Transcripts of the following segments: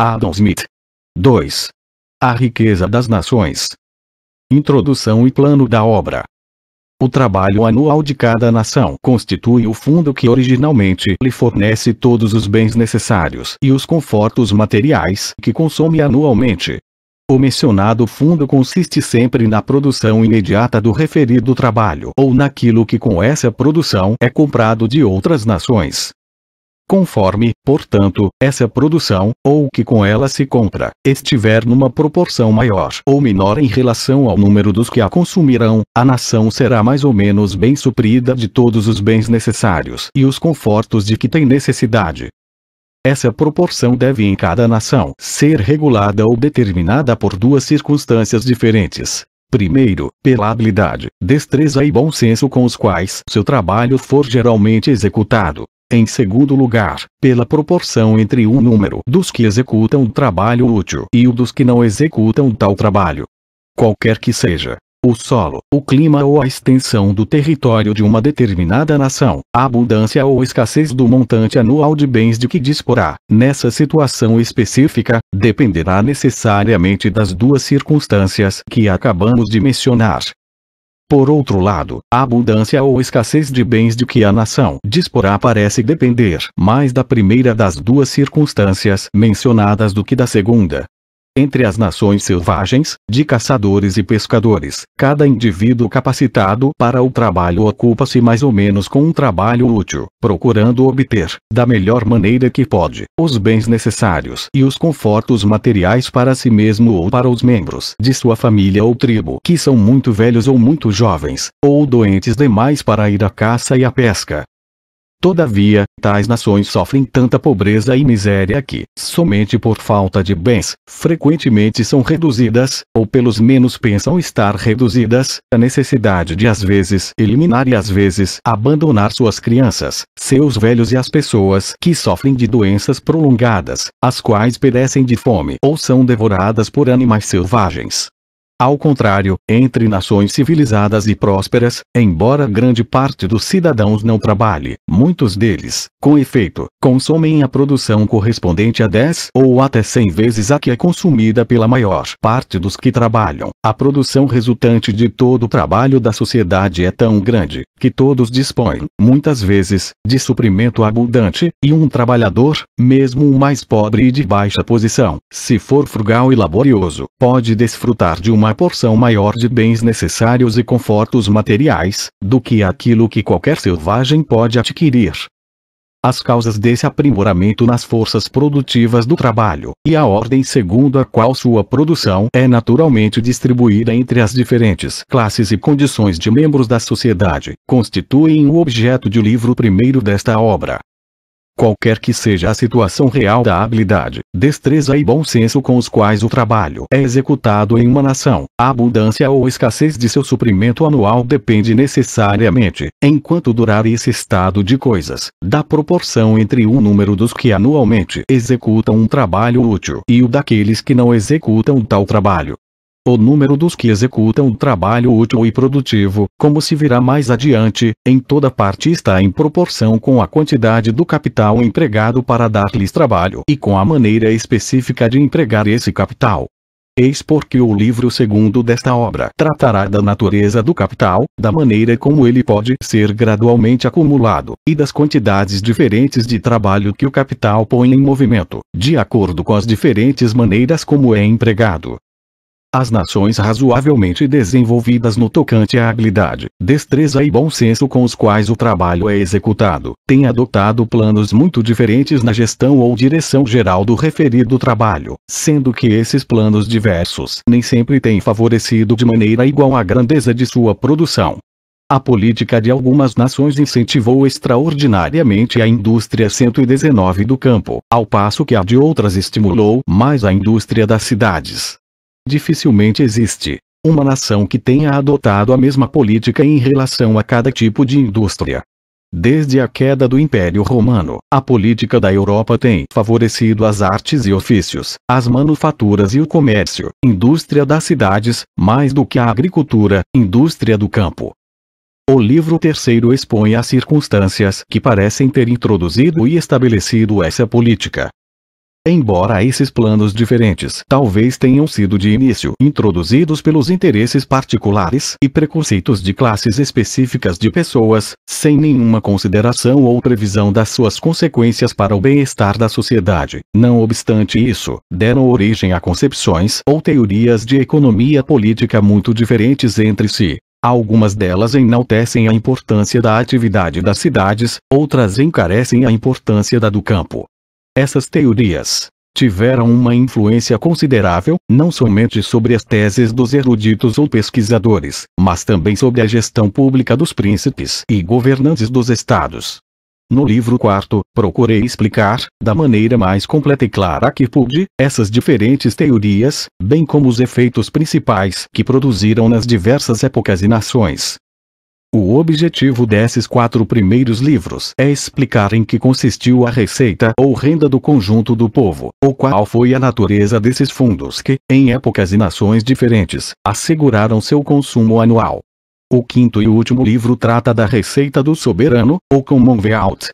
Adam Smith. 2. A riqueza das nações. Introdução e plano da obra. O trabalho anual de cada nação constitui o fundo que originalmente lhe fornece todos os bens necessários e os confortos materiais que consome anualmente. O mencionado fundo consiste sempre na produção imediata do referido trabalho ou naquilo que com essa produção é comprado de outras nações. Conforme, portanto, essa produção, ou o que com ela se compra, estiver numa proporção maior ou menor em relação ao número dos que a consumirão, a nação será mais ou menos bem suprida de todos os bens necessários e os confortos de que tem necessidade. Essa proporção deve em cada nação ser regulada ou determinada por duas circunstâncias diferentes. Primeiro, pela habilidade, destreza e bom senso com os quais seu trabalho for geralmente executado. Em segundo lugar, pela proporção entre o número dos que executam o trabalho útil e o dos que não executam tal trabalho. Qualquer que seja o solo, o clima ou a extensão do território de uma determinada nação, a abundância ou escassez do montante anual de bens de que disporá, nessa situação específica, dependerá necessariamente das duas circunstâncias que acabamos de mencionar, por outro lado, a abundância ou escassez de bens de que a nação disporá parece depender mais da primeira das duas circunstâncias mencionadas do que da segunda entre as nações selvagens, de caçadores e pescadores. Cada indivíduo capacitado para o trabalho ocupa-se mais ou menos com um trabalho útil, procurando obter, da melhor maneira que pode, os bens necessários e os confortos materiais para si mesmo ou para os membros de sua família ou tribo que são muito velhos ou muito jovens, ou doentes demais para ir à caça e à pesca, Todavia, tais nações sofrem tanta pobreza e miséria que, somente por falta de bens, frequentemente são reduzidas, ou pelos menos pensam estar reduzidas, à necessidade de às vezes eliminar e às vezes abandonar suas crianças, seus velhos e as pessoas que sofrem de doenças prolongadas, as quais perecem de fome ou são devoradas por animais selvagens. Ao contrário, entre nações civilizadas e prósperas, embora grande parte dos cidadãos não trabalhe, muitos deles, com efeito, consomem a produção correspondente a 10 ou até 100 vezes a que é consumida pela maior parte dos que trabalham. A produção resultante de todo o trabalho da sociedade é tão grande que todos dispõem, muitas vezes, de suprimento abundante, e um trabalhador, mesmo o mais pobre e de baixa posição, se for frugal e laborioso, pode desfrutar de uma porção maior de bens necessários e confortos materiais, do que aquilo que qualquer selvagem pode adquirir. As causas desse aprimoramento nas forças produtivas do trabalho, e a ordem segundo a qual sua produção é naturalmente distribuída entre as diferentes classes e condições de membros da sociedade, constituem o objeto do livro primeiro desta obra. Qualquer que seja a situação real da habilidade, destreza e bom senso com os quais o trabalho é executado em uma nação, a abundância ou escassez de seu suprimento anual depende necessariamente, enquanto durar esse estado de coisas, da proporção entre o número dos que anualmente executam um trabalho útil e o daqueles que não executam tal trabalho o número dos que executam o trabalho útil e produtivo, como se virá mais adiante, em toda parte está em proporção com a quantidade do capital empregado para dar-lhes trabalho e com a maneira específica de empregar esse capital. Eis porque o livro segundo desta obra tratará da natureza do capital, da maneira como ele pode ser gradualmente acumulado, e das quantidades diferentes de trabalho que o capital põe em movimento, de acordo com as diferentes maneiras como é empregado. As nações razoavelmente desenvolvidas no tocante à habilidade, destreza e bom senso com os quais o trabalho é executado, têm adotado planos muito diferentes na gestão ou direção geral do referido trabalho, sendo que esses planos diversos nem sempre têm favorecido de maneira igual a grandeza de sua produção. A política de algumas nações incentivou extraordinariamente a indústria 119 do campo, ao passo que a de outras estimulou mais a indústria das cidades. Dificilmente existe uma nação que tenha adotado a mesma política em relação a cada tipo de indústria. Desde a queda do Império Romano, a política da Europa tem favorecido as artes e ofícios, as manufaturas e o comércio, indústria das cidades, mais do que a agricultura, indústria do campo. O livro terceiro expõe as circunstâncias que parecem ter introduzido e estabelecido essa política, Embora esses planos diferentes talvez tenham sido de início introduzidos pelos interesses particulares e preconceitos de classes específicas de pessoas, sem nenhuma consideração ou previsão das suas consequências para o bem-estar da sociedade, não obstante isso, deram origem a concepções ou teorias de economia política muito diferentes entre si. Algumas delas enaltecem a importância da atividade das cidades, outras encarecem a importância da do campo. Essas teorias tiveram uma influência considerável, não somente sobre as teses dos eruditos ou pesquisadores, mas também sobre a gestão pública dos príncipes e governantes dos estados. No livro quarto, procurei explicar, da maneira mais completa e clara que pude, essas diferentes teorias, bem como os efeitos principais que produziram nas diversas épocas e nações, o objetivo desses quatro primeiros livros é explicar em que consistiu a receita ou renda do conjunto do povo, ou qual foi a natureza desses fundos que, em épocas e nações diferentes, asseguraram seu consumo anual. O quinto e último livro trata da receita do soberano, ou Commonwealth.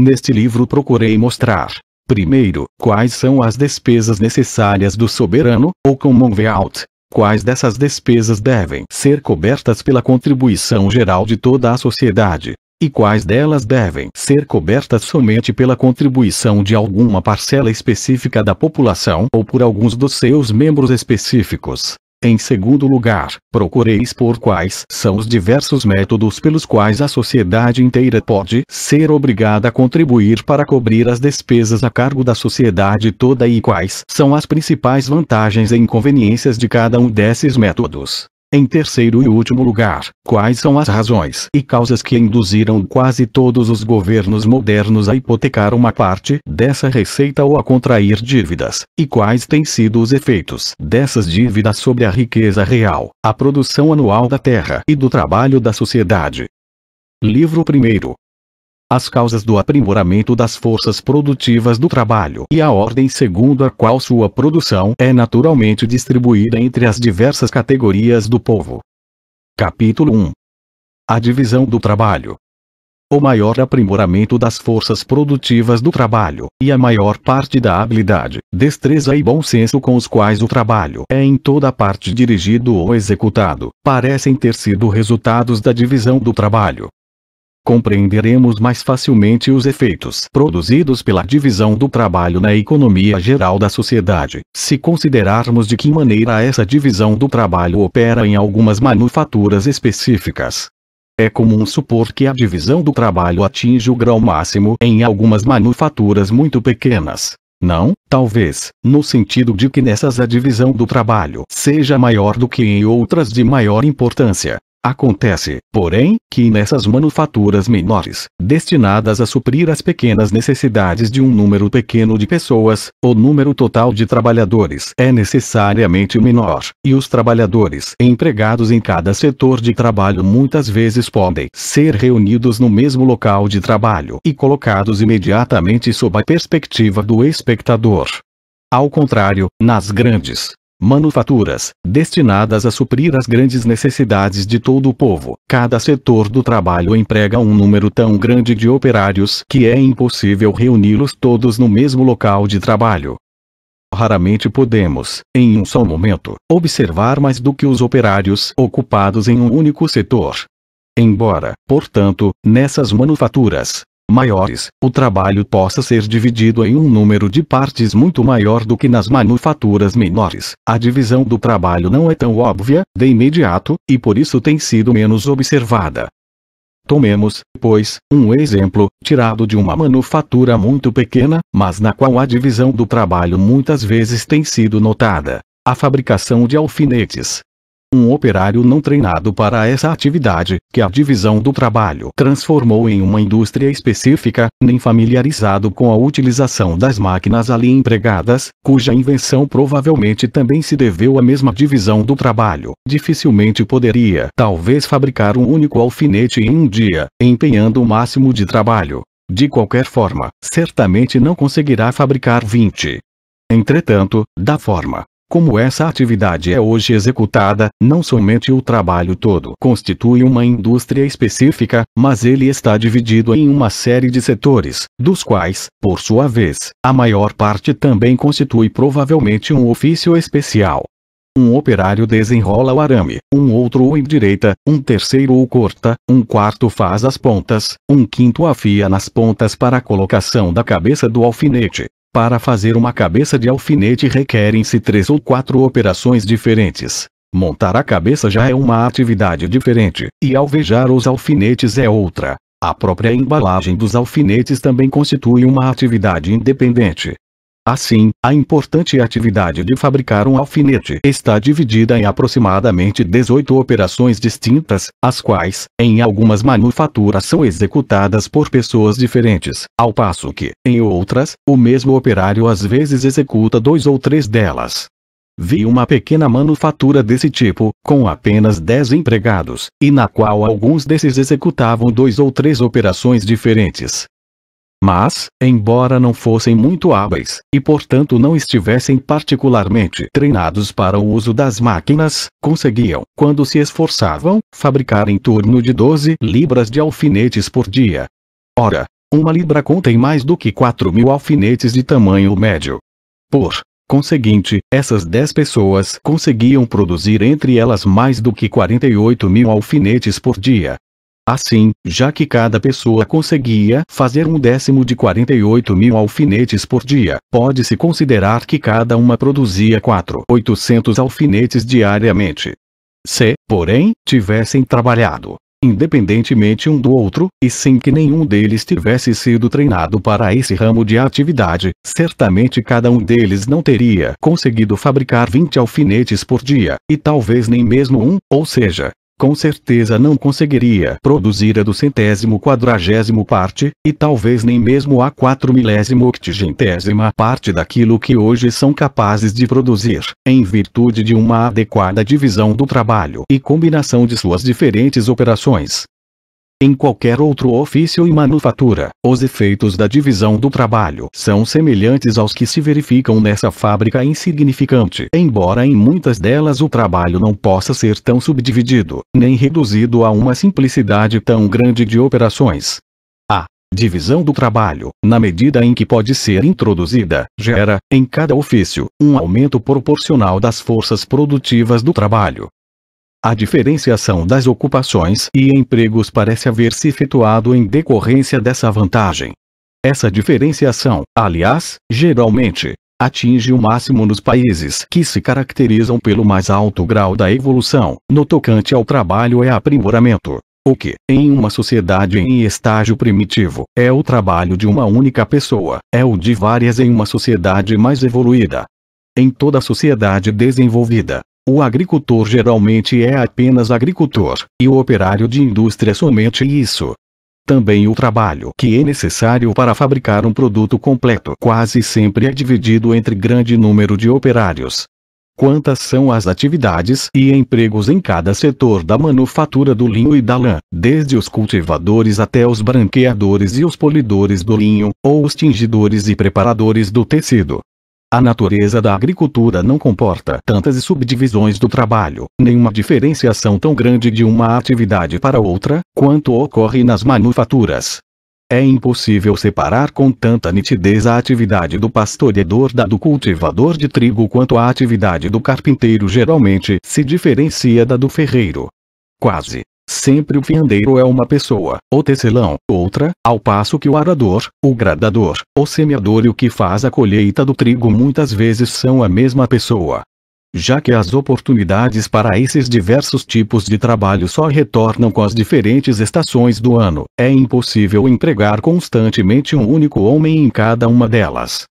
Neste livro procurei mostrar, primeiro, quais são as despesas necessárias do soberano, ou Commonwealth, quais dessas despesas devem ser cobertas pela contribuição geral de toda a sociedade, e quais delas devem ser cobertas somente pela contribuição de alguma parcela específica da população ou por alguns dos seus membros específicos. Em segundo lugar, procureis por quais são os diversos métodos pelos quais a sociedade inteira pode ser obrigada a contribuir para cobrir as despesas a cargo da sociedade toda e quais são as principais vantagens e inconveniências de cada um desses métodos. Em terceiro e último lugar, quais são as razões e causas que induziram quase todos os governos modernos a hipotecar uma parte dessa receita ou a contrair dívidas, e quais têm sido os efeitos dessas dívidas sobre a riqueza real, a produção anual da terra e do trabalho da sociedade? Livro 1 as causas do aprimoramento das forças produtivas do trabalho e a ordem segundo a qual sua produção é naturalmente distribuída entre as diversas categorias do povo. Capítulo 1 A divisão do trabalho. O maior aprimoramento das forças produtivas do trabalho, e a maior parte da habilidade, destreza e bom senso com os quais o trabalho é em toda parte dirigido ou executado, parecem ter sido resultados da divisão do trabalho, compreenderemos mais facilmente os efeitos produzidos pela divisão do trabalho na economia geral da sociedade, se considerarmos de que maneira essa divisão do trabalho opera em algumas manufaturas específicas. É comum supor que a divisão do trabalho atinge o grau máximo em algumas manufaturas muito pequenas. Não, talvez, no sentido de que nessas a divisão do trabalho seja maior do que em outras de maior importância, Acontece, porém, que nessas manufaturas menores, destinadas a suprir as pequenas necessidades de um número pequeno de pessoas, o número total de trabalhadores é necessariamente menor, e os trabalhadores empregados em cada setor de trabalho muitas vezes podem ser reunidos no mesmo local de trabalho e colocados imediatamente sob a perspectiva do espectador. Ao contrário, nas grandes manufaturas, destinadas a suprir as grandes necessidades de todo o povo. Cada setor do trabalho emprega um número tão grande de operários que é impossível reuni-los todos no mesmo local de trabalho. Raramente podemos, em um só momento, observar mais do que os operários ocupados em um único setor. Embora, portanto, nessas manufaturas, maiores, o trabalho possa ser dividido em um número de partes muito maior do que nas manufaturas menores. A divisão do trabalho não é tão óbvia, de imediato, e por isso tem sido menos observada. Tomemos, pois, um exemplo, tirado de uma manufatura muito pequena, mas na qual a divisão do trabalho muitas vezes tem sido notada. A fabricação de alfinetes um operário não treinado para essa atividade, que a divisão do trabalho transformou em uma indústria específica, nem familiarizado com a utilização das máquinas ali empregadas, cuja invenção provavelmente também se deveu à mesma divisão do trabalho, dificilmente poderia talvez fabricar um único alfinete em um dia, empenhando o máximo de trabalho. De qualquer forma, certamente não conseguirá fabricar 20. Entretanto, da forma como essa atividade é hoje executada, não somente o trabalho todo constitui uma indústria específica, mas ele está dividido em uma série de setores, dos quais, por sua vez, a maior parte também constitui provavelmente um ofício especial. Um operário desenrola o arame, um outro o endireita, um terceiro o corta, um quarto faz as pontas, um quinto afia nas pontas para a colocação da cabeça do alfinete, para fazer uma cabeça de alfinete requerem-se três ou quatro operações diferentes. Montar a cabeça já é uma atividade diferente, e alvejar os alfinetes é outra. A própria embalagem dos alfinetes também constitui uma atividade independente. Assim, a importante atividade de fabricar um alfinete está dividida em aproximadamente 18 operações distintas, as quais, em algumas manufaturas são executadas por pessoas diferentes, ao passo que, em outras, o mesmo operário às vezes executa dois ou três delas. Vi uma pequena manufatura desse tipo, com apenas 10 empregados, e na qual alguns desses executavam dois ou três operações diferentes, mas, embora não fossem muito hábeis, e portanto não estivessem particularmente treinados para o uso das máquinas, conseguiam, quando se esforçavam, fabricar em torno de 12 libras de alfinetes por dia. Ora, uma libra contém mais do que 4 mil alfinetes de tamanho médio. Por conseguinte, essas 10 pessoas conseguiam produzir entre elas mais do que 48 mil alfinetes por dia. Assim, já que cada pessoa conseguia fazer um décimo de 48 mil alfinetes por dia, pode-se considerar que cada uma produzia 4.800 alfinetes diariamente. Se, porém, tivessem trabalhado independentemente um do outro, e sem que nenhum deles tivesse sido treinado para esse ramo de atividade, certamente cada um deles não teria conseguido fabricar 20 alfinetes por dia, e talvez nem mesmo um, ou seja, com certeza não conseguiria produzir a do centésimo quadragésimo parte, e talvez nem mesmo a quatro milésimo octigentésima parte daquilo que hoje são capazes de produzir, em virtude de uma adequada divisão do trabalho e combinação de suas diferentes operações. Em qualquer outro ofício e manufatura, os efeitos da divisão do trabalho são semelhantes aos que se verificam nessa fábrica insignificante. Embora em muitas delas o trabalho não possa ser tão subdividido, nem reduzido a uma simplicidade tão grande de operações. A divisão do trabalho, na medida em que pode ser introduzida, gera, em cada ofício, um aumento proporcional das forças produtivas do trabalho, a diferenciação das ocupações e empregos parece haver se efetuado em decorrência dessa vantagem. Essa diferenciação, aliás, geralmente, atinge o máximo nos países que se caracterizam pelo mais alto grau da evolução, no tocante ao trabalho e aprimoramento. O que, em uma sociedade em estágio primitivo, é o trabalho de uma única pessoa, é o de várias em uma sociedade mais evoluída. Em toda sociedade desenvolvida, o agricultor geralmente é apenas agricultor, e o operário de indústria somente isso. Também o trabalho que é necessário para fabricar um produto completo quase sempre é dividido entre grande número de operários. Quantas são as atividades e empregos em cada setor da manufatura do linho e da lã, desde os cultivadores até os branqueadores e os polidores do linho, ou os tingidores e preparadores do tecido? A natureza da agricultura não comporta tantas subdivisões do trabalho, nenhuma diferenciação tão grande de uma atividade para outra, quanto ocorre nas manufaturas. É impossível separar com tanta nitidez a atividade do pastoreador da do cultivador de trigo quanto a atividade do carpinteiro geralmente se diferencia da do ferreiro. Quase Sempre o vendeiro é uma pessoa, o tecelão, outra, ao passo que o arador, o gradador, o semeador e o que faz a colheita do trigo muitas vezes são a mesma pessoa. Já que as oportunidades para esses diversos tipos de trabalho só retornam com as diferentes estações do ano, é impossível empregar constantemente um único homem em cada uma delas.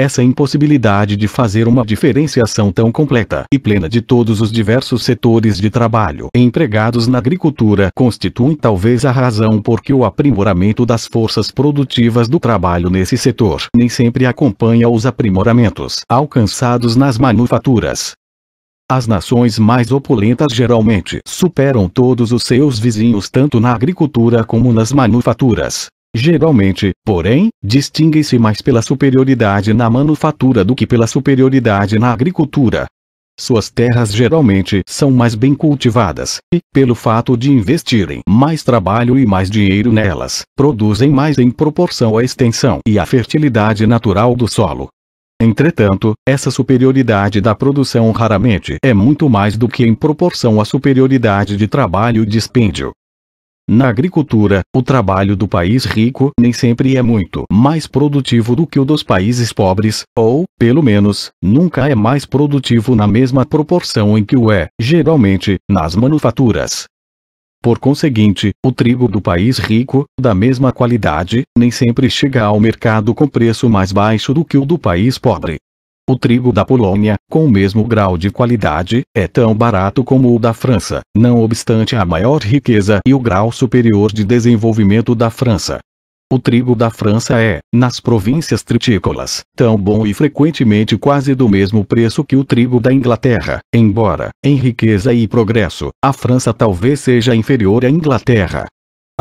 Essa impossibilidade de fazer uma diferenciação tão completa e plena de todos os diversos setores de trabalho empregados na agricultura constitui talvez a razão por que o aprimoramento das forças produtivas do trabalho nesse setor nem sempre acompanha os aprimoramentos alcançados nas manufaturas. As nações mais opulentas geralmente superam todos os seus vizinhos tanto na agricultura como nas manufaturas. Geralmente, porém, distinguem-se mais pela superioridade na manufatura do que pela superioridade na agricultura. Suas terras geralmente são mais bem cultivadas, e, pelo fato de investirem mais trabalho e mais dinheiro nelas, produzem mais em proporção à extensão e à fertilidade natural do solo. Entretanto, essa superioridade da produção raramente é muito mais do que em proporção à superioridade de trabalho e dispêndio. Na agricultura, o trabalho do país rico nem sempre é muito mais produtivo do que o dos países pobres, ou, pelo menos, nunca é mais produtivo na mesma proporção em que o é, geralmente, nas manufaturas. Por conseguinte, o trigo do país rico, da mesma qualidade, nem sempre chega ao mercado com preço mais baixo do que o do país pobre. O trigo da Polônia, com o mesmo grau de qualidade, é tão barato como o da França, não obstante a maior riqueza e o grau superior de desenvolvimento da França. O trigo da França é, nas províncias tritícolas, tão bom e frequentemente quase do mesmo preço que o trigo da Inglaterra, embora, em riqueza e progresso, a França talvez seja inferior à Inglaterra,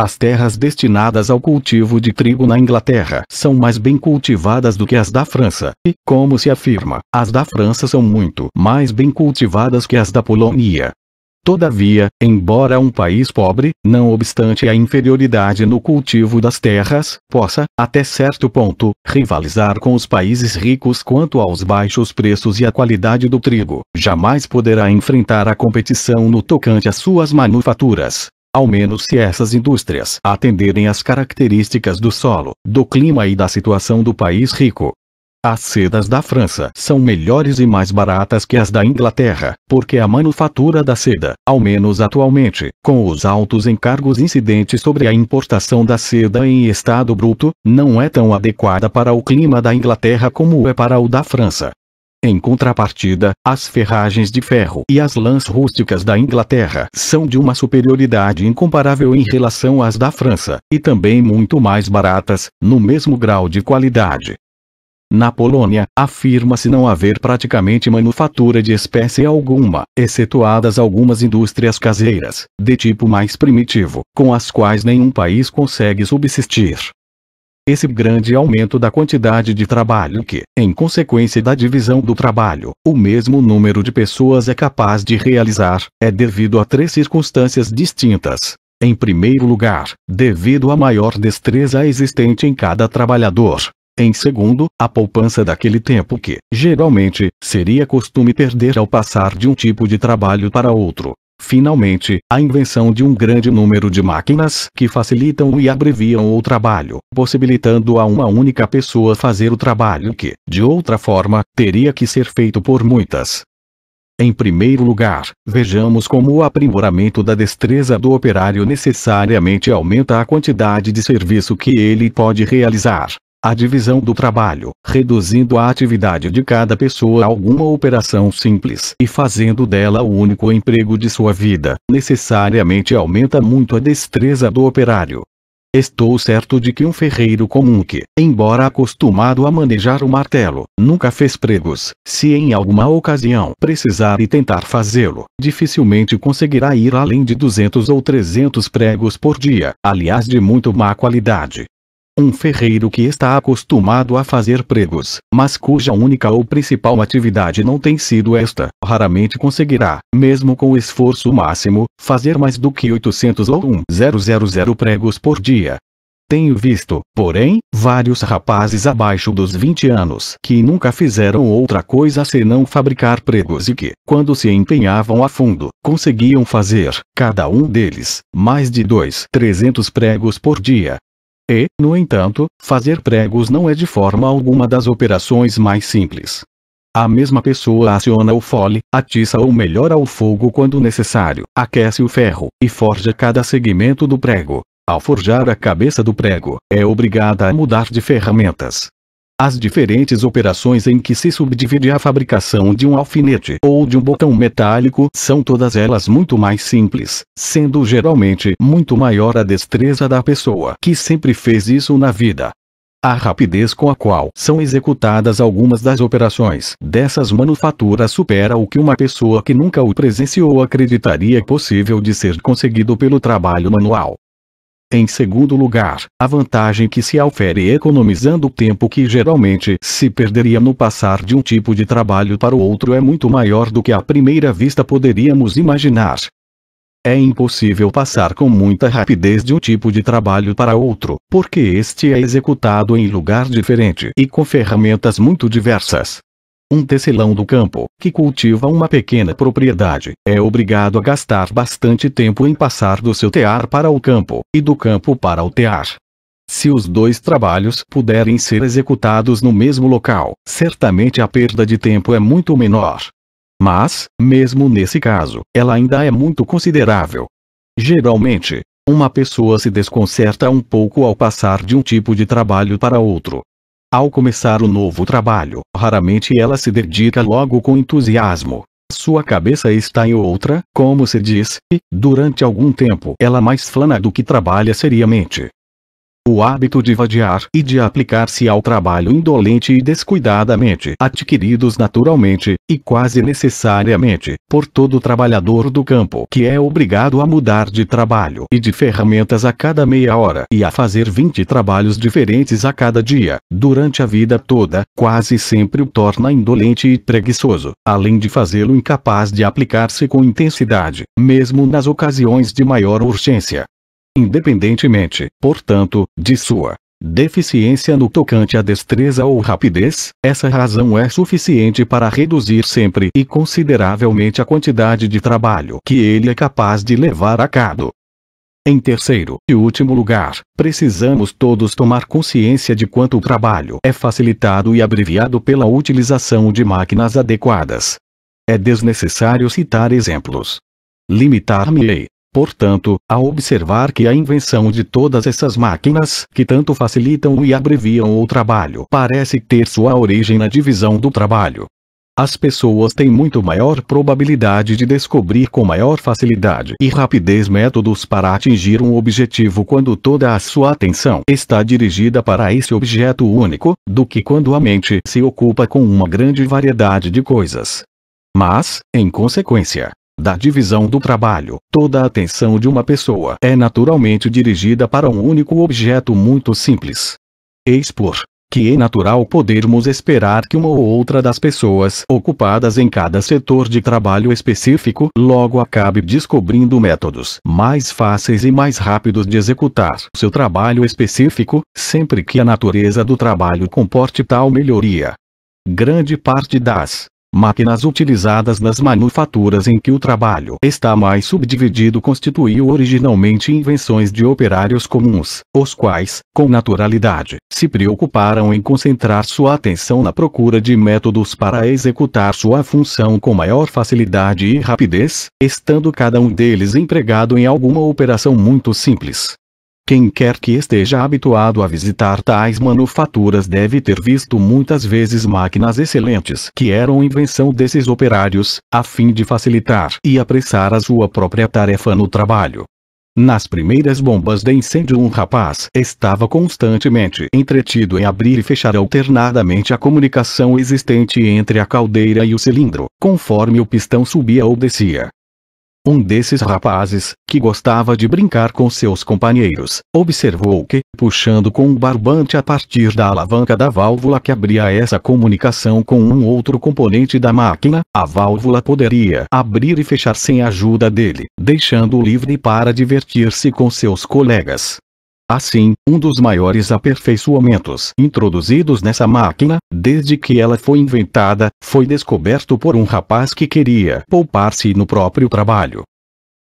as terras destinadas ao cultivo de trigo na Inglaterra são mais bem cultivadas do que as da França, e, como se afirma, as da França são muito mais bem cultivadas que as da Polônia. Todavia, embora um país pobre, não obstante a inferioridade no cultivo das terras, possa, até certo ponto, rivalizar com os países ricos quanto aos baixos preços e à qualidade do trigo, jamais poderá enfrentar a competição no tocante às suas manufaturas ao menos se essas indústrias atenderem às características do solo, do clima e da situação do país rico. As sedas da França são melhores e mais baratas que as da Inglaterra, porque a manufatura da seda, ao menos atualmente, com os altos encargos incidentes sobre a importação da seda em estado bruto, não é tão adequada para o clima da Inglaterra como é para o da França. Em contrapartida, as ferragens de ferro e as lãs rústicas da Inglaterra são de uma superioridade incomparável em relação às da França, e também muito mais baratas, no mesmo grau de qualidade. Na Polônia, afirma-se não haver praticamente manufatura de espécie alguma, excetuadas algumas indústrias caseiras, de tipo mais primitivo, com as quais nenhum país consegue subsistir. Esse grande aumento da quantidade de trabalho que, em consequência da divisão do trabalho, o mesmo número de pessoas é capaz de realizar, é devido a três circunstâncias distintas. Em primeiro lugar, devido à maior destreza existente em cada trabalhador. Em segundo, a poupança daquele tempo que, geralmente, seria costume perder ao passar de um tipo de trabalho para outro. Finalmente, a invenção de um grande número de máquinas que facilitam e abreviam o trabalho, possibilitando a uma única pessoa fazer o trabalho que, de outra forma, teria que ser feito por muitas. Em primeiro lugar, vejamos como o aprimoramento da destreza do operário necessariamente aumenta a quantidade de serviço que ele pode realizar a divisão do trabalho, reduzindo a atividade de cada pessoa a alguma operação simples e fazendo dela o único emprego de sua vida, necessariamente aumenta muito a destreza do operário. Estou certo de que um ferreiro comum que, embora acostumado a manejar o martelo, nunca fez pregos, se em alguma ocasião precisar e tentar fazê-lo, dificilmente conseguirá ir além de 200 ou 300 pregos por dia, aliás de muito má qualidade, um ferreiro que está acostumado a fazer pregos, mas cuja única ou principal atividade não tem sido esta, raramente conseguirá, mesmo com o esforço máximo, fazer mais do que 800 ou 1000 pregos por dia. Tenho visto, porém, vários rapazes abaixo dos 20 anos que nunca fizeram outra coisa senão fabricar pregos e que, quando se empenhavam a fundo, conseguiam fazer, cada um deles, mais de 2 300 pregos por dia. E, no entanto, fazer pregos não é de forma alguma das operações mais simples. A mesma pessoa aciona o fole, atiça ou melhora o fogo quando necessário, aquece o ferro, e forja cada segmento do prego. Ao forjar a cabeça do prego, é obrigada a mudar de ferramentas, as diferentes operações em que se subdivide a fabricação de um alfinete ou de um botão metálico são todas elas muito mais simples, sendo geralmente muito maior a destreza da pessoa que sempre fez isso na vida. A rapidez com a qual são executadas algumas das operações dessas manufaturas supera o que uma pessoa que nunca o presenciou acreditaria é possível de ser conseguido pelo trabalho manual. Em segundo lugar, a vantagem que se ofere economizando o tempo que geralmente se perderia no passar de um tipo de trabalho para o outro é muito maior do que à primeira vista poderíamos imaginar. É impossível passar com muita rapidez de um tipo de trabalho para outro, porque este é executado em lugar diferente e com ferramentas muito diversas. Um tecelão do campo, que cultiva uma pequena propriedade, é obrigado a gastar bastante tempo em passar do seu tear para o campo, e do campo para o tear. Se os dois trabalhos puderem ser executados no mesmo local, certamente a perda de tempo é muito menor. Mas, mesmo nesse caso, ela ainda é muito considerável. Geralmente, uma pessoa se desconcerta um pouco ao passar de um tipo de trabalho para outro, ao começar o novo trabalho, raramente ela se dedica logo com entusiasmo. Sua cabeça está em outra, como se diz, e, durante algum tempo, ela mais flana do que trabalha seriamente. O hábito de vadiar e de aplicar-se ao trabalho indolente e descuidadamente, adquiridos naturalmente, e quase necessariamente, por todo trabalhador do campo que é obrigado a mudar de trabalho e de ferramentas a cada meia hora e a fazer 20 trabalhos diferentes a cada dia, durante a vida toda, quase sempre o torna indolente e preguiçoso, além de fazê-lo incapaz de aplicar-se com intensidade, mesmo nas ocasiões de maior urgência independentemente, portanto, de sua deficiência no tocante à destreza ou rapidez, essa razão é suficiente para reduzir sempre e consideravelmente a quantidade de trabalho que ele é capaz de levar a cabo. Em terceiro e último lugar, precisamos todos tomar consciência de quanto o trabalho é facilitado e abreviado pela utilização de máquinas adequadas. É desnecessário citar exemplos. Limitar-me-ei Portanto, ao observar que a invenção de todas essas máquinas, que tanto facilitam e abreviam o trabalho, parece ter sua origem na divisão do trabalho. As pessoas têm muito maior probabilidade de descobrir com maior facilidade e rapidez métodos para atingir um objetivo quando toda a sua atenção está dirigida para esse objeto único, do que quando a mente se ocupa com uma grande variedade de coisas. Mas, em consequência, da divisão do trabalho, toda a atenção de uma pessoa é naturalmente dirigida para um único objeto muito simples. Eis por que é natural podermos esperar que uma ou outra das pessoas ocupadas em cada setor de trabalho específico logo acabe descobrindo métodos mais fáceis e mais rápidos de executar seu trabalho específico, sempre que a natureza do trabalho comporte tal melhoria. Grande parte das máquinas utilizadas nas manufaturas em que o trabalho está mais subdividido constituiu originalmente invenções de operários comuns, os quais, com naturalidade, se preocuparam em concentrar sua atenção na procura de métodos para executar sua função com maior facilidade e rapidez, estando cada um deles empregado em alguma operação muito simples, quem quer que esteja habituado a visitar tais manufaturas deve ter visto muitas vezes máquinas excelentes que eram invenção desses operários, a fim de facilitar e apressar a sua própria tarefa no trabalho. Nas primeiras bombas de incêndio um rapaz estava constantemente entretido em abrir e fechar alternadamente a comunicação existente entre a caldeira e o cilindro, conforme o pistão subia ou descia. Um desses rapazes, que gostava de brincar com seus companheiros, observou que, puxando com um barbante a partir da alavanca da válvula que abria essa comunicação com um outro componente da máquina, a válvula poderia abrir e fechar sem a ajuda dele, deixando-o livre para divertir-se com seus colegas. Assim, um dos maiores aperfeiçoamentos introduzidos nessa máquina, desde que ela foi inventada, foi descoberto por um rapaz que queria poupar-se no próprio trabalho.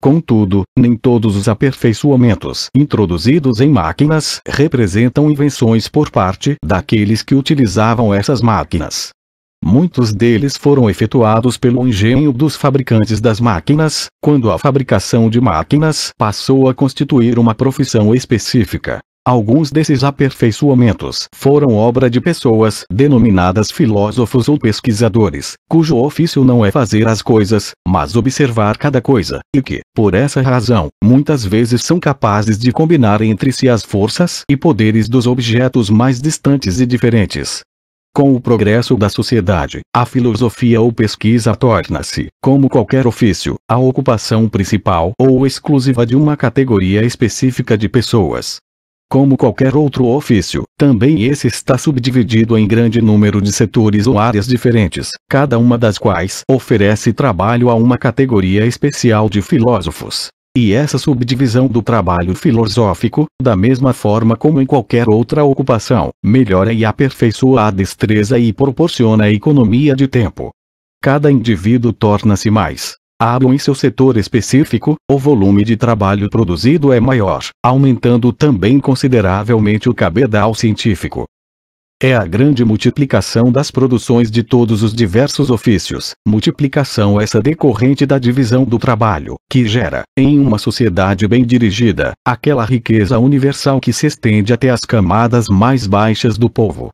Contudo, nem todos os aperfeiçoamentos introduzidos em máquinas representam invenções por parte daqueles que utilizavam essas máquinas. Muitos deles foram efetuados pelo engenho dos fabricantes das máquinas, quando a fabricação de máquinas passou a constituir uma profissão específica. Alguns desses aperfeiçoamentos foram obra de pessoas denominadas filósofos ou pesquisadores, cujo ofício não é fazer as coisas, mas observar cada coisa, e que, por essa razão, muitas vezes são capazes de combinar entre si as forças e poderes dos objetos mais distantes e diferentes, com o progresso da sociedade, a filosofia ou pesquisa torna-se, como qualquer ofício, a ocupação principal ou exclusiva de uma categoria específica de pessoas. Como qualquer outro ofício, também esse está subdividido em grande número de setores ou áreas diferentes, cada uma das quais oferece trabalho a uma categoria especial de filósofos. E essa subdivisão do trabalho filosófico, da mesma forma como em qualquer outra ocupação, melhora e aperfeiçoa a destreza e proporciona economia de tempo. Cada indivíduo torna-se mais hábil em seu setor específico, o volume de trabalho produzido é maior, aumentando também consideravelmente o cabedal científico. É a grande multiplicação das produções de todos os diversos ofícios, multiplicação essa decorrente da divisão do trabalho, que gera, em uma sociedade bem dirigida, aquela riqueza universal que se estende até as camadas mais baixas do povo.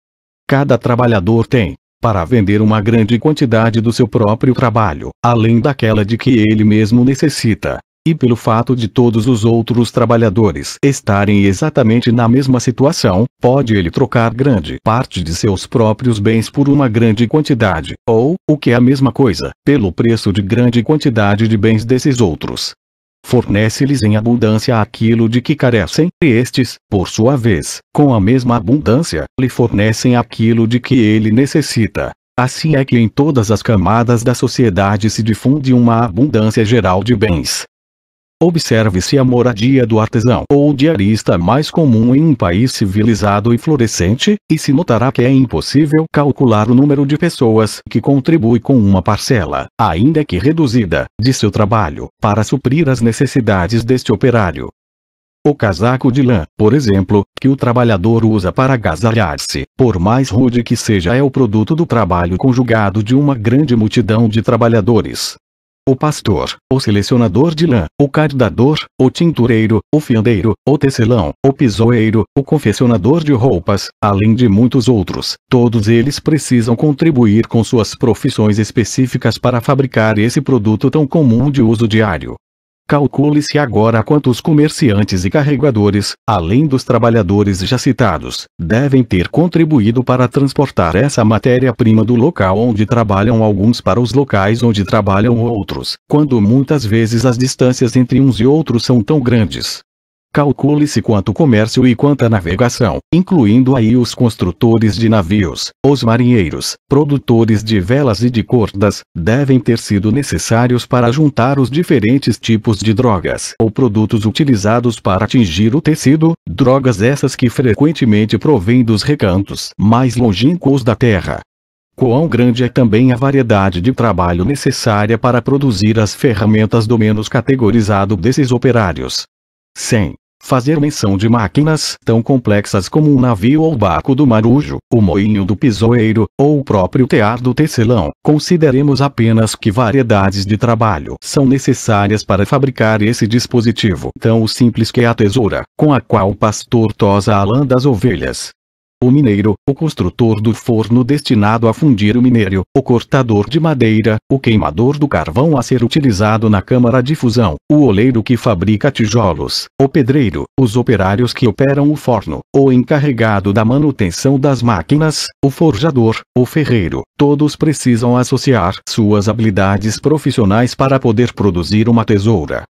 Cada trabalhador tem, para vender uma grande quantidade do seu próprio trabalho, além daquela de que ele mesmo necessita, e pelo fato de todos os outros trabalhadores estarem exatamente na mesma situação, pode ele trocar grande parte de seus próprios bens por uma grande quantidade, ou, o que é a mesma coisa, pelo preço de grande quantidade de bens desses outros. Fornece-lhes em abundância aquilo de que carecem, e estes, por sua vez, com a mesma abundância, lhe fornecem aquilo de que ele necessita. Assim é que em todas as camadas da sociedade se difunde uma abundância geral de bens, Observe-se a moradia do artesão ou diarista mais comum em um país civilizado e florescente, e se notará que é impossível calcular o número de pessoas que contribui com uma parcela, ainda que reduzida, de seu trabalho, para suprir as necessidades deste operário. O casaco de lã, por exemplo, que o trabalhador usa para agasalhar-se, por mais rude que seja é o produto do trabalho conjugado de uma grande multidão de trabalhadores o pastor, o selecionador de lã, o cardador, o tintureiro, o fiandeiro, o tecelão, o pisoeiro, o confeccionador de roupas, além de muitos outros. Todos eles precisam contribuir com suas profissões específicas para fabricar esse produto tão comum de uso diário. Calcule-se agora quantos comerciantes e carregadores, além dos trabalhadores já citados, devem ter contribuído para transportar essa matéria-prima do local onde trabalham alguns para os locais onde trabalham outros, quando muitas vezes as distâncias entre uns e outros são tão grandes Calcule-se quanto comércio e quanta navegação, incluindo aí os construtores de navios, os marinheiros, produtores de velas e de cordas, devem ter sido necessários para juntar os diferentes tipos de drogas ou produtos utilizados para atingir o tecido, drogas essas que frequentemente provêm dos recantos mais longínquos da Terra. Quão grande é também a variedade de trabalho necessária para produzir as ferramentas do menos categorizado desses operários, sem fazer menção de máquinas tão complexas como um navio ou barco do marujo, o moinho do pisoeiro, ou o próprio tear do tecelão. Consideremos apenas que variedades de trabalho são necessárias para fabricar esse dispositivo tão simples que é a tesoura, com a qual o pastor tosa a lã das ovelhas o mineiro, o construtor do forno destinado a fundir o minério, o cortador de madeira, o queimador do carvão a ser utilizado na câmara de fusão, o oleiro que fabrica tijolos, o pedreiro, os operários que operam o forno, o encarregado da manutenção das máquinas, o forjador, o ferreiro, todos precisam associar suas habilidades profissionais para poder produzir uma tesoura.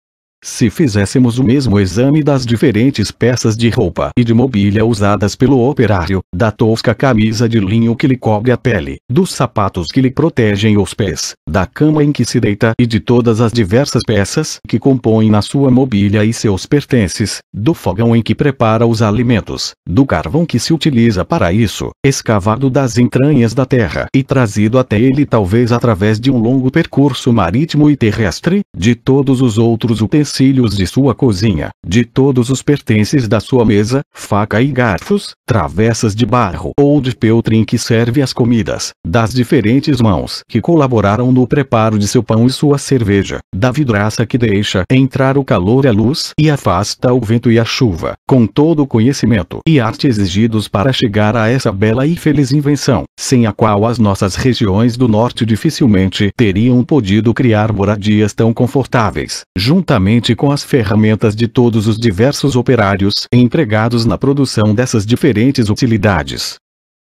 Se fizéssemos o mesmo exame das diferentes peças de roupa e de mobília usadas pelo operário, da tosca camisa de linho que lhe cobre a pele, dos sapatos que lhe protegem os pés, da cama em que se deita e de todas as diversas peças que compõem na sua mobília e seus pertences, do fogão em que prepara os alimentos, do carvão que se utiliza para isso, escavado das entranhas da terra e trazido até ele talvez através de um longo percurso marítimo e terrestre, de todos os outros utensílios utensílios de sua cozinha, de todos os pertences da sua mesa, faca e garfos, travessas de barro ou de peltre em que serve as comidas, das diferentes mãos que colaboraram no preparo de seu pão e sua cerveja, da vidraça que deixa entrar o calor e a luz e afasta o vento e a chuva, com todo o conhecimento e arte exigidos para chegar a essa bela e feliz invenção, sem a qual as nossas regiões do norte dificilmente teriam podido criar moradias tão confortáveis, juntamente juntamente com as ferramentas de todos os diversos operários empregados na produção dessas diferentes utilidades.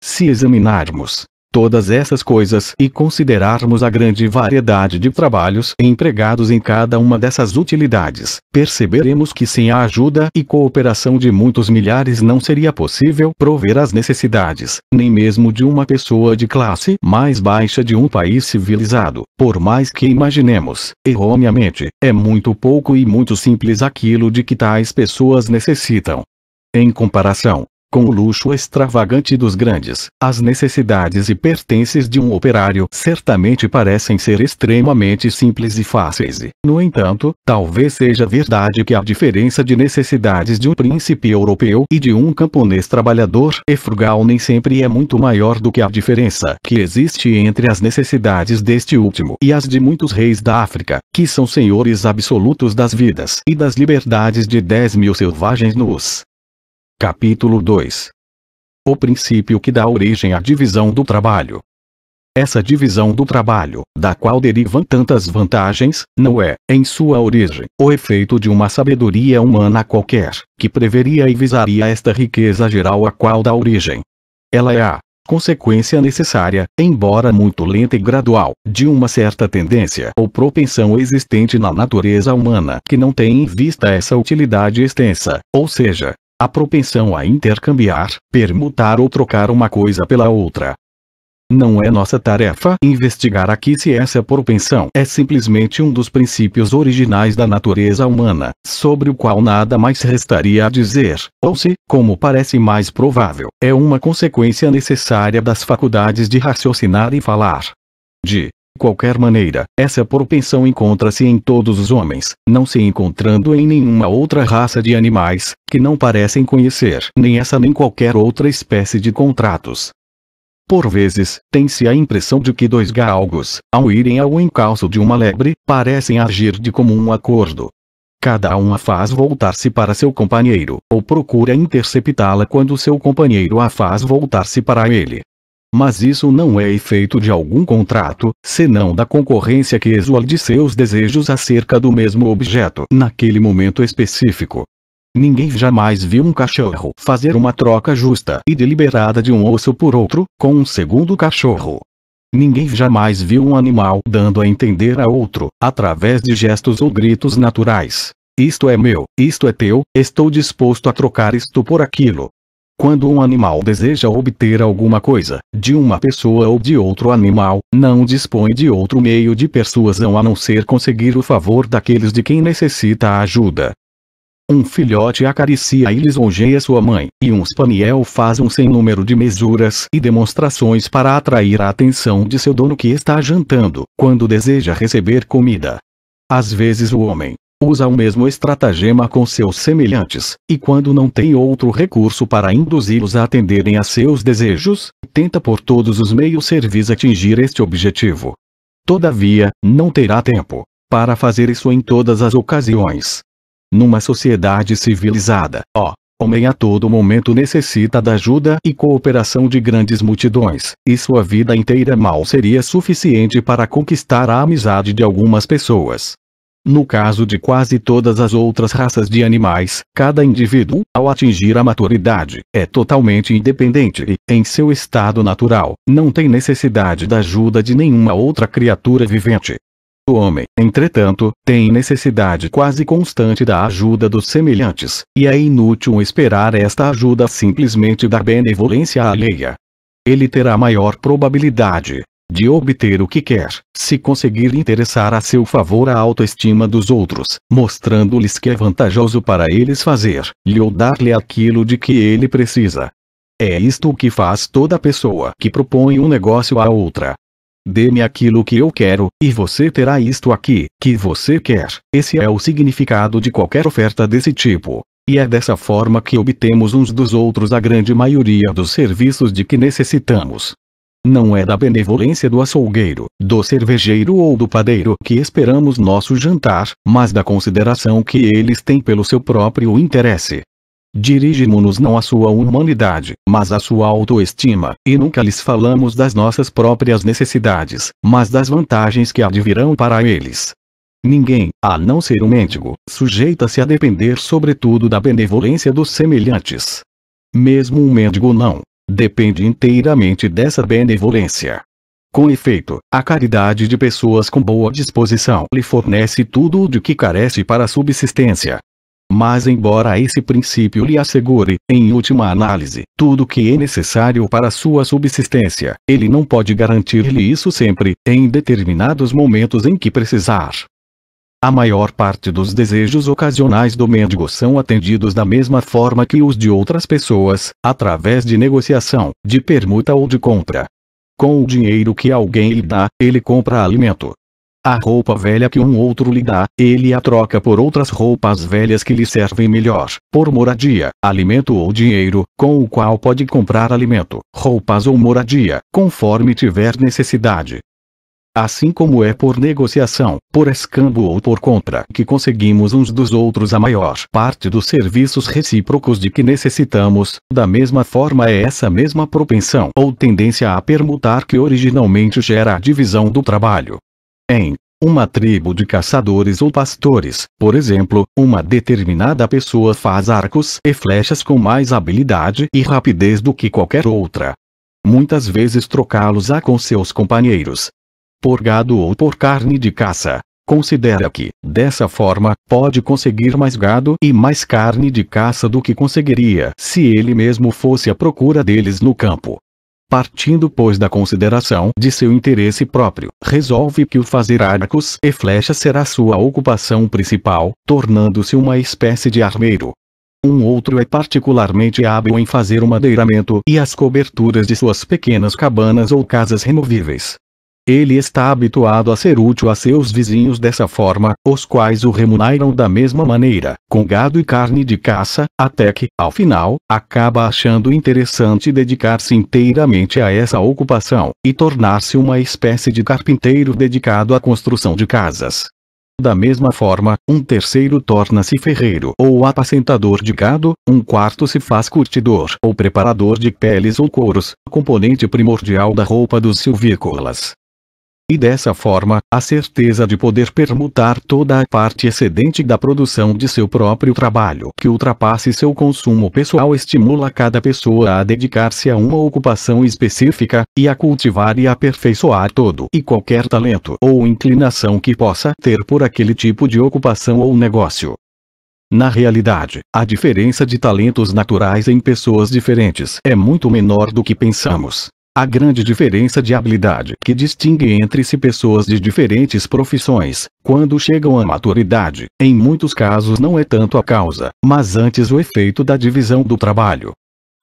Se examinarmos todas essas coisas e considerarmos a grande variedade de trabalhos empregados em cada uma dessas utilidades, perceberemos que sem a ajuda e cooperação de muitos milhares não seria possível prover as necessidades, nem mesmo de uma pessoa de classe mais baixa de um país civilizado, por mais que imaginemos, erroneamente, é muito pouco e muito simples aquilo de que tais pessoas necessitam. Em comparação, com o luxo extravagante dos grandes, as necessidades e pertences de um operário certamente parecem ser extremamente simples e fáceis no entanto, talvez seja verdade que a diferença de necessidades de um príncipe europeu e de um camponês trabalhador e frugal nem sempre é muito maior do que a diferença que existe entre as necessidades deste último e as de muitos reis da África, que são senhores absolutos das vidas e das liberdades de 10 mil selvagens nus. Capítulo 2 O princípio que dá origem à divisão do trabalho. Essa divisão do trabalho, da qual derivam tantas vantagens, não é, em sua origem, o efeito de uma sabedoria humana qualquer, que preveria e visaria esta riqueza geral a qual dá origem. Ela é a consequência necessária, embora muito lenta e gradual, de uma certa tendência ou propensão existente na natureza humana que não tem em vista essa utilidade extensa, ou seja, a propensão a intercambiar, permutar ou trocar uma coisa pela outra. Não é nossa tarefa investigar aqui se essa propensão é simplesmente um dos princípios originais da natureza humana, sobre o qual nada mais restaria a dizer, ou se, como parece mais provável, é uma consequência necessária das faculdades de raciocinar e falar. De de qualquer maneira, essa propensão encontra-se em todos os homens, não se encontrando em nenhuma outra raça de animais, que não parecem conhecer nem essa nem qualquer outra espécie de contratos. Por vezes, tem-se a impressão de que dois galgos, ao irem ao encalço de uma lebre, parecem agir de comum acordo. Cada um a faz voltar-se para seu companheiro, ou procura interceptá-la quando seu companheiro a faz voltar-se para ele mas isso não é efeito de algum contrato, senão da concorrência que de seus desejos acerca do mesmo objeto naquele momento específico. Ninguém jamais viu um cachorro fazer uma troca justa e deliberada de um osso por outro, com um segundo cachorro. Ninguém jamais viu um animal dando a entender a outro, através de gestos ou gritos naturais. Isto é meu, isto é teu, estou disposto a trocar isto por aquilo, quando um animal deseja obter alguma coisa, de uma pessoa ou de outro animal, não dispõe de outro meio de persuasão a não ser conseguir o favor daqueles de quem necessita a ajuda. Um filhote acaricia e lisonjeia sua mãe, e um spaniel faz um sem número de mesuras e demonstrações para atrair a atenção de seu dono que está jantando, quando deseja receber comida. Às vezes o homem, usa o mesmo estratagema com seus semelhantes, e quando não tem outro recurso para induzi-los a atenderem a seus desejos, tenta por todos os meios servis atingir este objetivo. Todavia, não terá tempo para fazer isso em todas as ocasiões. Numa sociedade civilizada, ó, homem a todo momento necessita da ajuda e cooperação de grandes multidões, e sua vida inteira mal seria suficiente para conquistar a amizade de algumas pessoas. No caso de quase todas as outras raças de animais, cada indivíduo, ao atingir a maturidade, é totalmente independente e, em seu estado natural, não tem necessidade da ajuda de nenhuma outra criatura vivente. O homem, entretanto, tem necessidade quase constante da ajuda dos semelhantes, e é inútil esperar esta ajuda simplesmente da benevolência alheia. Ele terá maior probabilidade, de obter o que quer, se conseguir interessar a seu favor a autoestima dos outros, mostrando-lhes que é vantajoso para eles fazer, lhe ou dar-lhe aquilo de que ele precisa. É isto o que faz toda pessoa que propõe um negócio a outra. Dê-me aquilo que eu quero, e você terá isto aqui, que você quer. Esse é o significado de qualquer oferta desse tipo. E é dessa forma que obtemos uns dos outros a grande maioria dos serviços de que necessitamos. Não é da benevolência do açougueiro, do cervejeiro ou do padeiro que esperamos nosso jantar, mas da consideração que eles têm pelo seu próprio interesse. Dirigimos-nos não à sua humanidade, mas à sua autoestima, e nunca lhes falamos das nossas próprias necessidades, mas das vantagens que advirão para eles. Ninguém, a não ser um mendigo, sujeita-se a depender sobretudo da benevolência dos semelhantes. Mesmo um mendigo não, depende inteiramente dessa benevolência. Com efeito, a caridade de pessoas com boa disposição lhe fornece tudo de que carece para a subsistência. Mas embora esse princípio lhe assegure, em última análise, tudo o que é necessário para sua subsistência, ele não pode garantir-lhe isso sempre, em determinados momentos em que precisar. A maior parte dos desejos ocasionais do mendigo são atendidos da mesma forma que os de outras pessoas, através de negociação, de permuta ou de compra. Com o dinheiro que alguém lhe dá, ele compra alimento. A roupa velha que um outro lhe dá, ele a troca por outras roupas velhas que lhe servem melhor, por moradia, alimento ou dinheiro, com o qual pode comprar alimento, roupas ou moradia, conforme tiver necessidade assim como é por negociação, por escambo ou por compra que conseguimos uns dos outros a maior parte dos serviços recíprocos de que necessitamos, da mesma forma é essa mesma propensão ou tendência a permutar que originalmente gera a divisão do trabalho. Em uma tribo de caçadores ou pastores, por exemplo, uma determinada pessoa faz arcos e flechas com mais habilidade e rapidez do que qualquer outra. Muitas vezes trocá-los-á com seus companheiros, por gado ou por carne de caça. Considera que, dessa forma, pode conseguir mais gado e mais carne de caça do que conseguiria se ele mesmo fosse à procura deles no campo. Partindo pois da consideração de seu interesse próprio, resolve que o fazer arcos e flechas será sua ocupação principal, tornando-se uma espécie de armeiro. Um outro é particularmente hábil em fazer o madeiramento e as coberturas de suas pequenas cabanas ou casas removíveis, ele está habituado a ser útil a seus vizinhos dessa forma, os quais o remuneram da mesma maneira, com gado e carne de caça, até que, ao final, acaba achando interessante dedicar-se inteiramente a essa ocupação, e tornar-se uma espécie de carpinteiro dedicado à construção de casas. Da mesma forma, um terceiro torna-se ferreiro ou apacentador de gado, um quarto se faz curtidor ou preparador de peles ou couros, componente primordial da roupa dos silvícolas. E dessa forma, a certeza de poder permutar toda a parte excedente da produção de seu próprio trabalho que ultrapasse seu consumo pessoal estimula cada pessoa a dedicar-se a uma ocupação específica, e a cultivar e aperfeiçoar todo e qualquer talento ou inclinação que possa ter por aquele tipo de ocupação ou negócio. Na realidade, a diferença de talentos naturais em pessoas diferentes é muito menor do que pensamos. A grande diferença de habilidade que distingue entre si pessoas de diferentes profissões, quando chegam à maturidade, em muitos casos não é tanto a causa, mas antes o efeito da divisão do trabalho.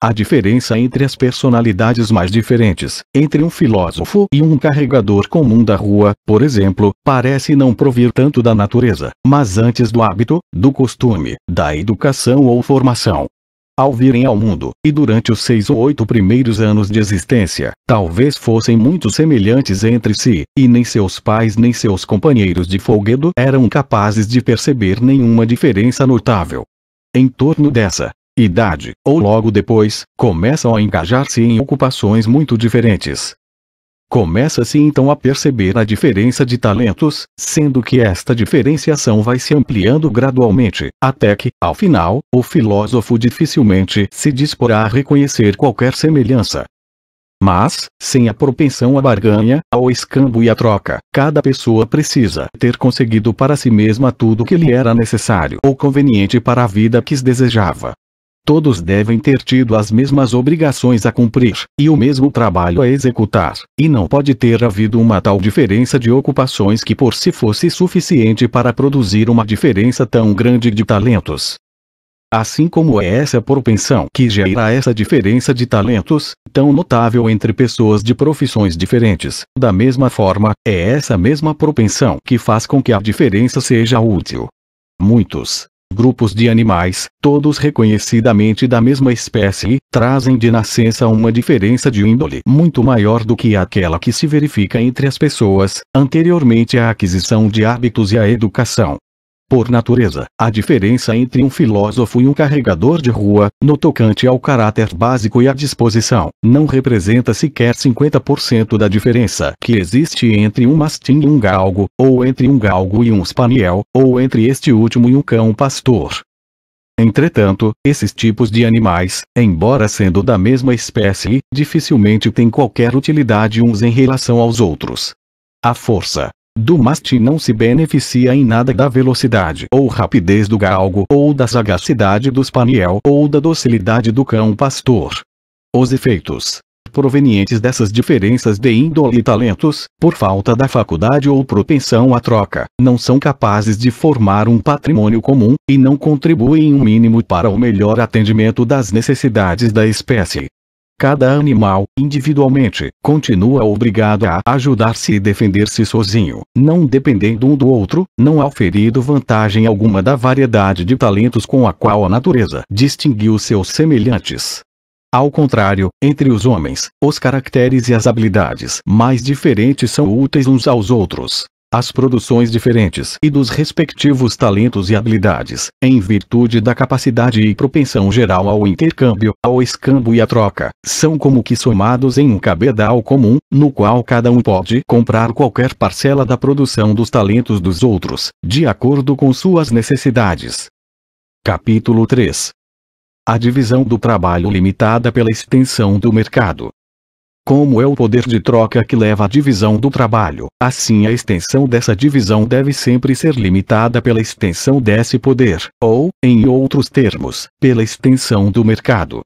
A diferença entre as personalidades mais diferentes, entre um filósofo e um carregador comum da rua, por exemplo, parece não provir tanto da natureza, mas antes do hábito, do costume, da educação ou formação ao virem ao mundo, e durante os seis ou oito primeiros anos de existência, talvez fossem muito semelhantes entre si, e nem seus pais nem seus companheiros de folguedo eram capazes de perceber nenhuma diferença notável. Em torno dessa idade, ou logo depois, começam a engajar-se em ocupações muito diferentes, Começa-se então a perceber a diferença de talentos, sendo que esta diferenciação vai se ampliando gradualmente, até que, ao final, o filósofo dificilmente se disporá a reconhecer qualquer semelhança. Mas, sem a propensão à barganha, ao escambo e à troca, cada pessoa precisa ter conseguido para si mesma tudo o que lhe era necessário ou conveniente para a vida que desejava todos devem ter tido as mesmas obrigações a cumprir, e o mesmo trabalho a executar, e não pode ter havido uma tal diferença de ocupações que por si fosse suficiente para produzir uma diferença tão grande de talentos. Assim como é essa propensão que gera essa diferença de talentos, tão notável entre pessoas de profissões diferentes, da mesma forma, é essa mesma propensão que faz com que a diferença seja útil. Muitos, grupos de animais, todos reconhecidamente da mesma espécie, trazem de nascença uma diferença de índole muito maior do que aquela que se verifica entre as pessoas, anteriormente à aquisição de hábitos e à educação por natureza, a diferença entre um filósofo e um carregador de rua, no tocante ao caráter básico e à disposição, não representa sequer 50% da diferença que existe entre um mastim e um galgo, ou entre um galgo e um spaniel, ou entre este último e um cão pastor. Entretanto, esses tipos de animais, embora sendo da mesma espécie, dificilmente têm qualquer utilidade uns em relação aos outros. A força, do mastim não se beneficia em nada da velocidade ou rapidez do galgo ou da sagacidade do spaniel ou da docilidade do cão pastor. Os efeitos provenientes dessas diferenças de índole e talentos, por falta da faculdade ou propensão à troca, não são capazes de formar um patrimônio comum, e não contribuem um mínimo para o melhor atendimento das necessidades da espécie. Cada animal, individualmente, continua obrigado a ajudar-se e defender-se sozinho, não dependendo um do outro, não há oferido vantagem alguma da variedade de talentos com a qual a natureza distinguiu seus semelhantes. Ao contrário, entre os homens, os caracteres e as habilidades mais diferentes são úteis uns aos outros, as produções diferentes e dos respectivos talentos e habilidades, em virtude da capacidade e propensão geral ao intercâmbio, ao escambo e à troca, são como que somados em um cabedal comum, no qual cada um pode comprar qualquer parcela da produção dos talentos dos outros, de acordo com suas necessidades. Capítulo 3 a divisão do trabalho limitada pela extensão do mercado. Como é o poder de troca que leva à divisão do trabalho, assim a extensão dessa divisão deve sempre ser limitada pela extensão desse poder, ou, em outros termos, pela extensão do mercado.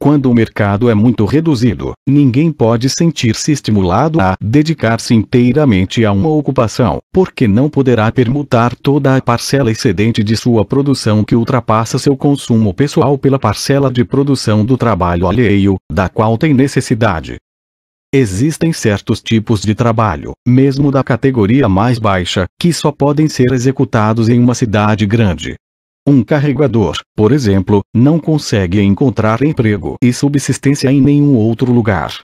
Quando o mercado é muito reduzido, ninguém pode sentir-se estimulado a dedicar-se inteiramente a uma ocupação, porque não poderá permutar toda a parcela excedente de sua produção que ultrapassa seu consumo pessoal pela parcela de produção do trabalho alheio, da qual tem necessidade. Existem certos tipos de trabalho, mesmo da categoria mais baixa, que só podem ser executados em uma cidade grande. Um carregador, por exemplo, não consegue encontrar emprego e subsistência em nenhum outro lugar.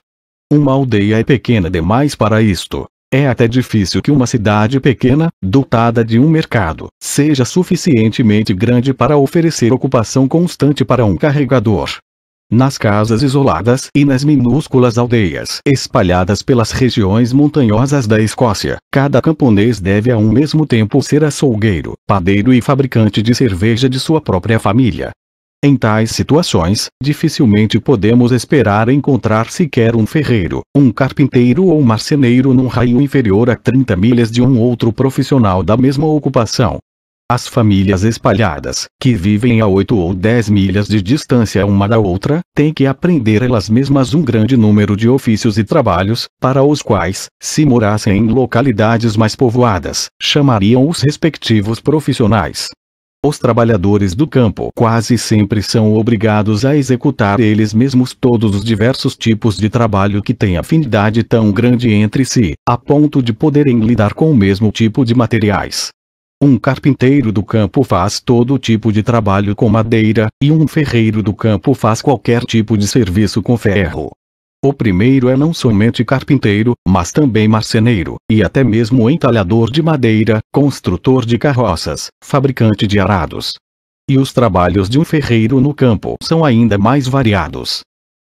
Uma aldeia é pequena demais para isto. É até difícil que uma cidade pequena, dotada de um mercado, seja suficientemente grande para oferecer ocupação constante para um carregador nas casas isoladas e nas minúsculas aldeias espalhadas pelas regiões montanhosas da Escócia. Cada camponês deve ao mesmo tempo ser açougueiro, padeiro e fabricante de cerveja de sua própria família. Em tais situações, dificilmente podemos esperar encontrar sequer um ferreiro, um carpinteiro ou um marceneiro num raio inferior a 30 milhas de um outro profissional da mesma ocupação. As famílias espalhadas, que vivem a 8 ou 10 milhas de distância uma da outra, têm que aprender elas mesmas um grande número de ofícios e trabalhos, para os quais, se morassem em localidades mais povoadas, chamariam os respectivos profissionais. Os trabalhadores do campo quase sempre são obrigados a executar eles mesmos todos os diversos tipos de trabalho que têm afinidade tão grande entre si, a ponto de poderem lidar com o mesmo tipo de materiais. Um carpinteiro do campo faz todo tipo de trabalho com madeira, e um ferreiro do campo faz qualquer tipo de serviço com ferro. O primeiro é não somente carpinteiro, mas também marceneiro, e até mesmo entalhador de madeira, construtor de carroças, fabricante de arados. E os trabalhos de um ferreiro no campo são ainda mais variados.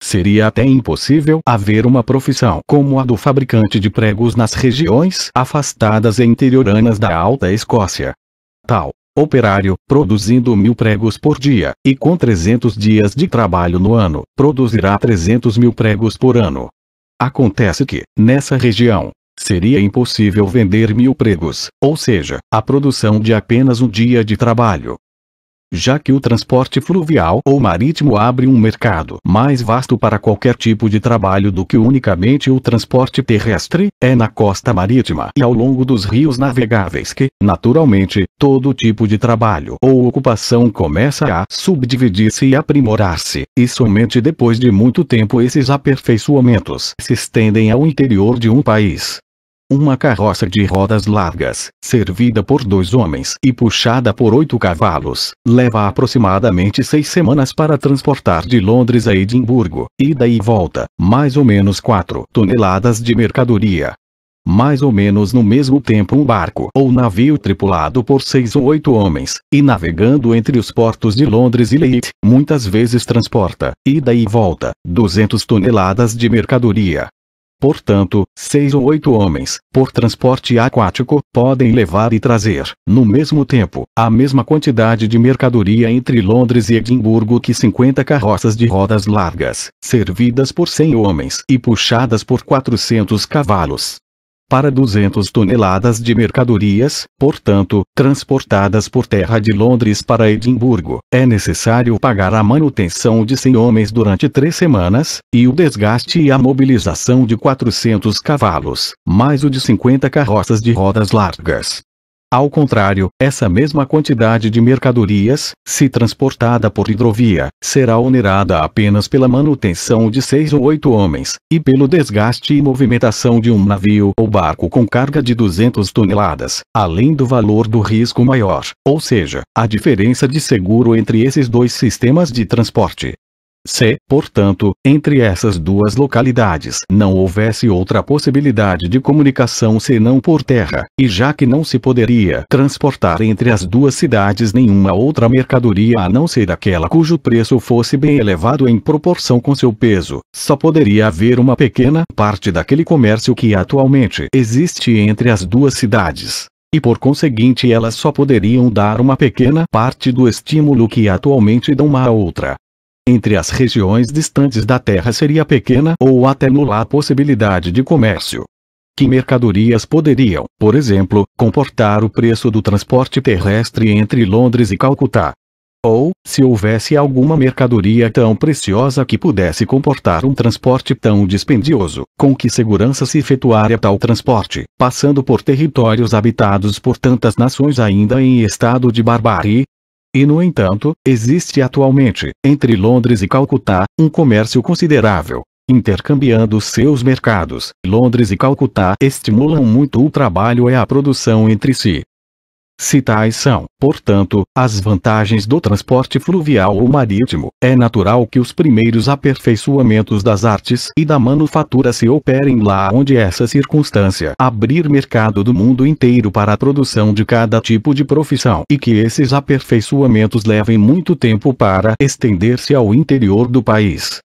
Seria até impossível haver uma profissão como a do fabricante de pregos nas regiões afastadas e interioranas da Alta Escócia. Tal operário, produzindo mil pregos por dia, e com 300 dias de trabalho no ano, produzirá 300 mil pregos por ano. Acontece que, nessa região, seria impossível vender mil pregos, ou seja, a produção de apenas um dia de trabalho, já que o transporte fluvial ou marítimo abre um mercado mais vasto para qualquer tipo de trabalho do que unicamente o transporte terrestre, é na costa marítima e ao longo dos rios navegáveis que, naturalmente, todo tipo de trabalho ou ocupação começa a subdividir-se e aprimorar-se, e somente depois de muito tempo esses aperfeiçoamentos se estendem ao interior de um país. Uma carroça de rodas largas, servida por dois homens e puxada por oito cavalos, leva aproximadamente seis semanas para transportar de Londres a Edimburgo, ida e volta, mais ou menos quatro toneladas de mercadoria. Mais ou menos no mesmo tempo um barco ou navio tripulado por seis ou oito homens, e navegando entre os portos de Londres e Leith, muitas vezes transporta, ida e volta, 200 toneladas de mercadoria. Portanto, seis ou oito homens, por transporte aquático, podem levar e trazer, no mesmo tempo, a mesma quantidade de mercadoria entre Londres e Edimburgo que 50 carroças de rodas largas, servidas por 100 homens e puxadas por 400 cavalos para 200 toneladas de mercadorias, portanto, transportadas por terra de Londres para Edimburgo. É necessário pagar a manutenção de 100 homens durante três semanas, e o desgaste e a mobilização de 400 cavalos, mais o de 50 carroças de rodas largas. Ao contrário, essa mesma quantidade de mercadorias, se transportada por hidrovia, será onerada apenas pela manutenção de seis ou oito homens, e pelo desgaste e movimentação de um navio ou barco com carga de 200 toneladas, além do valor do risco maior, ou seja, a diferença de seguro entre esses dois sistemas de transporte, se, portanto, entre essas duas localidades não houvesse outra possibilidade de comunicação senão por terra, e já que não se poderia transportar entre as duas cidades nenhuma outra mercadoria a não ser aquela cujo preço fosse bem elevado em proporção com seu peso, só poderia haver uma pequena parte daquele comércio que atualmente existe entre as duas cidades e por conseguinte elas só poderiam dar uma pequena parte do estímulo que atualmente dão uma à outra entre as regiões distantes da terra seria pequena ou até nula a possibilidade de comércio. Que mercadorias poderiam, por exemplo, comportar o preço do transporte terrestre entre Londres e Calcutá? Ou, se houvesse alguma mercadoria tão preciosa que pudesse comportar um transporte tão dispendioso, com que segurança se efetuaria tal transporte, passando por territórios habitados por tantas nações ainda em estado de barbárie? E no entanto, existe atualmente, entre Londres e Calcutá, um comércio considerável. Intercambiando seus mercados, Londres e Calcutá estimulam muito o trabalho e a produção entre si. Citais são, portanto, as vantagens do transporte fluvial ou marítimo. É natural que os primeiros aperfeiçoamentos das artes e da manufatura se operem lá onde essa circunstância abrir mercado do mundo inteiro para a produção de cada tipo de profissão e que esses aperfeiçoamentos levem muito tempo para estender-se ao interior do país.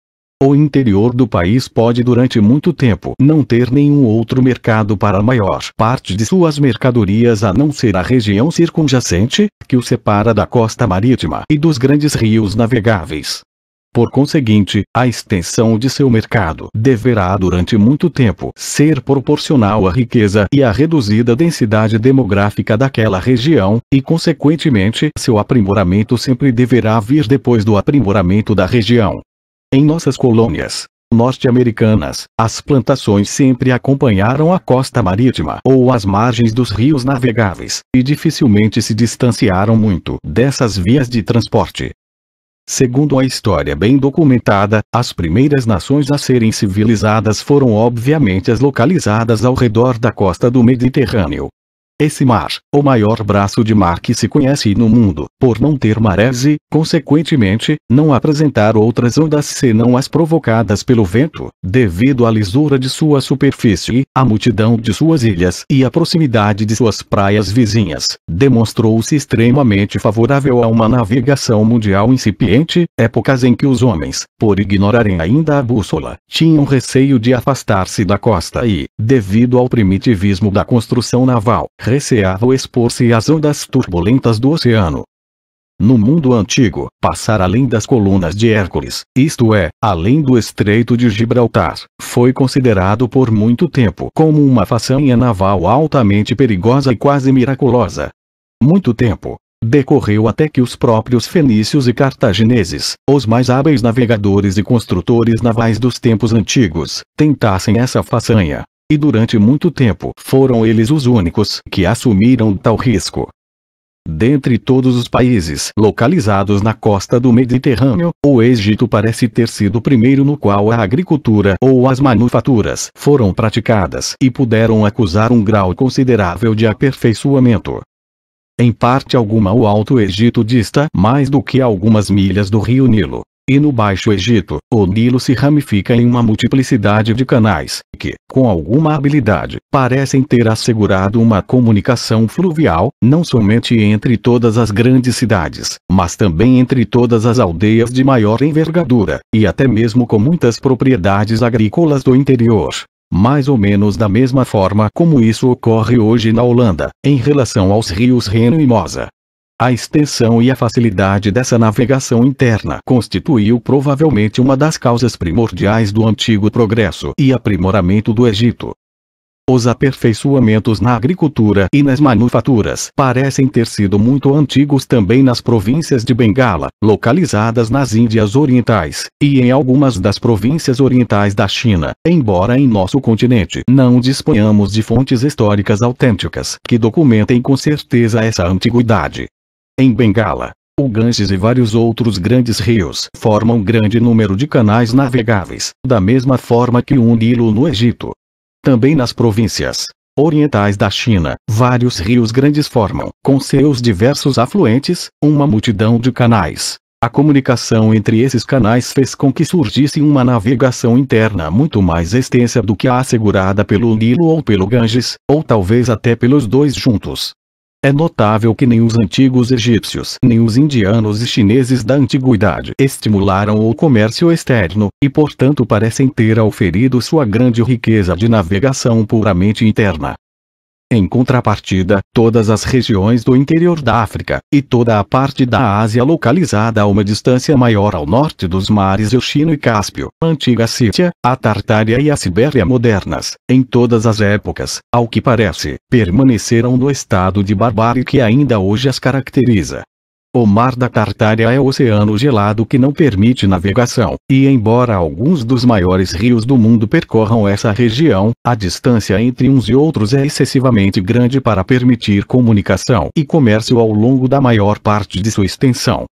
O interior do país pode durante muito tempo não ter nenhum outro mercado para a maior parte de suas mercadorias a não ser a região circunjacente, que o separa da costa marítima e dos grandes rios navegáveis. Por conseguinte, a extensão de seu mercado deverá durante muito tempo ser proporcional à riqueza e à reduzida densidade demográfica daquela região, e consequentemente seu aprimoramento sempre deverá vir depois do aprimoramento da região. Em nossas colônias norte-americanas, as plantações sempre acompanharam a costa marítima ou as margens dos rios navegáveis, e dificilmente se distanciaram muito dessas vias de transporte. Segundo a história bem documentada, as primeiras nações a serem civilizadas foram obviamente as localizadas ao redor da costa do Mediterrâneo, esse mar, o maior braço de mar que se conhece no mundo, por não ter marés e, consequentemente, não apresentar outras ondas senão as provocadas pelo vento, devido à lisura de sua superfície, à multidão de suas ilhas e à proximidade de suas praias vizinhas, demonstrou-se extremamente favorável a uma navegação mundial incipiente, épocas em que os homens, por ignorarem ainda a bússola, tinham receio de afastar-se da costa e, devido ao primitivismo da construção naval, receava expor-se às ondas turbulentas do oceano. No mundo antigo, passar além das colunas de Hércules, isto é, além do Estreito de Gibraltar, foi considerado por muito tempo como uma façanha naval altamente perigosa e quase miraculosa. Muito tempo, Decorreu até que os próprios fenícios e cartagineses, os mais hábeis navegadores e construtores navais dos tempos antigos, tentassem essa façanha, e durante muito tempo foram eles os únicos que assumiram tal risco. Dentre todos os países localizados na costa do Mediterrâneo, o Egito parece ter sido o primeiro no qual a agricultura ou as manufaturas foram praticadas e puderam acusar um grau considerável de aperfeiçoamento. Em parte alguma o Alto Egito dista mais do que algumas milhas do rio Nilo, e no Baixo Egito, o Nilo se ramifica em uma multiplicidade de canais, que, com alguma habilidade, parecem ter assegurado uma comunicação fluvial, não somente entre todas as grandes cidades, mas também entre todas as aldeias de maior envergadura, e até mesmo com muitas propriedades agrícolas do interior. Mais ou menos da mesma forma como isso ocorre hoje na Holanda, em relação aos rios Reno e Mosa. A extensão e a facilidade dessa navegação interna constituiu provavelmente uma das causas primordiais do antigo progresso e aprimoramento do Egito. Os aperfeiçoamentos na agricultura e nas manufaturas parecem ter sido muito antigos também nas províncias de Bengala, localizadas nas Índias Orientais, e em algumas das províncias orientais da China, embora em nosso continente não disponhamos de fontes históricas autênticas que documentem com certeza essa antiguidade. Em Bengala, o Ganges e vários outros grandes rios formam um grande número de canais navegáveis, da mesma forma que o Nilo no Egito. Também nas províncias orientais da China, vários rios grandes formam, com seus diversos afluentes, uma multidão de canais. A comunicação entre esses canais fez com que surgisse uma navegação interna muito mais extensa do que a assegurada pelo Nilo ou pelo Ganges, ou talvez até pelos dois juntos. É notável que nem os antigos egípcios nem os indianos e chineses da antiguidade estimularam o comércio externo, e portanto parecem ter auferido sua grande riqueza de navegação puramente interna. Em contrapartida, todas as regiões do interior da África, e toda a parte da Ásia localizada a uma distância maior ao norte dos mares Euxino e Cáspio, antiga Cítia, a Tartária e a Sibéria modernas, em todas as épocas, ao que parece, permaneceram no estado de barbárie que ainda hoje as caracteriza. O Mar da Tartária é o oceano gelado que não permite navegação, e embora alguns dos maiores rios do mundo percorram essa região, a distância entre uns e outros é excessivamente grande para permitir comunicação e comércio ao longo da maior parte de sua extensão.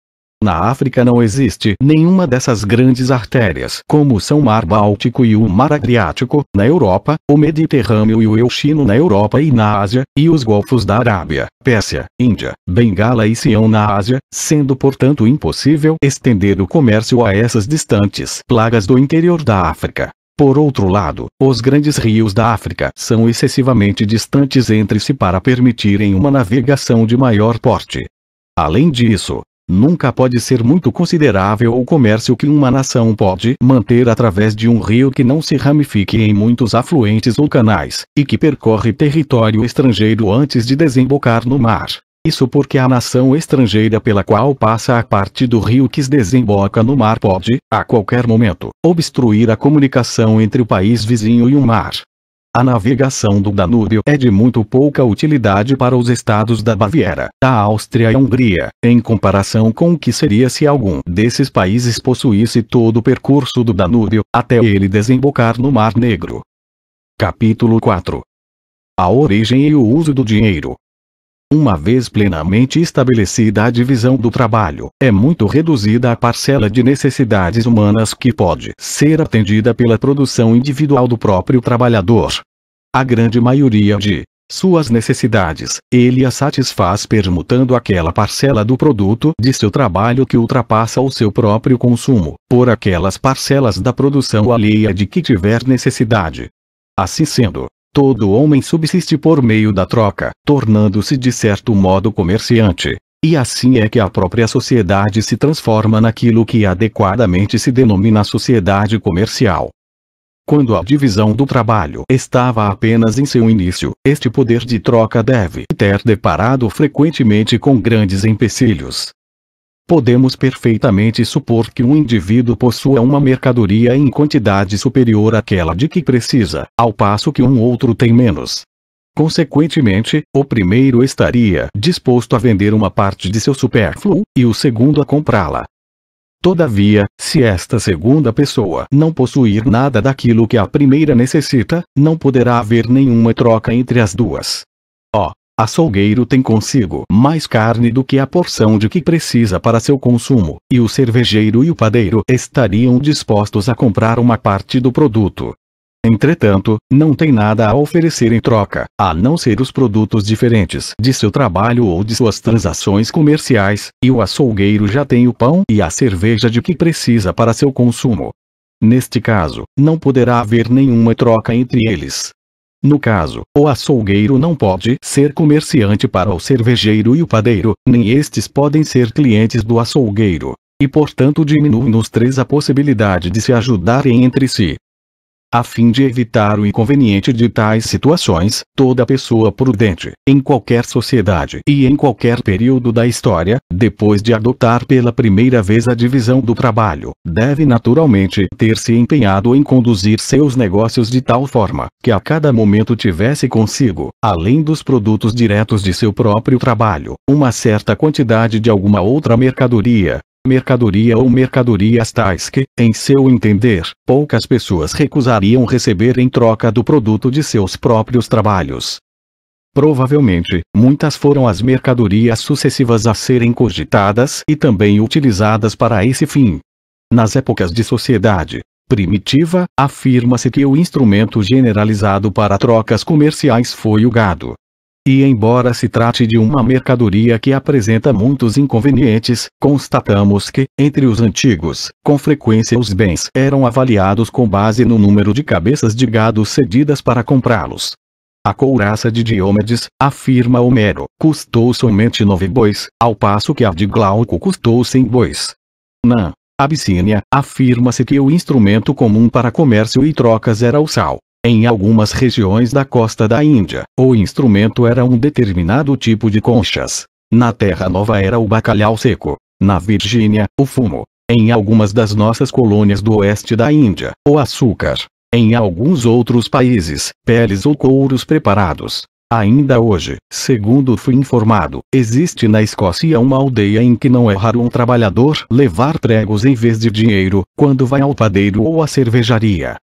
Na África não existe nenhuma dessas grandes artérias, como são o Mar Báltico e o Mar Adriático, na Europa, o Mediterrâneo e o Euxino na Europa e na Ásia, e os Golfos da Arábia, Pérsia, Índia, Bengala e Sião na Ásia, sendo portanto impossível estender o comércio a essas distantes plagas do interior da África. Por outro lado, os grandes rios da África são excessivamente distantes entre si para permitirem uma navegação de maior porte. Além disso, Nunca pode ser muito considerável o comércio que uma nação pode manter através de um rio que não se ramifique em muitos afluentes ou canais, e que percorre território estrangeiro antes de desembocar no mar. Isso porque a nação estrangeira pela qual passa a parte do rio que desemboca no mar pode, a qualquer momento, obstruir a comunicação entre o país vizinho e o mar, a navegação do Danúbio é de muito pouca utilidade para os estados da Baviera, da Áustria e Hungria, em comparação com o que seria se algum desses países possuísse todo o percurso do Danúbio, até ele desembocar no Mar Negro. Capítulo 4 A origem e o uso do dinheiro uma vez plenamente estabelecida a divisão do trabalho, é muito reduzida a parcela de necessidades humanas que pode ser atendida pela produção individual do próprio trabalhador. A grande maioria de suas necessidades, ele as satisfaz permutando aquela parcela do produto de seu trabalho que ultrapassa o seu próprio consumo, por aquelas parcelas da produção alheia de que tiver necessidade. Assim sendo, Todo homem subsiste por meio da troca, tornando-se de certo modo comerciante. E assim é que a própria sociedade se transforma naquilo que adequadamente se denomina sociedade comercial. Quando a divisão do trabalho estava apenas em seu início, este poder de troca deve ter deparado frequentemente com grandes empecilhos, Podemos perfeitamente supor que um indivíduo possua uma mercadoria em quantidade superior àquela de que precisa, ao passo que um outro tem menos. Consequentemente, o primeiro estaria disposto a vender uma parte de seu supérfluo, e o segundo a comprá-la. Todavia, se esta segunda pessoa não possuir nada daquilo que a primeira necessita, não poderá haver nenhuma troca entre as duas. Ó, oh, Açougueiro tem consigo mais carne do que a porção de que precisa para seu consumo, e o cervejeiro e o padeiro estariam dispostos a comprar uma parte do produto. Entretanto, não tem nada a oferecer em troca, a não ser os produtos diferentes de seu trabalho ou de suas transações comerciais, e o açougueiro já tem o pão e a cerveja de que precisa para seu consumo. Neste caso, não poderá haver nenhuma troca entre eles, no caso, o açougueiro não pode ser comerciante para o cervejeiro e o padeiro, nem estes podem ser clientes do açougueiro. E portanto diminui nos três a possibilidade de se ajudarem entre si. A fim de evitar o inconveniente de tais situações, toda pessoa prudente, em qualquer sociedade e em qualquer período da história, depois de adotar pela primeira vez a divisão do trabalho, deve naturalmente ter se empenhado em conduzir seus negócios de tal forma que a cada momento tivesse consigo, além dos produtos diretos de seu próprio trabalho, uma certa quantidade de alguma outra mercadoria, mercadoria ou mercadorias tais que, em seu entender, poucas pessoas recusariam receber em troca do produto de seus próprios trabalhos. Provavelmente, muitas foram as mercadorias sucessivas a serem cogitadas e também utilizadas para esse fim. Nas épocas de sociedade, primitiva, afirma-se que o instrumento generalizado para trocas comerciais foi o gado. E embora se trate de uma mercadoria que apresenta muitos inconvenientes, constatamos que, entre os antigos, com frequência os bens eram avaliados com base no número de cabeças de gado cedidas para comprá-los. A couraça de Diomedes, afirma Homero, custou somente nove bois, ao passo que a de Glauco custou cem bois. Na Abissínia, afirma-se que o instrumento comum para comércio e trocas era o sal, em algumas regiões da costa da Índia, o instrumento era um determinado tipo de conchas. Na Terra Nova era o bacalhau seco. Na Virgínia, o fumo. Em algumas das nossas colônias do oeste da Índia, o açúcar. Em alguns outros países, peles ou couros preparados. Ainda hoje, segundo fui informado, existe na Escócia uma aldeia em que não é raro um trabalhador levar pregos em vez de dinheiro, quando vai ao padeiro ou à cervejaria.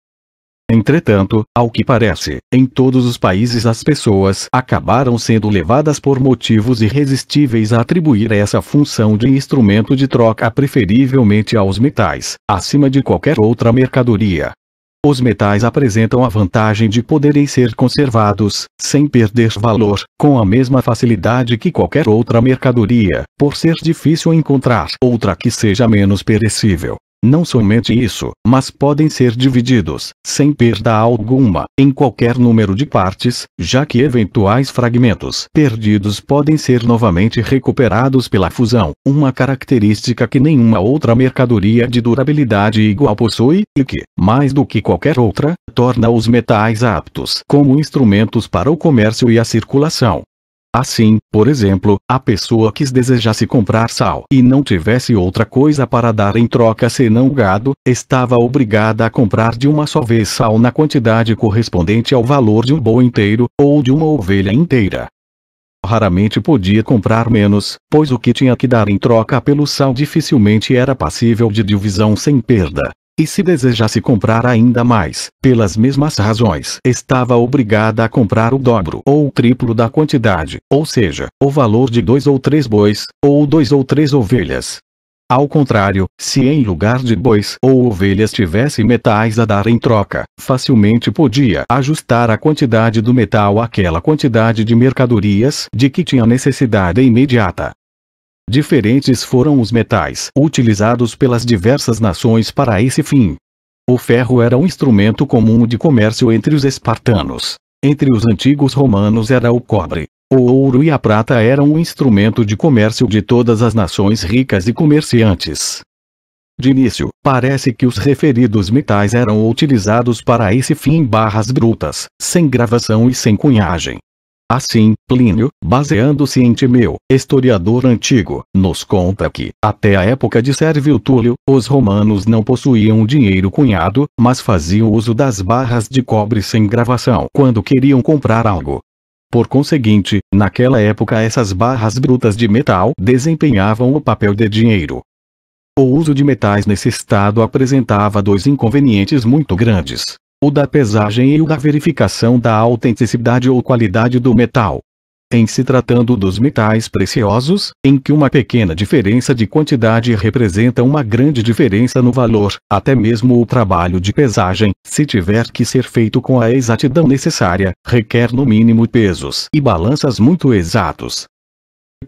Entretanto, ao que parece, em todos os países as pessoas acabaram sendo levadas por motivos irresistíveis a atribuir essa função de instrumento de troca preferivelmente aos metais, acima de qualquer outra mercadoria. Os metais apresentam a vantagem de poderem ser conservados, sem perder valor, com a mesma facilidade que qualquer outra mercadoria, por ser difícil encontrar outra que seja menos perecível. Não somente isso, mas podem ser divididos, sem perda alguma, em qualquer número de partes, já que eventuais fragmentos perdidos podem ser novamente recuperados pela fusão, uma característica que nenhuma outra mercadoria de durabilidade igual possui, e que, mais do que qualquer outra, torna os metais aptos como instrumentos para o comércio e a circulação. Assim, por exemplo, a pessoa que desejasse comprar sal e não tivesse outra coisa para dar em troca senão gado, estava obrigada a comprar de uma só vez sal na quantidade correspondente ao valor de um boi inteiro, ou de uma ovelha inteira. Raramente podia comprar menos, pois o que tinha que dar em troca pelo sal dificilmente era passível de divisão sem perda e se desejasse comprar ainda mais, pelas mesmas razões, estava obrigada a comprar o dobro ou o triplo da quantidade, ou seja, o valor de dois ou três bois, ou dois ou três ovelhas. Ao contrário, se em lugar de bois ou ovelhas tivesse metais a dar em troca, facilmente podia ajustar a quantidade do metal àquela quantidade de mercadorias de que tinha necessidade imediata. Diferentes foram os metais utilizados pelas diversas nações para esse fim. O ferro era um instrumento comum de comércio entre os espartanos. Entre os antigos romanos era o cobre. O ouro e a prata eram um instrumento de comércio de todas as nações ricas e comerciantes. De início, parece que os referidos metais eram utilizados para esse fim em barras brutas, sem gravação e sem cunhagem. Assim, Plínio, baseando-se em Timeu, historiador antigo, nos conta que, até a época de Sérvio Túlio, os romanos não possuíam dinheiro cunhado, mas faziam uso das barras de cobre sem gravação quando queriam comprar algo. Por conseguinte, naquela época essas barras brutas de metal desempenhavam o papel de dinheiro. O uso de metais nesse estado apresentava dois inconvenientes muito grandes o da pesagem e o da verificação da autenticidade ou qualidade do metal. Em se tratando dos metais preciosos, em que uma pequena diferença de quantidade representa uma grande diferença no valor, até mesmo o trabalho de pesagem, se tiver que ser feito com a exatidão necessária, requer no mínimo pesos e balanças muito exatos.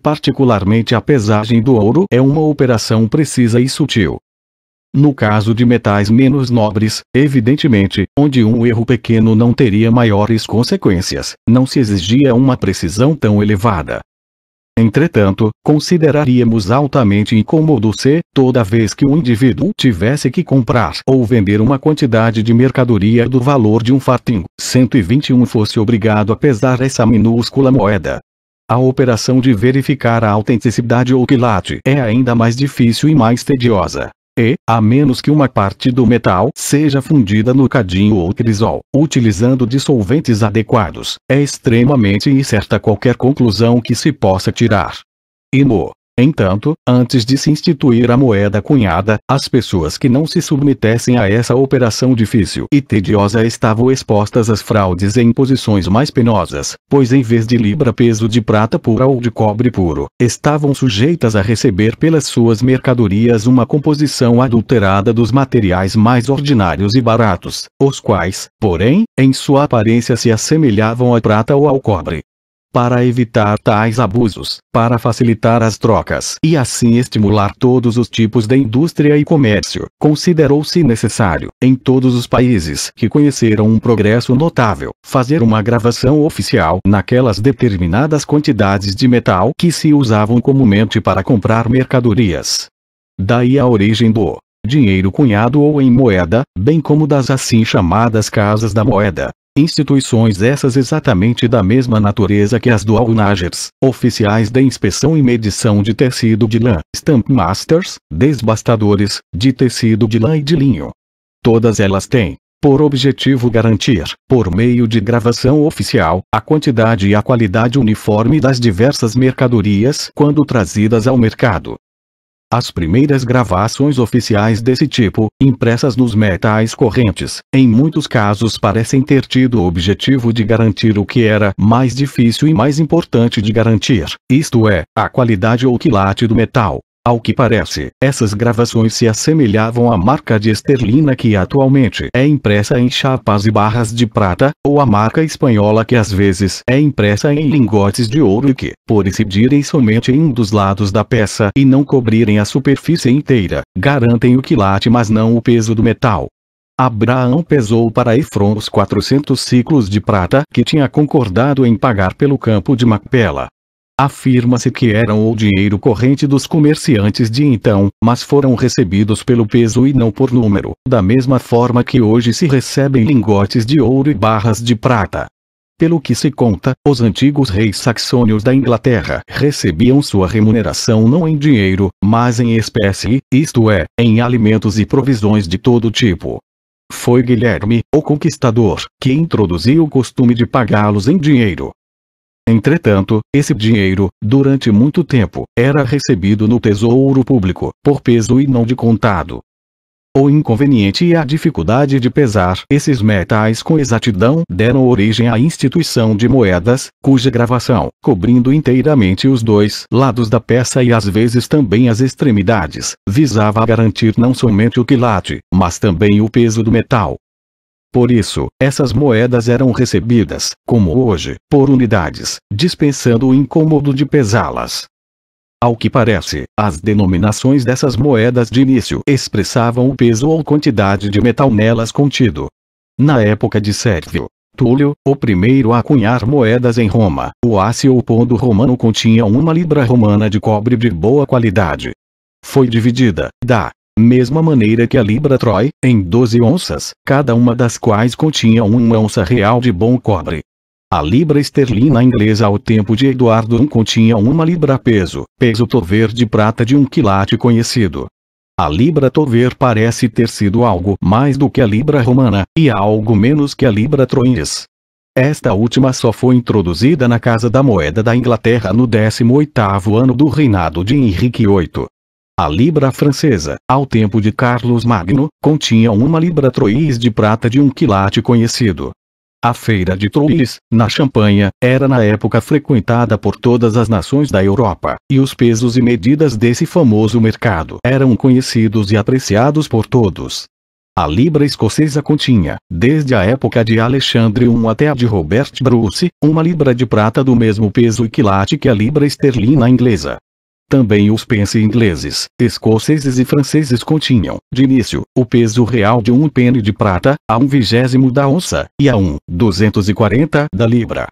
Particularmente a pesagem do ouro é uma operação precisa e sutil, no caso de metais menos nobres, evidentemente, onde um erro pequeno não teria maiores consequências, não se exigia uma precisão tão elevada. Entretanto, consideraríamos altamente incômodo se, toda vez que um indivíduo tivesse que comprar ou vender uma quantidade de mercadoria do valor de um fartinho, 121 fosse obrigado a pesar essa minúscula moeda. A operação de verificar a autenticidade ou quilate é ainda mais difícil e mais tediosa, e, a menos que uma parte do metal seja fundida no cadinho ou crisol, utilizando dissolventes adequados, é extremamente incerta qualquer conclusão que se possa tirar. E no Entanto, antes de se instituir a moeda cunhada, as pessoas que não se submetessem a essa operação difícil e tediosa estavam expostas às fraudes em posições mais penosas, pois em vez de libra-peso de prata pura ou de cobre puro, estavam sujeitas a receber pelas suas mercadorias uma composição adulterada dos materiais mais ordinários e baratos, os quais, porém, em sua aparência se assemelhavam à prata ou ao cobre para evitar tais abusos, para facilitar as trocas e assim estimular todos os tipos de indústria e comércio, considerou-se necessário, em todos os países que conheceram um progresso notável, fazer uma gravação oficial naquelas determinadas quantidades de metal que se usavam comumente para comprar mercadorias. Daí a origem do dinheiro cunhado ou em moeda, bem como das assim chamadas casas da moeda, instituições essas exatamente da mesma natureza que as do Alnagers, oficiais da inspeção e medição de tecido de lã, stampmasters, desbastadores, de tecido de lã e de linho. Todas elas têm, por objetivo garantir, por meio de gravação oficial, a quantidade e a qualidade uniforme das diversas mercadorias quando trazidas ao mercado, as primeiras gravações oficiais desse tipo, impressas nos metais correntes, em muitos casos parecem ter tido o objetivo de garantir o que era mais difícil e mais importante de garantir, isto é, a qualidade ou quilate do metal. Ao que parece, essas gravações se assemelhavam à marca de esterlina que atualmente é impressa em chapas e barras de prata, ou à marca espanhola que às vezes é impressa em lingotes de ouro e que, por incidirem somente em um dos lados da peça e não cobrirem a superfície inteira, garantem o quilate mas não o peso do metal. Abraão pesou para Efron os 400 ciclos de prata que tinha concordado em pagar pelo campo de Macpela, Afirma-se que eram o dinheiro corrente dos comerciantes de então, mas foram recebidos pelo peso e não por número, da mesma forma que hoje se recebem lingotes de ouro e barras de prata. Pelo que se conta, os antigos reis saxônios da Inglaterra recebiam sua remuneração não em dinheiro, mas em espécie, isto é, em alimentos e provisões de todo tipo. Foi Guilherme, o conquistador, que introduziu o costume de pagá-los em dinheiro. Entretanto, esse dinheiro, durante muito tempo, era recebido no tesouro público, por peso e não de contado. O inconveniente e a dificuldade de pesar esses metais com exatidão deram origem à instituição de moedas, cuja gravação, cobrindo inteiramente os dois lados da peça e às vezes também as extremidades, visava garantir não somente o quilate, mas também o peso do metal. Por isso, essas moedas eram recebidas, como hoje, por unidades, dispensando o incômodo de pesá-las. Ao que parece, as denominações dessas moedas de início expressavam o peso ou quantidade de metal nelas contido. Na época de Sérvio, Túlio, o primeiro a cunhar moedas em Roma, o ácio ou pondo romano continha uma libra romana de cobre de boa qualidade. Foi dividida, da mesma maneira que a libra Troy, em 12 onças, cada uma das quais continha uma onça real de bom cobre. A libra esterlina inglesa ao tempo de Eduardo I continha uma libra peso, peso tover de prata de um quilate conhecido. A libra tover parece ter sido algo mais do que a libra romana, e algo menos que a libra troinês. Esta última só foi introduzida na Casa da Moeda da Inglaterra no 18º ano do reinado de Henrique VIII. A libra francesa, ao tempo de Carlos Magno, continha uma libra troís de prata de um quilate conhecido. A feira de Troyes, na Champanha, era na época frequentada por todas as nações da Europa, e os pesos e medidas desse famoso mercado eram conhecidos e apreciados por todos. A libra escocesa continha, desde a época de Alexandre I até a de Robert Bruce, uma libra de prata do mesmo peso e quilate que a libra esterlina inglesa. Também os pence ingleses, escoceses e franceses continham, de início, o peso real de um pene de prata, a um vigésimo da onça, e a um, 240 da libra.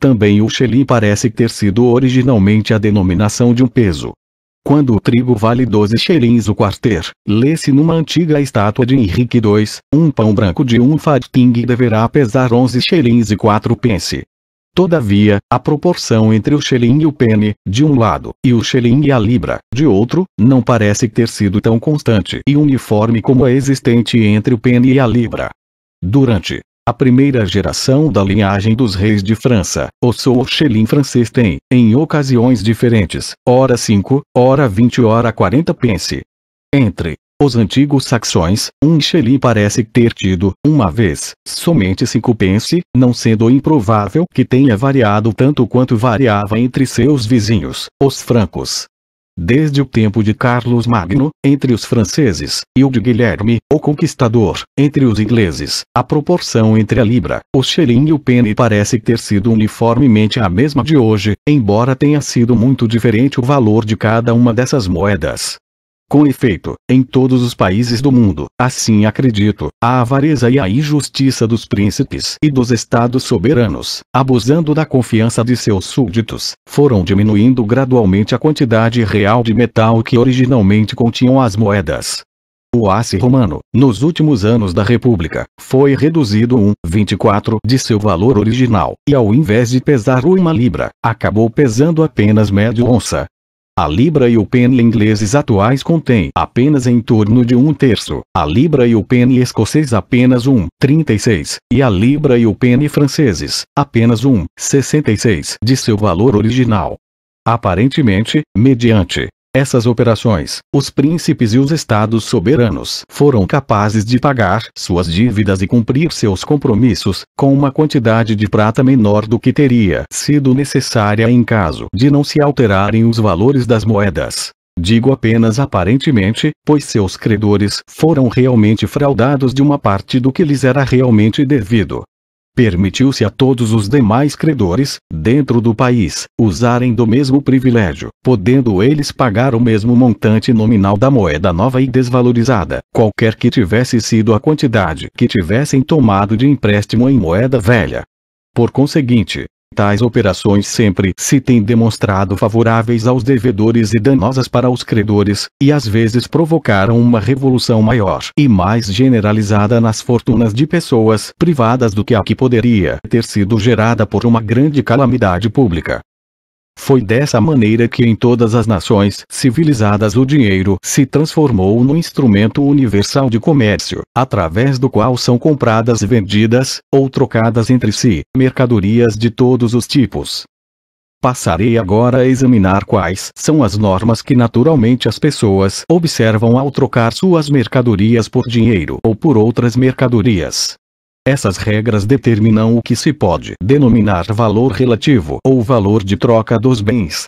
Também o xelim parece ter sido originalmente a denominação de um peso. Quando o trigo vale 12 xelins o quarter, lê-se numa antiga estátua de Henrique II, um pão branco de um farting deverá pesar 11 xelins e 4 pence. Todavia, a proporção entre o shilling e o pene, de um lado, e o shilling e a libra, de outro, não parece ter sido tão constante e uniforme como a existente entre o pene e a libra. Durante a primeira geração da linhagem dos reis de França, o sou shilling francês tem, em ocasiões diferentes, hora 5, hora 20 hora 40 pence. Entre os antigos saxões, um shilling parece ter tido, uma vez, somente cinco pence, não sendo improvável que tenha variado tanto quanto variava entre seus vizinhos, os francos. Desde o tempo de Carlos Magno, entre os franceses, e o de Guilherme, o Conquistador, entre os ingleses, a proporção entre a libra, o shilling e o penny parece ter sido uniformemente a mesma de hoje, embora tenha sido muito diferente o valor de cada uma dessas moedas. Com efeito, em todos os países do mundo, assim acredito, a avareza e a injustiça dos príncipes e dos estados soberanos, abusando da confiança de seus súditos, foram diminuindo gradualmente a quantidade real de metal que originalmente continham as moedas. O asse romano, nos últimos anos da República, foi reduzido 1,24 de seu valor original, e ao invés de pesar uma libra, acabou pesando apenas médio onça, a libra e o penny ingleses atuais contêm apenas em torno de um terço, a libra e o penny escoceses apenas um 36, e a libra e o penny franceses apenas um 66 de seu valor original. Aparentemente, mediante essas operações, os príncipes e os estados soberanos foram capazes de pagar suas dívidas e cumprir seus compromissos, com uma quantidade de prata menor do que teria sido necessária em caso de não se alterarem os valores das moedas. Digo apenas aparentemente, pois seus credores foram realmente fraudados de uma parte do que lhes era realmente devido permitiu-se a todos os demais credores, dentro do país, usarem do mesmo privilégio, podendo eles pagar o mesmo montante nominal da moeda nova e desvalorizada, qualquer que tivesse sido a quantidade que tivessem tomado de empréstimo em moeda velha. Por conseguinte, Tais operações sempre se têm demonstrado favoráveis aos devedores e danosas para os credores, e às vezes provocaram uma revolução maior e mais generalizada nas fortunas de pessoas privadas do que a que poderia ter sido gerada por uma grande calamidade pública. Foi dessa maneira que em todas as nações civilizadas o dinheiro se transformou no instrumento universal de comércio, através do qual são compradas e vendidas, ou trocadas entre si, mercadorias de todos os tipos. Passarei agora a examinar quais são as normas que naturalmente as pessoas observam ao trocar suas mercadorias por dinheiro ou por outras mercadorias. Essas regras determinam o que se pode denominar valor relativo ou valor de troca dos bens.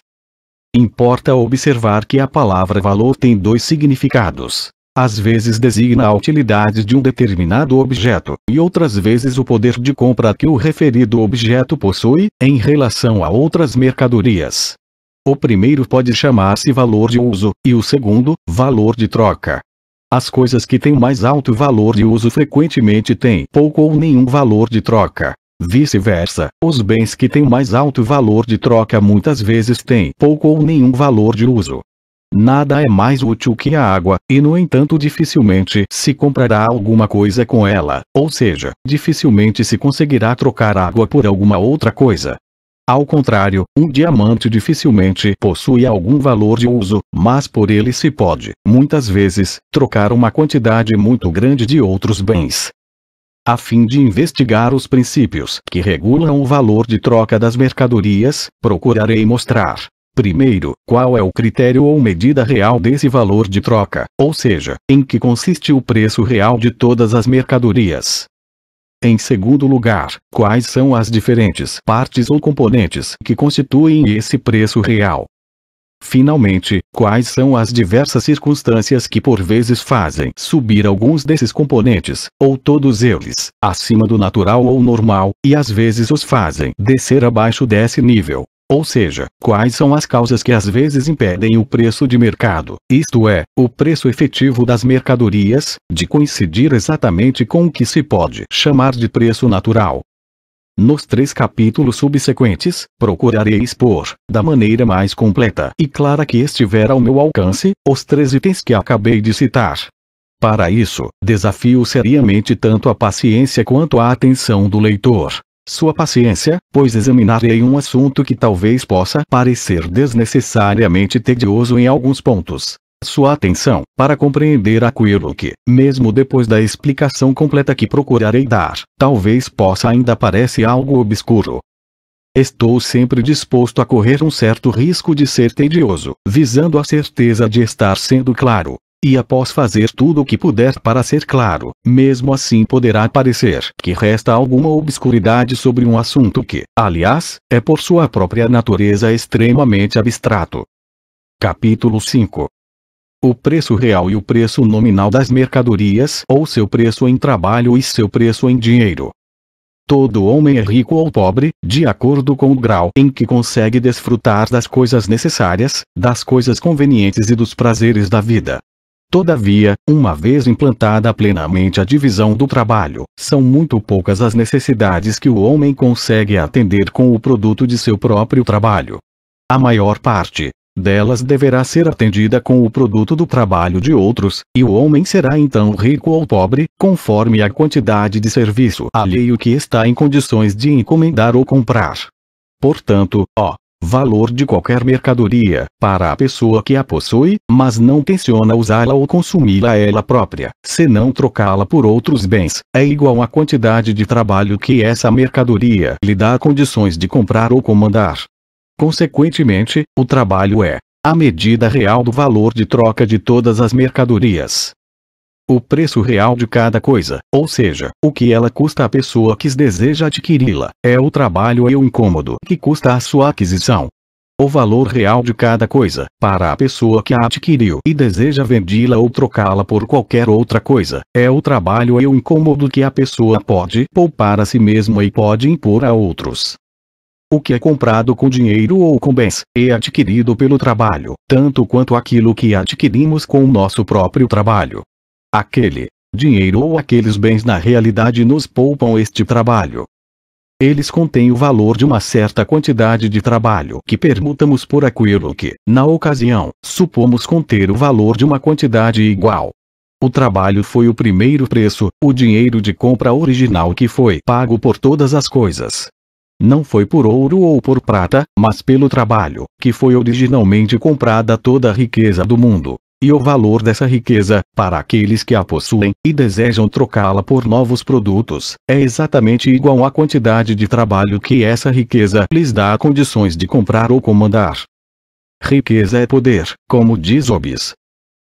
Importa observar que a palavra valor tem dois significados. Às vezes designa a utilidade de um determinado objeto, e outras vezes o poder de compra que o referido objeto possui, em relação a outras mercadorias. O primeiro pode chamar-se valor de uso, e o segundo, valor de troca. As coisas que têm mais alto valor de uso frequentemente têm pouco ou nenhum valor de troca. Vice-versa, os bens que têm mais alto valor de troca muitas vezes têm pouco ou nenhum valor de uso. Nada é mais útil que a água, e no entanto dificilmente se comprará alguma coisa com ela, ou seja, dificilmente se conseguirá trocar água por alguma outra coisa. Ao contrário, um diamante dificilmente possui algum valor de uso, mas por ele se pode, muitas vezes, trocar uma quantidade muito grande de outros bens. A fim de investigar os princípios que regulam o valor de troca das mercadorias, procurarei mostrar, Primeiro, qual é o critério ou medida real desse valor de troca, ou seja, em que consiste o preço real de todas as mercadorias. Em segundo lugar, quais são as diferentes partes ou componentes que constituem esse preço real? Finalmente, quais são as diversas circunstâncias que por vezes fazem subir alguns desses componentes, ou todos eles, acima do natural ou normal, e às vezes os fazem descer abaixo desse nível? Ou seja, quais são as causas que às vezes impedem o preço de mercado, isto é, o preço efetivo das mercadorias, de coincidir exatamente com o que se pode chamar de preço natural. Nos três capítulos subsequentes, procurarei expor, da maneira mais completa e clara que estiver ao meu alcance, os três itens que acabei de citar. Para isso, desafio seriamente tanto a paciência quanto a atenção do leitor sua paciência, pois examinarei um assunto que talvez possa parecer desnecessariamente tedioso em alguns pontos. Sua atenção, para compreender aquilo que, mesmo depois da explicação completa que procurarei dar, talvez possa ainda parecer algo obscuro. Estou sempre disposto a correr um certo risco de ser tedioso, visando a certeza de estar sendo claro, e após fazer tudo o que puder para ser claro, mesmo assim poderá parecer que resta alguma obscuridade sobre um assunto que, aliás, é por sua própria natureza extremamente abstrato. Capítulo 5 o preço real e o preço nominal das mercadorias ou seu preço em trabalho e seu preço em dinheiro. Todo homem é rico ou pobre, de acordo com o grau em que consegue desfrutar das coisas necessárias, das coisas convenientes e dos prazeres da vida. Todavia, uma vez implantada plenamente a divisão do trabalho, são muito poucas as necessidades que o homem consegue atender com o produto de seu próprio trabalho. A maior parte delas deverá ser atendida com o produto do trabalho de outros, e o homem será então rico ou pobre, conforme a quantidade de serviço alheio que está em condições de encomendar ou comprar. Portanto, ó, valor de qualquer mercadoria, para a pessoa que a possui, mas não tenciona usá-la ou consumi-la ela própria, senão trocá-la por outros bens, é igual à quantidade de trabalho que essa mercadoria lhe dá condições de comprar ou comandar. Consequentemente, o trabalho é a medida real do valor de troca de todas as mercadorias o preço real de cada coisa, ou seja, o que ela custa à pessoa que deseja adquiri-la, é o trabalho e o incômodo que custa a sua aquisição. O valor real de cada coisa, para a pessoa que a adquiriu e deseja vendê-la ou trocá-la por qualquer outra coisa, é o trabalho e o incômodo que a pessoa pode poupar a si mesma e pode impor a outros. O que é comprado com dinheiro ou com bens, é adquirido pelo trabalho, tanto quanto aquilo que adquirimos com o nosso próprio trabalho, Aquele dinheiro ou aqueles bens na realidade nos poupam este trabalho. Eles contêm o valor de uma certa quantidade de trabalho que permutamos por aquilo que, na ocasião, supomos conter o valor de uma quantidade igual. O trabalho foi o primeiro preço, o dinheiro de compra original que foi pago por todas as coisas. Não foi por ouro ou por prata, mas pelo trabalho, que foi originalmente comprada toda a riqueza do mundo e o valor dessa riqueza, para aqueles que a possuem e desejam trocá-la por novos produtos, é exatamente igual à quantidade de trabalho que essa riqueza lhes dá condições de comprar ou comandar. Riqueza é poder, como diz Hobbes.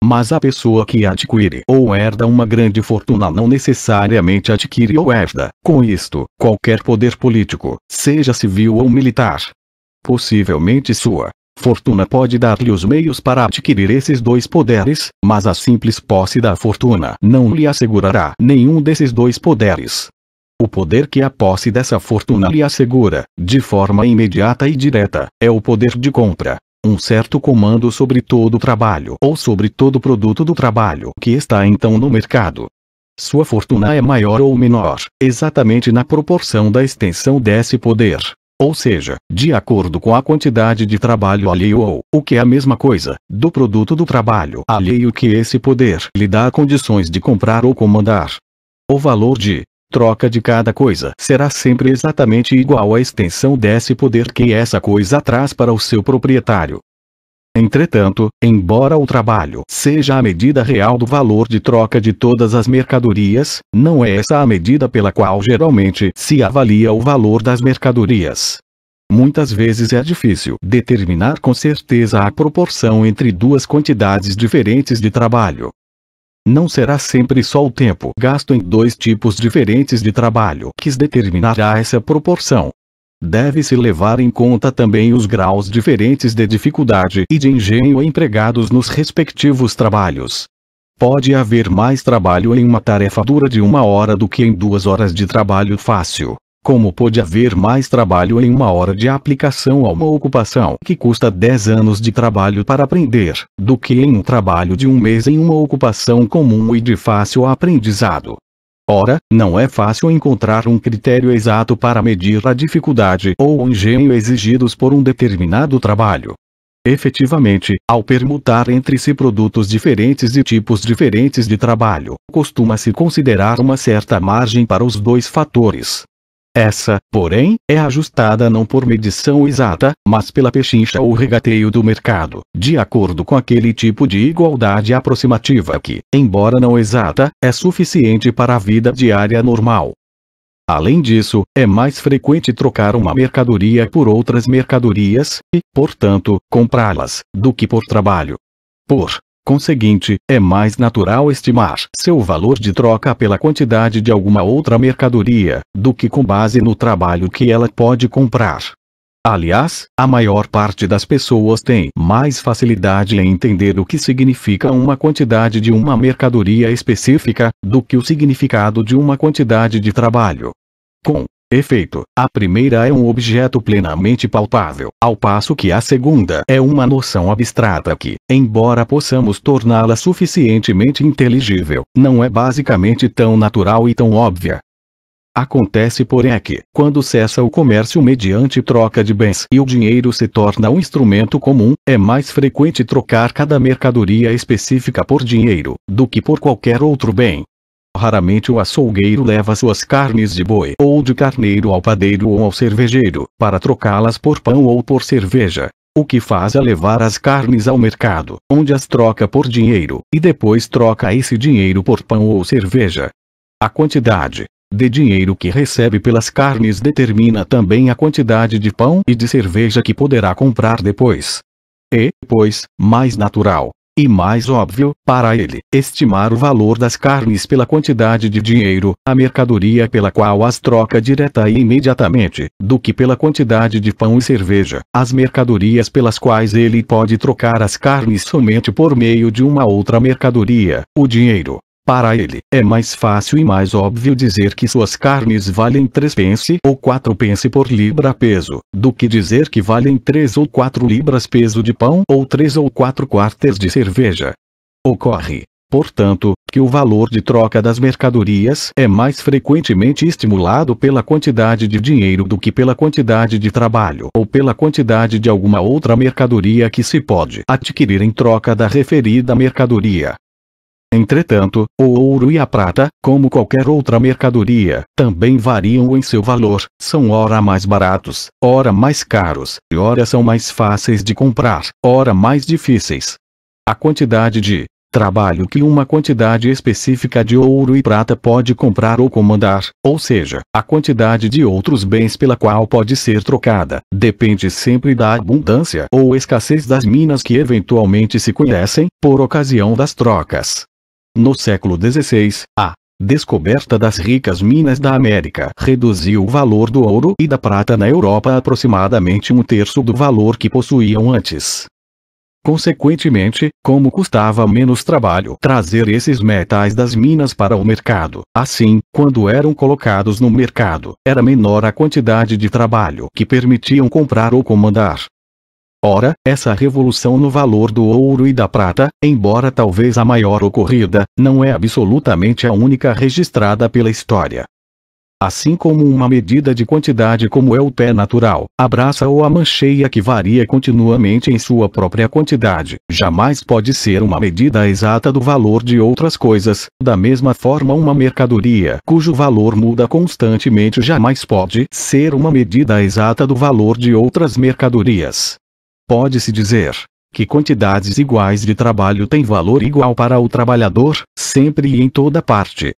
Mas a pessoa que adquire ou herda uma grande fortuna não necessariamente adquire ou herda, com isto, qualquer poder político, seja civil ou militar. Possivelmente sua Fortuna pode dar-lhe os meios para adquirir esses dois poderes, mas a simples posse da fortuna não lhe assegurará nenhum desses dois poderes. O poder que a posse dessa fortuna lhe assegura, de forma imediata e direta, é o poder de compra. Um certo comando sobre todo o trabalho ou sobre todo o produto do trabalho que está então no mercado. Sua fortuna é maior ou menor, exatamente na proporção da extensão desse poder ou seja, de acordo com a quantidade de trabalho alheio ou, o que é a mesma coisa, do produto do trabalho alheio que esse poder lhe dá condições de comprar ou comandar. O valor de troca de cada coisa será sempre exatamente igual à extensão desse poder que essa coisa traz para o seu proprietário. Entretanto, embora o trabalho seja a medida real do valor de troca de todas as mercadorias, não é essa a medida pela qual geralmente se avalia o valor das mercadorias. Muitas vezes é difícil determinar com certeza a proporção entre duas quantidades diferentes de trabalho. Não será sempre só o tempo gasto em dois tipos diferentes de trabalho que determinará essa proporção, Deve-se levar em conta também os graus diferentes de dificuldade e de engenho empregados nos respectivos trabalhos. Pode haver mais trabalho em uma tarefa dura de uma hora do que em duas horas de trabalho fácil, como pode haver mais trabalho em uma hora de aplicação a uma ocupação que custa 10 anos de trabalho para aprender, do que em um trabalho de um mês em uma ocupação comum e de fácil aprendizado. Ora, não é fácil encontrar um critério exato para medir a dificuldade ou o engenho exigidos por um determinado trabalho. Efetivamente, ao permutar entre si produtos diferentes e tipos diferentes de trabalho, costuma-se considerar uma certa margem para os dois fatores. Essa, porém, é ajustada não por medição exata, mas pela pechincha ou regateio do mercado, de acordo com aquele tipo de igualdade aproximativa que, embora não exata, é suficiente para a vida diária normal. Além disso, é mais frequente trocar uma mercadoria por outras mercadorias, e, portanto, comprá-las, do que por trabalho. Por Conseguinte, é mais natural estimar seu valor de troca pela quantidade de alguma outra mercadoria, do que com base no trabalho que ela pode comprar. Aliás, a maior parte das pessoas tem mais facilidade em entender o que significa uma quantidade de uma mercadoria específica, do que o significado de uma quantidade de trabalho. Com Efeito, a primeira é um objeto plenamente palpável, ao passo que a segunda é uma noção abstrata que, embora possamos torná-la suficientemente inteligível, não é basicamente tão natural e tão óbvia. Acontece porém é que, quando cessa o comércio mediante troca de bens e o dinheiro se torna um instrumento comum, é mais frequente trocar cada mercadoria específica por dinheiro, do que por qualquer outro bem. Raramente o açougueiro leva suas carnes de boi ou de carneiro ao padeiro ou ao cervejeiro, para trocá-las por pão ou por cerveja. O que faz é levar as carnes ao mercado, onde as troca por dinheiro, e depois troca esse dinheiro por pão ou cerveja. A quantidade de dinheiro que recebe pelas carnes determina também a quantidade de pão e de cerveja que poderá comprar depois. E, pois, mais natural e mais óbvio, para ele, estimar o valor das carnes pela quantidade de dinheiro, a mercadoria pela qual as troca direta e imediatamente, do que pela quantidade de pão e cerveja, as mercadorias pelas quais ele pode trocar as carnes somente por meio de uma outra mercadoria, o dinheiro. Para ele, é mais fácil e mais óbvio dizer que suas carnes valem 3 pence ou 4 pence por libra peso, do que dizer que valem 3 ou 4 libras peso de pão ou 3 ou 4 quarters de cerveja. Ocorre, portanto, que o valor de troca das mercadorias é mais frequentemente estimulado pela quantidade de dinheiro do que pela quantidade de trabalho ou pela quantidade de alguma outra mercadoria que se pode adquirir em troca da referida mercadoria. Entretanto, o ouro e a prata, como qualquer outra mercadoria, também variam em seu valor, são ora mais baratos, ora mais caros, e ora são mais fáceis de comprar, ora mais difíceis. A quantidade de trabalho que uma quantidade específica de ouro e prata pode comprar ou comandar, ou seja, a quantidade de outros bens pela qual pode ser trocada, depende sempre da abundância ou escassez das minas que eventualmente se conhecem, por ocasião das trocas. No século XVI, a descoberta das ricas minas da América reduziu o valor do ouro e da prata na Europa a aproximadamente um terço do valor que possuíam antes. Consequentemente, como custava menos trabalho trazer esses metais das minas para o mercado, assim, quando eram colocados no mercado, era menor a quantidade de trabalho que permitiam comprar ou comandar, Ora, essa revolução no valor do ouro e da prata, embora talvez a maior ocorrida, não é absolutamente a única registrada pela história. Assim como uma medida de quantidade como é o pé natural, a braça ou a mancheia que varia continuamente em sua própria quantidade, jamais pode ser uma medida exata do valor de outras coisas, da mesma forma uma mercadoria cujo valor muda constantemente jamais pode ser uma medida exata do valor de outras mercadorias. Pode-se dizer que quantidades iguais de trabalho têm valor igual para o trabalhador, sempre e em toda parte.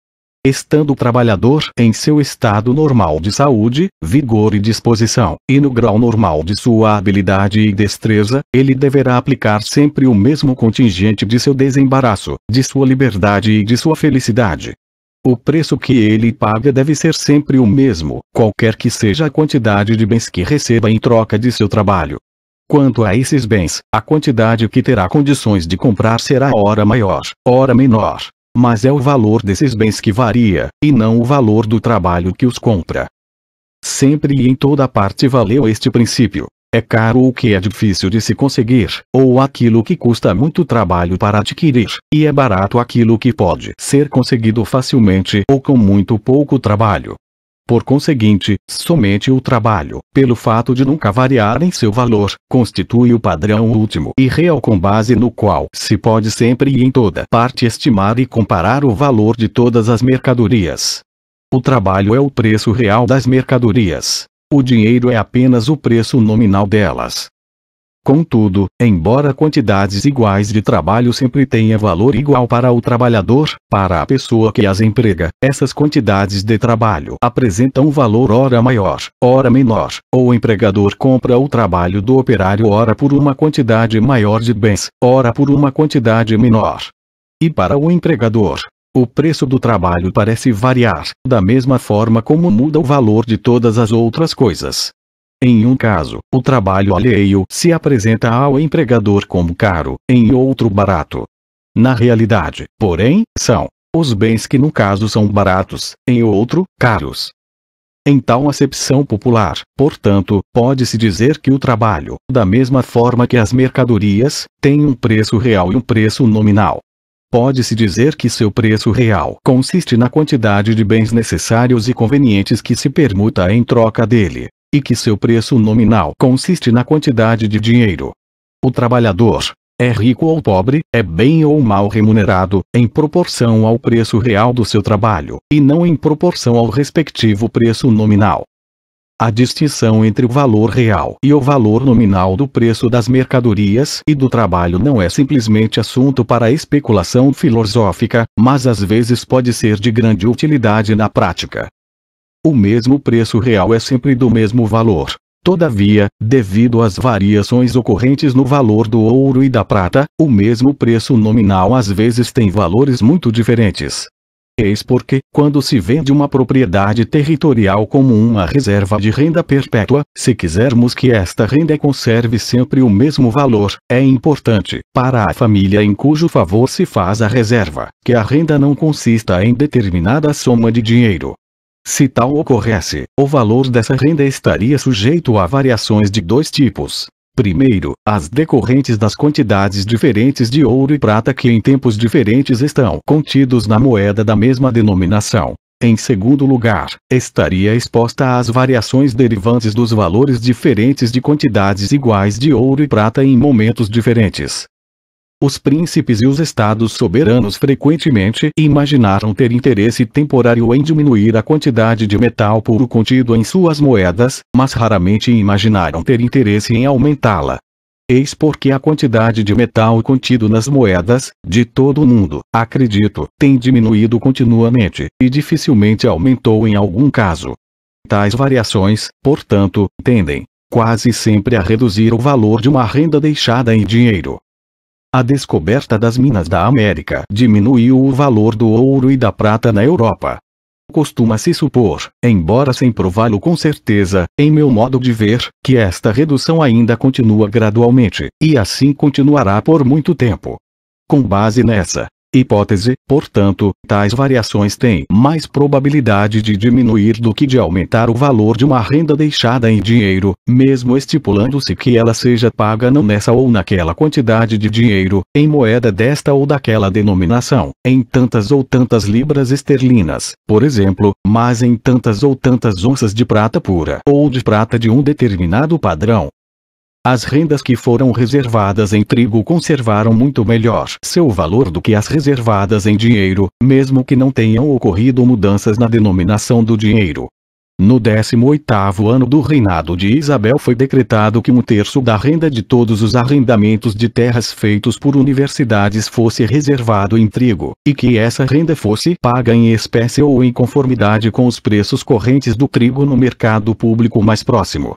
Estando o trabalhador em seu estado normal de saúde, vigor e disposição, e no grau normal de sua habilidade e destreza, ele deverá aplicar sempre o mesmo contingente de seu desembaraço, de sua liberdade e de sua felicidade. O preço que ele paga deve ser sempre o mesmo, qualquer que seja a quantidade de bens que receba em troca de seu trabalho. Quanto a esses bens, a quantidade que terá condições de comprar será ora maior, ora menor. Mas é o valor desses bens que varia, e não o valor do trabalho que os compra. Sempre e em toda parte valeu este princípio. É caro o que é difícil de se conseguir, ou aquilo que custa muito trabalho para adquirir, e é barato aquilo que pode ser conseguido facilmente ou com muito pouco trabalho. Por conseguinte, somente o trabalho, pelo fato de nunca variar em seu valor, constitui o padrão último e real com base no qual se pode sempre e em toda parte estimar e comparar o valor de todas as mercadorias. O trabalho é o preço real das mercadorias. O dinheiro é apenas o preço nominal delas. Contudo, embora quantidades iguais de trabalho sempre tenha valor igual para o trabalhador, para a pessoa que as emprega, essas quantidades de trabalho apresentam valor hora maior, hora menor, o empregador compra o trabalho do operário hora por uma quantidade maior de bens, hora por uma quantidade menor. E para o empregador, o preço do trabalho parece variar, da mesma forma como muda o valor de todas as outras coisas. Em um caso, o trabalho alheio se apresenta ao empregador como caro, em outro barato. Na realidade, porém, são os bens que no caso são baratos, em outro, caros. Em então, tal acepção popular, portanto, pode-se dizer que o trabalho, da mesma forma que as mercadorias, tem um preço real e um preço nominal. Pode-se dizer que seu preço real consiste na quantidade de bens necessários e convenientes que se permuta em troca dele, e que seu preço nominal consiste na quantidade de dinheiro. O trabalhador é rico ou pobre, é bem ou mal remunerado, em proporção ao preço real do seu trabalho, e não em proporção ao respectivo preço nominal. A distinção entre o valor real e o valor nominal do preço das mercadorias e do trabalho não é simplesmente assunto para especulação filosófica, mas às vezes pode ser de grande utilidade na prática. O mesmo preço real é sempre do mesmo valor. Todavia, devido às variações ocorrentes no valor do ouro e da prata, o mesmo preço nominal às vezes tem valores muito diferentes. Eis porque, quando se vende uma propriedade territorial como uma reserva de renda perpétua, se quisermos que esta renda conserve sempre o mesmo valor, é importante, para a família em cujo favor se faz a reserva, que a renda não consista em determinada soma de dinheiro, se tal ocorresse, o valor dessa renda estaria sujeito a variações de dois tipos. Primeiro, as decorrentes das quantidades diferentes de ouro e prata que em tempos diferentes estão contidos na moeda da mesma denominação. Em segundo lugar, estaria exposta às variações derivantes dos valores diferentes de quantidades iguais de ouro e prata em momentos diferentes os príncipes e os estados soberanos frequentemente imaginaram ter interesse temporário em diminuir a quantidade de metal puro contido em suas moedas, mas raramente imaginaram ter interesse em aumentá-la. Eis porque a quantidade de metal contido nas moedas, de todo o mundo, acredito, tem diminuído continuamente, e dificilmente aumentou em algum caso. Tais variações, portanto, tendem, quase sempre a reduzir o valor de uma renda deixada em dinheiro, a descoberta das minas da América diminuiu o valor do ouro e da prata na Europa. Costuma-se supor, embora sem prová-lo com certeza, em meu modo de ver, que esta redução ainda continua gradualmente, e assim continuará por muito tempo. Com base nessa hipótese, portanto, tais variações têm mais probabilidade de diminuir do que de aumentar o valor de uma renda deixada em dinheiro, mesmo estipulando-se que ela seja paga não nessa ou naquela quantidade de dinheiro, em moeda desta ou daquela denominação, em tantas ou tantas libras esterlinas, por exemplo, mas em tantas ou tantas onças de prata pura ou de prata de um determinado padrão, as rendas que foram reservadas em trigo conservaram muito melhor seu valor do que as reservadas em dinheiro, mesmo que não tenham ocorrido mudanças na denominação do dinheiro. No 18º ano do reinado de Isabel foi decretado que um terço da renda de todos os arrendamentos de terras feitos por universidades fosse reservado em trigo, e que essa renda fosse paga em espécie ou em conformidade com os preços correntes do trigo no mercado público mais próximo.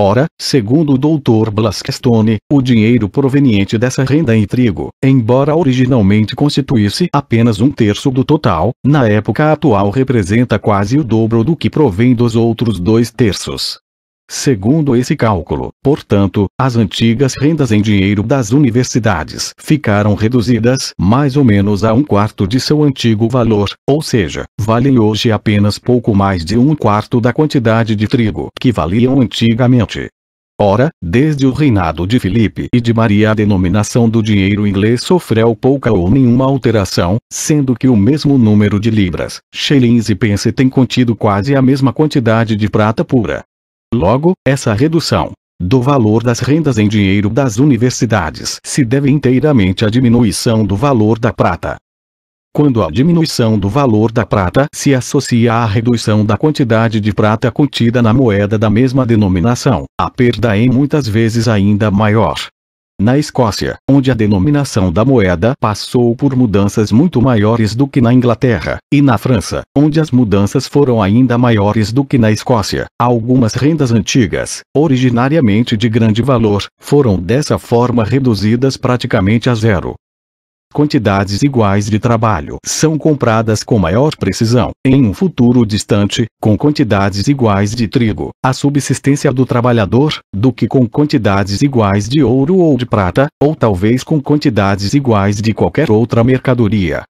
Ora, segundo o Dr. Blaskstone, o dinheiro proveniente dessa renda em trigo, embora originalmente constituísse apenas um terço do total, na época atual representa quase o dobro do que provém dos outros dois terços. Segundo esse cálculo, portanto, as antigas rendas em dinheiro das universidades ficaram reduzidas mais ou menos a um quarto de seu antigo valor, ou seja, valem hoje apenas pouco mais de um quarto da quantidade de trigo que valiam antigamente. Ora, desde o reinado de Filipe e de Maria a denominação do dinheiro inglês sofreu pouca ou nenhuma alteração, sendo que o mesmo número de libras, shillings e pence tem contido quase a mesma quantidade de prata pura. Logo, essa redução do valor das rendas em dinheiro das universidades se deve inteiramente à diminuição do valor da prata. Quando a diminuição do valor da prata se associa à redução da quantidade de prata contida na moeda da mesma denominação, a perda é muitas vezes ainda maior na Escócia, onde a denominação da moeda passou por mudanças muito maiores do que na Inglaterra, e na França, onde as mudanças foram ainda maiores do que na Escócia. Algumas rendas antigas, originariamente de grande valor, foram dessa forma reduzidas praticamente a zero quantidades iguais de trabalho são compradas com maior precisão. Em um futuro distante, com quantidades iguais de trigo, a subsistência do trabalhador, do que com quantidades iguais de ouro ou de prata, ou talvez com quantidades iguais de qualquer outra mercadoria.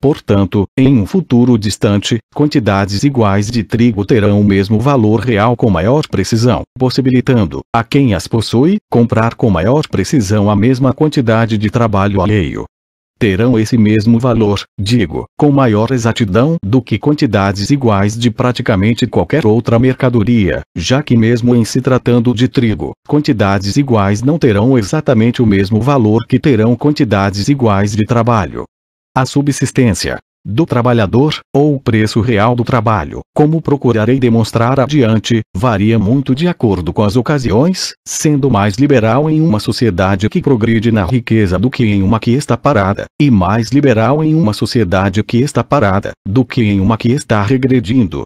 Portanto, em um futuro distante, quantidades iguais de trigo terão o mesmo valor real com maior precisão, possibilitando, a quem as possui, comprar com maior precisão a mesma quantidade de trabalho alheio terão esse mesmo valor, digo, com maior exatidão do que quantidades iguais de praticamente qualquer outra mercadoria, já que mesmo em se tratando de trigo, quantidades iguais não terão exatamente o mesmo valor que terão quantidades iguais de trabalho. A subsistência, do trabalhador, ou o preço real do trabalho, como procurarei demonstrar adiante, varia muito de acordo com as ocasiões, sendo mais liberal em uma sociedade que progride na riqueza do que em uma que está parada, e mais liberal em uma sociedade que está parada, do que em uma que está regredindo.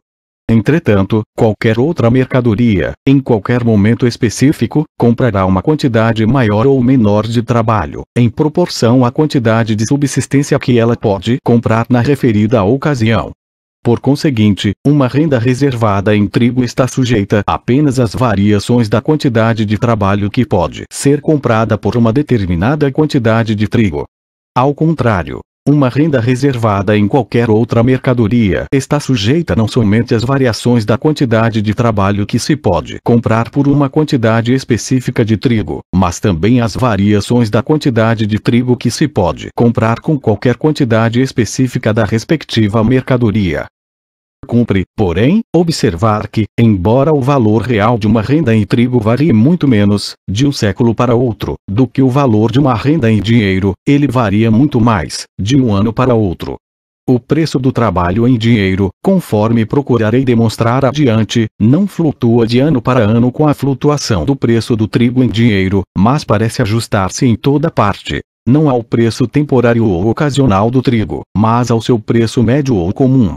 Entretanto, qualquer outra mercadoria, em qualquer momento específico, comprará uma quantidade maior ou menor de trabalho, em proporção à quantidade de subsistência que ela pode comprar na referida ocasião. Por conseguinte, uma renda reservada em trigo está sujeita apenas às variações da quantidade de trabalho que pode ser comprada por uma determinada quantidade de trigo. Ao contrário, uma renda reservada em qualquer outra mercadoria está sujeita não somente às variações da quantidade de trabalho que se pode comprar por uma quantidade específica de trigo, mas também às variações da quantidade de trigo que se pode comprar com qualquer quantidade específica da respectiva mercadoria. Cumpre, porém, observar que, embora o valor real de uma renda em trigo varie muito menos, de um século para outro, do que o valor de uma renda em dinheiro, ele varia muito mais, de um ano para outro. O preço do trabalho em dinheiro, conforme procurarei demonstrar adiante, não flutua de ano para ano com a flutuação do preço do trigo em dinheiro, mas parece ajustar-se em toda parte não ao preço temporário ou ocasional do trigo, mas ao seu preço médio ou comum.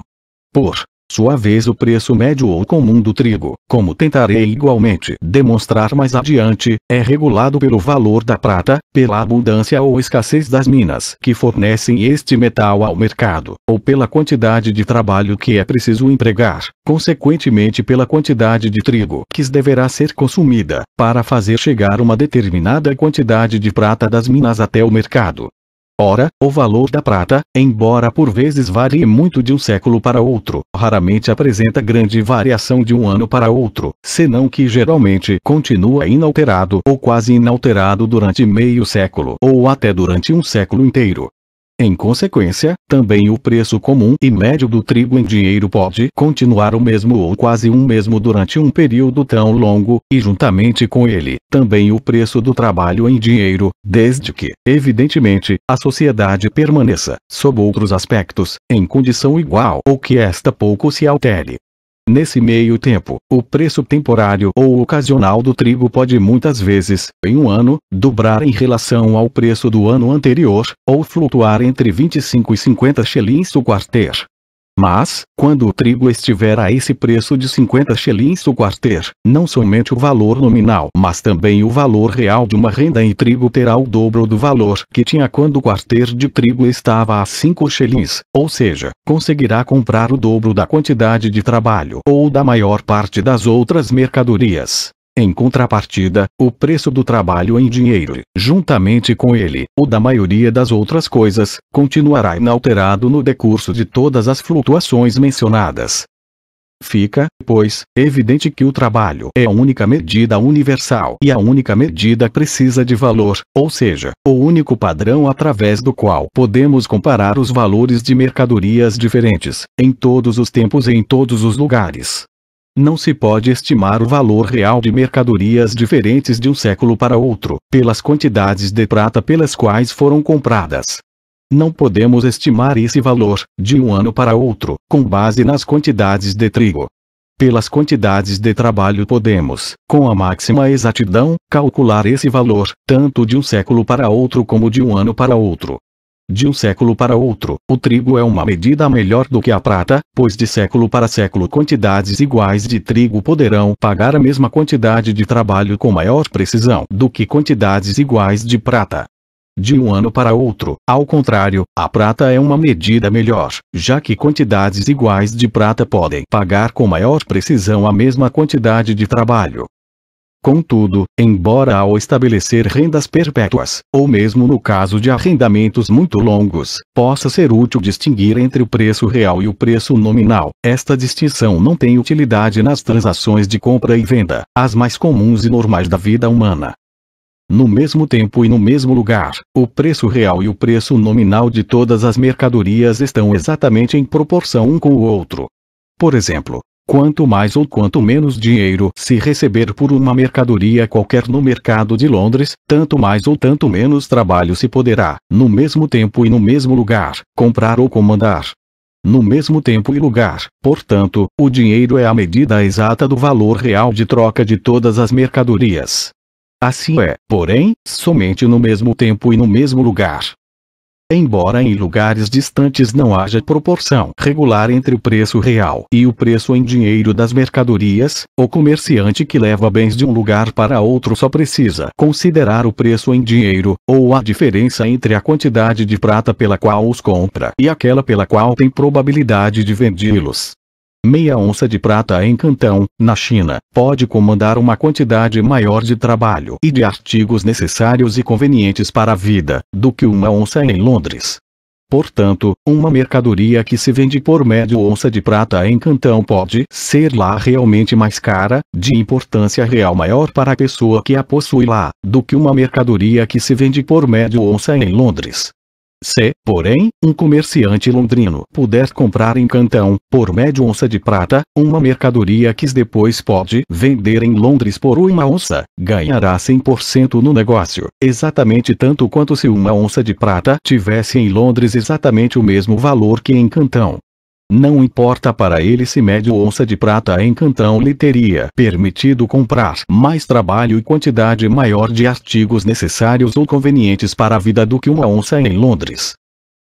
Por sua vez o preço médio ou comum do trigo, como tentarei igualmente demonstrar mais adiante, é regulado pelo valor da prata, pela abundância ou escassez das minas que fornecem este metal ao mercado, ou pela quantidade de trabalho que é preciso empregar, consequentemente pela quantidade de trigo que deverá ser consumida, para fazer chegar uma determinada quantidade de prata das minas até o mercado. Ora, o valor da prata, embora por vezes varie muito de um século para outro, raramente apresenta grande variação de um ano para outro, senão que geralmente continua inalterado ou quase inalterado durante meio século ou até durante um século inteiro. Em consequência, também o preço comum e médio do trigo em dinheiro pode continuar o mesmo ou quase o um mesmo durante um período tão longo, e juntamente com ele, também o preço do trabalho em dinheiro, desde que, evidentemente, a sociedade permaneça, sob outros aspectos, em condição igual ou que esta pouco se altere. Nesse meio tempo, o preço temporário ou ocasional do trigo pode muitas vezes, em um ano, dobrar em relação ao preço do ano anterior, ou flutuar entre 25 e 50 shillings o quarter. Mas, quando o trigo estiver a esse preço de 50 shillings o quarter, não somente o valor nominal, mas também o valor real de uma renda em trigo terá o dobro do valor que tinha quando o quarter de trigo estava a 5 shillings, ou seja, conseguirá comprar o dobro da quantidade de trabalho ou da maior parte das outras mercadorias. Em contrapartida, o preço do trabalho em dinheiro, juntamente com ele, o da maioria das outras coisas, continuará inalterado no decurso de todas as flutuações mencionadas. Fica, pois, evidente que o trabalho é a única medida universal e a única medida precisa de valor, ou seja, o único padrão através do qual podemos comparar os valores de mercadorias diferentes, em todos os tempos e em todos os lugares. Não se pode estimar o valor real de mercadorias diferentes de um século para outro, pelas quantidades de prata pelas quais foram compradas. Não podemos estimar esse valor, de um ano para outro, com base nas quantidades de trigo. Pelas quantidades de trabalho podemos, com a máxima exatidão, calcular esse valor, tanto de um século para outro como de um ano para outro. De um século para outro, o trigo é uma medida melhor do que a prata, pois de século para século quantidades iguais de trigo poderão pagar a mesma quantidade de trabalho com maior precisão do que quantidades iguais de prata. De um ano para outro, ao contrário, a prata é uma medida melhor, já que quantidades iguais de prata podem pagar com maior precisão a mesma quantidade de trabalho. Contudo, embora ao estabelecer rendas perpétuas, ou mesmo no caso de arrendamentos muito longos, possa ser útil distinguir entre o preço real e o preço nominal, esta distinção não tem utilidade nas transações de compra e venda, as mais comuns e normais da vida humana. No mesmo tempo e no mesmo lugar, o preço real e o preço nominal de todas as mercadorias estão exatamente em proporção um com o outro. Por exemplo, quanto mais ou quanto menos dinheiro se receber por uma mercadoria qualquer no mercado de Londres, tanto mais ou tanto menos trabalho se poderá, no mesmo tempo e no mesmo lugar, comprar ou comandar. No mesmo tempo e lugar, portanto, o dinheiro é a medida exata do valor real de troca de todas as mercadorias. Assim é, porém, somente no mesmo tempo e no mesmo lugar embora em lugares distantes não haja proporção regular entre o preço real e o preço em dinheiro das mercadorias, o comerciante que leva bens de um lugar para outro só precisa considerar o preço em dinheiro, ou a diferença entre a quantidade de prata pela qual os compra e aquela pela qual tem probabilidade de vendê-los meia onça de prata em Cantão, na China, pode comandar uma quantidade maior de trabalho e de artigos necessários e convenientes para a vida, do que uma onça em Londres. Portanto, uma mercadoria que se vende por médio onça de prata em Cantão pode ser lá realmente mais cara, de importância real maior para a pessoa que a possui lá, do que uma mercadoria que se vende por médio onça em Londres. Se, porém, um comerciante londrino puder comprar em Cantão, por média onça de prata, uma mercadoria que depois pode vender em Londres por uma onça, ganhará 100% no negócio, exatamente tanto quanto se uma onça de prata tivesse em Londres exatamente o mesmo valor que em Cantão. Não importa para ele se médio onça de prata em Cantão lhe teria permitido comprar mais trabalho e quantidade maior de artigos necessários ou convenientes para a vida do que uma onça em Londres.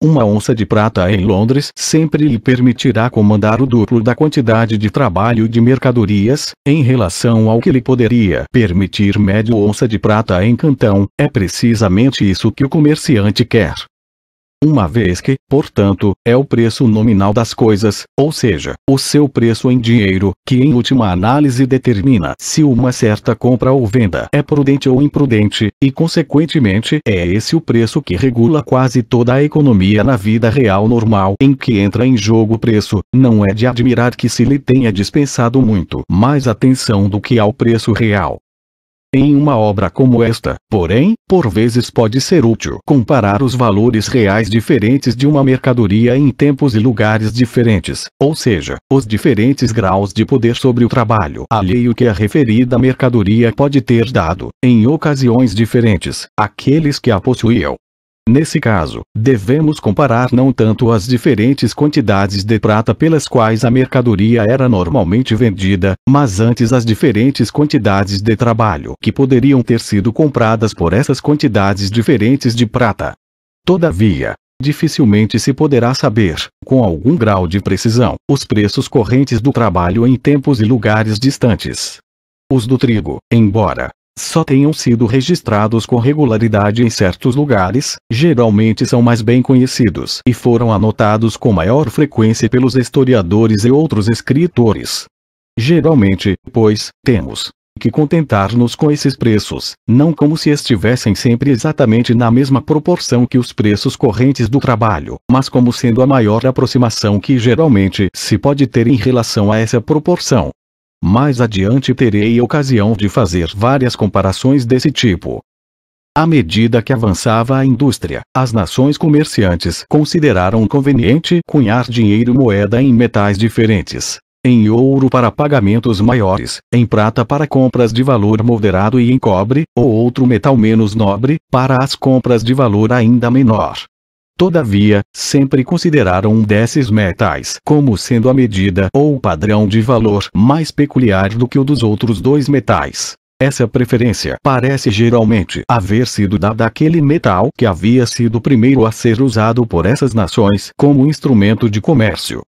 Uma onça de prata em Londres sempre lhe permitirá comandar o duplo da quantidade de trabalho e de mercadorias, em relação ao que lhe poderia permitir médio onça de prata em Cantão, é precisamente isso que o comerciante quer uma vez que, portanto, é o preço nominal das coisas, ou seja, o seu preço em dinheiro, que em última análise determina se uma certa compra ou venda é prudente ou imprudente, e consequentemente é esse o preço que regula quase toda a economia na vida real normal em que entra em jogo o preço, não é de admirar que se lhe tenha dispensado muito mais atenção do que ao preço real. Em uma obra como esta, porém, por vezes pode ser útil comparar os valores reais diferentes de uma mercadoria em tempos e lugares diferentes, ou seja, os diferentes graus de poder sobre o trabalho alheio que a referida mercadoria pode ter dado, em ocasiões diferentes, àqueles que a possuíam. Nesse caso, devemos comparar não tanto as diferentes quantidades de prata pelas quais a mercadoria era normalmente vendida, mas antes as diferentes quantidades de trabalho que poderiam ter sido compradas por essas quantidades diferentes de prata. Todavia, dificilmente se poderá saber, com algum grau de precisão, os preços correntes do trabalho em tempos e lugares distantes. Os do trigo, embora só tenham sido registrados com regularidade em certos lugares, geralmente são mais bem conhecidos e foram anotados com maior frequência pelos historiadores e outros escritores. Geralmente, pois, temos que contentar-nos com esses preços, não como se estivessem sempre exatamente na mesma proporção que os preços correntes do trabalho, mas como sendo a maior aproximação que geralmente se pode ter em relação a essa proporção. Mais adiante terei ocasião de fazer várias comparações desse tipo. À medida que avançava a indústria, as nações comerciantes consideraram conveniente cunhar dinheiro moeda em metais diferentes. Em ouro para pagamentos maiores, em prata para compras de valor moderado e em cobre, ou outro metal menos nobre, para as compras de valor ainda menor. Todavia, sempre consideraram um desses metais como sendo a medida ou padrão de valor mais peculiar do que o dos outros dois metais. Essa preferência parece geralmente haver sido dada àquele metal que havia sido primeiro a ser usado por essas nações como instrumento de comércio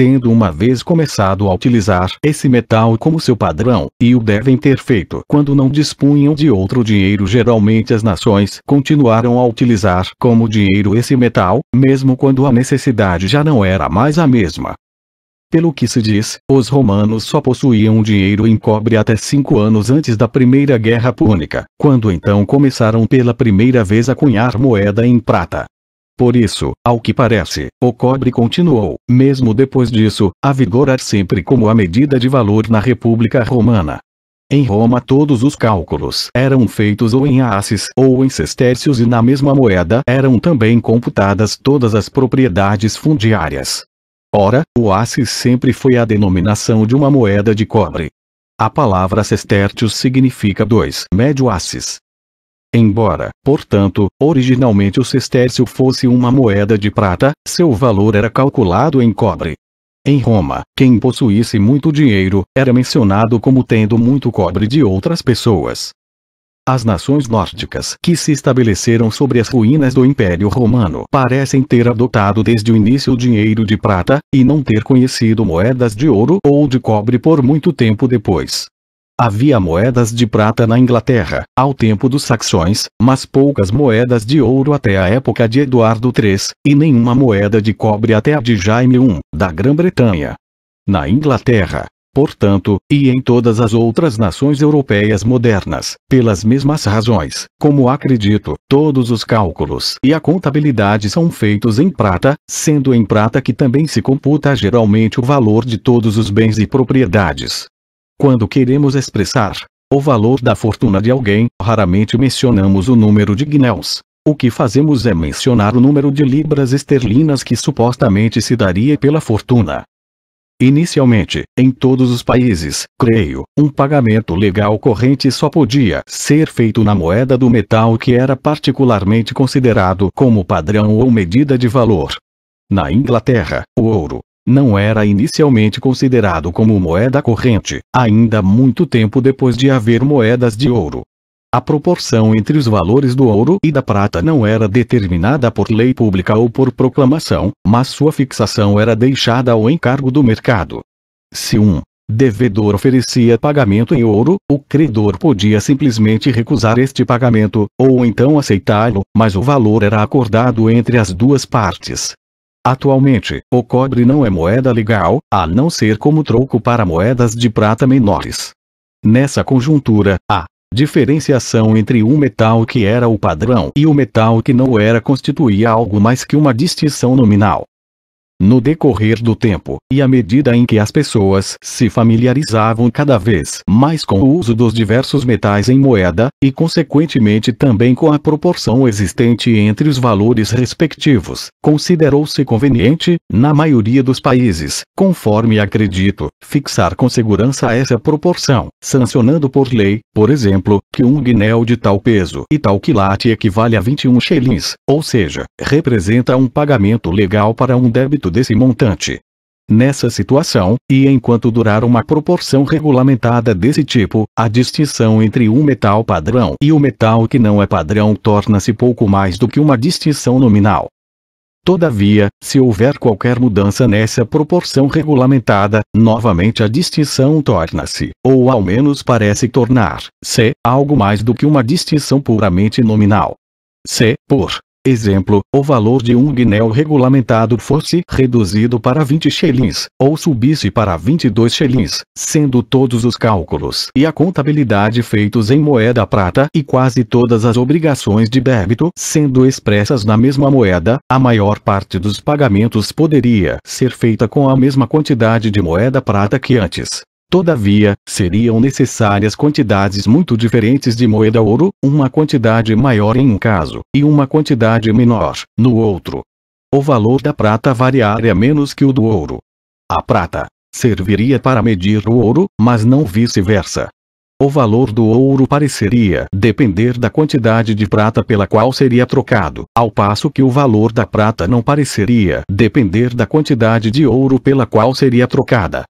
tendo uma vez começado a utilizar esse metal como seu padrão, e o devem ter feito quando não dispunham de outro dinheiro. Geralmente as nações continuaram a utilizar como dinheiro esse metal, mesmo quando a necessidade já não era mais a mesma. Pelo que se diz, os romanos só possuíam dinheiro em cobre até cinco anos antes da Primeira Guerra Púnica, quando então começaram pela primeira vez a cunhar moeda em prata. Por isso, ao que parece, o cobre continuou, mesmo depois disso, a vigorar é sempre como a medida de valor na República Romana. Em Roma todos os cálculos eram feitos ou em asses ou em cestércios e na mesma moeda eram também computadas todas as propriedades fundiárias. Ora, o asses sempre foi a denominação de uma moeda de cobre. A palavra sestércios significa dois médio asses. Embora, portanto, originalmente o sestércio fosse uma moeda de prata, seu valor era calculado em cobre. Em Roma, quem possuísse muito dinheiro era mencionado como tendo muito cobre de outras pessoas. As nações nórdicas que se estabeleceram sobre as ruínas do Império Romano parecem ter adotado desde o início o dinheiro de prata, e não ter conhecido moedas de ouro ou de cobre por muito tempo depois. Havia moedas de prata na Inglaterra, ao tempo dos saxões, mas poucas moedas de ouro até a época de Eduardo III, e nenhuma moeda de cobre até a de Jaime I, da Grã-Bretanha. Na Inglaterra, Portanto, e em todas as outras nações europeias modernas, pelas mesmas razões, como acredito, todos os cálculos e a contabilidade são feitos em prata, sendo em prata que também se computa geralmente o valor de todos os bens e propriedades. Quando queremos expressar o valor da fortuna de alguém, raramente mencionamos o número de guinéus. O que fazemos é mencionar o número de libras esterlinas que supostamente se daria pela fortuna. Inicialmente, em todos os países, creio, um pagamento legal corrente só podia ser feito na moeda do metal que era particularmente considerado como padrão ou medida de valor. Na Inglaterra, o ouro, não era inicialmente considerado como moeda corrente, ainda muito tempo depois de haver moedas de ouro. A proporção entre os valores do ouro e da prata não era determinada por lei pública ou por proclamação, mas sua fixação era deixada ao encargo do mercado. Se um devedor oferecia pagamento em ouro, o credor podia simplesmente recusar este pagamento, ou então aceitá-lo, mas o valor era acordado entre as duas partes. Atualmente, o cobre não é moeda legal, a não ser como troco para moedas de prata menores. Nessa conjuntura, a diferenciação entre um metal que era o padrão e o metal que não era constituía algo mais que uma distinção nominal no decorrer do tempo, e à medida em que as pessoas se familiarizavam cada vez mais com o uso dos diversos metais em moeda, e consequentemente também com a proporção existente entre os valores respectivos, considerou-se conveniente, na maioria dos países, conforme acredito, fixar com segurança essa proporção, sancionando por lei, por exemplo, que um guinéu de tal peso e tal quilate equivale a 21 shillings, ou seja, representa um pagamento legal para um débito desse montante. Nessa situação, e enquanto durar uma proporção regulamentada desse tipo, a distinção entre um metal padrão e o metal que não é padrão torna-se pouco mais do que uma distinção nominal. Todavia, se houver qualquer mudança nessa proporção regulamentada, novamente a distinção torna-se, ou ao menos parece tornar-se, algo mais do que uma distinção puramente nominal. Se, por Exemplo, o valor de um guinéu regulamentado fosse reduzido para 20 shillings, ou subisse para 22 shillings, sendo todos os cálculos e a contabilidade feitos em moeda prata e quase todas as obrigações de débito sendo expressas na mesma moeda, a maior parte dos pagamentos poderia ser feita com a mesma quantidade de moeda prata que antes. Todavia, seriam necessárias quantidades muito diferentes de moeda ouro, uma quantidade maior em um caso, e uma quantidade menor, no outro. O valor da prata variaria menos que o do ouro. A prata serviria para medir o ouro, mas não vice-versa. O valor do ouro pareceria depender da quantidade de prata pela qual seria trocado, ao passo que o valor da prata não pareceria depender da quantidade de ouro pela qual seria trocada.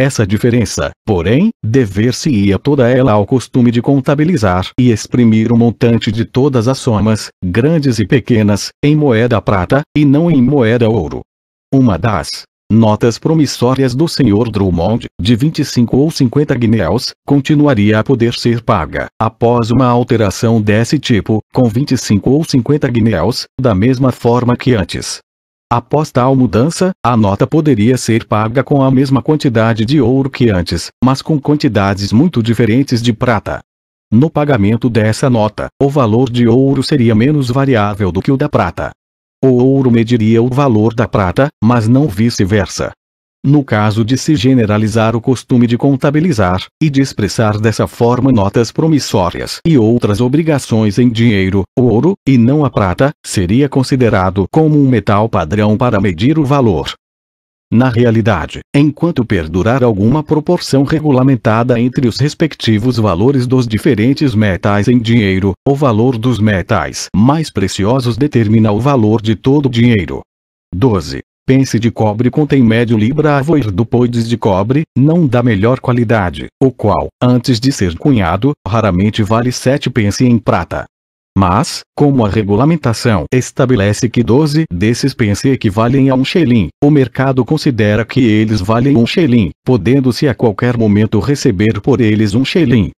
Essa diferença, porém, dever-se-ia toda ela ao costume de contabilizar e exprimir o montante de todas as somas, grandes e pequenas, em moeda prata, e não em moeda ouro. Uma das notas promissórias do Sr. Drummond, de 25 ou 50 guineus, continuaria a poder ser paga, após uma alteração desse tipo, com 25 ou 50 guineus, da mesma forma que antes. Após tal mudança, a nota poderia ser paga com a mesma quantidade de ouro que antes, mas com quantidades muito diferentes de prata. No pagamento dessa nota, o valor de ouro seria menos variável do que o da prata. O ouro mediria o valor da prata, mas não vice-versa no caso de se generalizar o costume de contabilizar, e de expressar dessa forma notas promissórias e outras obrigações em dinheiro, o ouro, e não a prata, seria considerado como um metal padrão para medir o valor. Na realidade, enquanto perdurar alguma proporção regulamentada entre os respectivos valores dos diferentes metais em dinheiro, o valor dos metais mais preciosos determina o valor de todo o dinheiro. 12. Pence de cobre contém médio libra avoir dupoides de cobre, não da melhor qualidade, o qual, antes de ser cunhado, raramente vale 7 pence em prata. Mas, como a regulamentação estabelece que 12 desses pence equivalem a um xelim, o mercado considera que eles valem um xelim, podendo-se a qualquer momento receber por eles um xelim,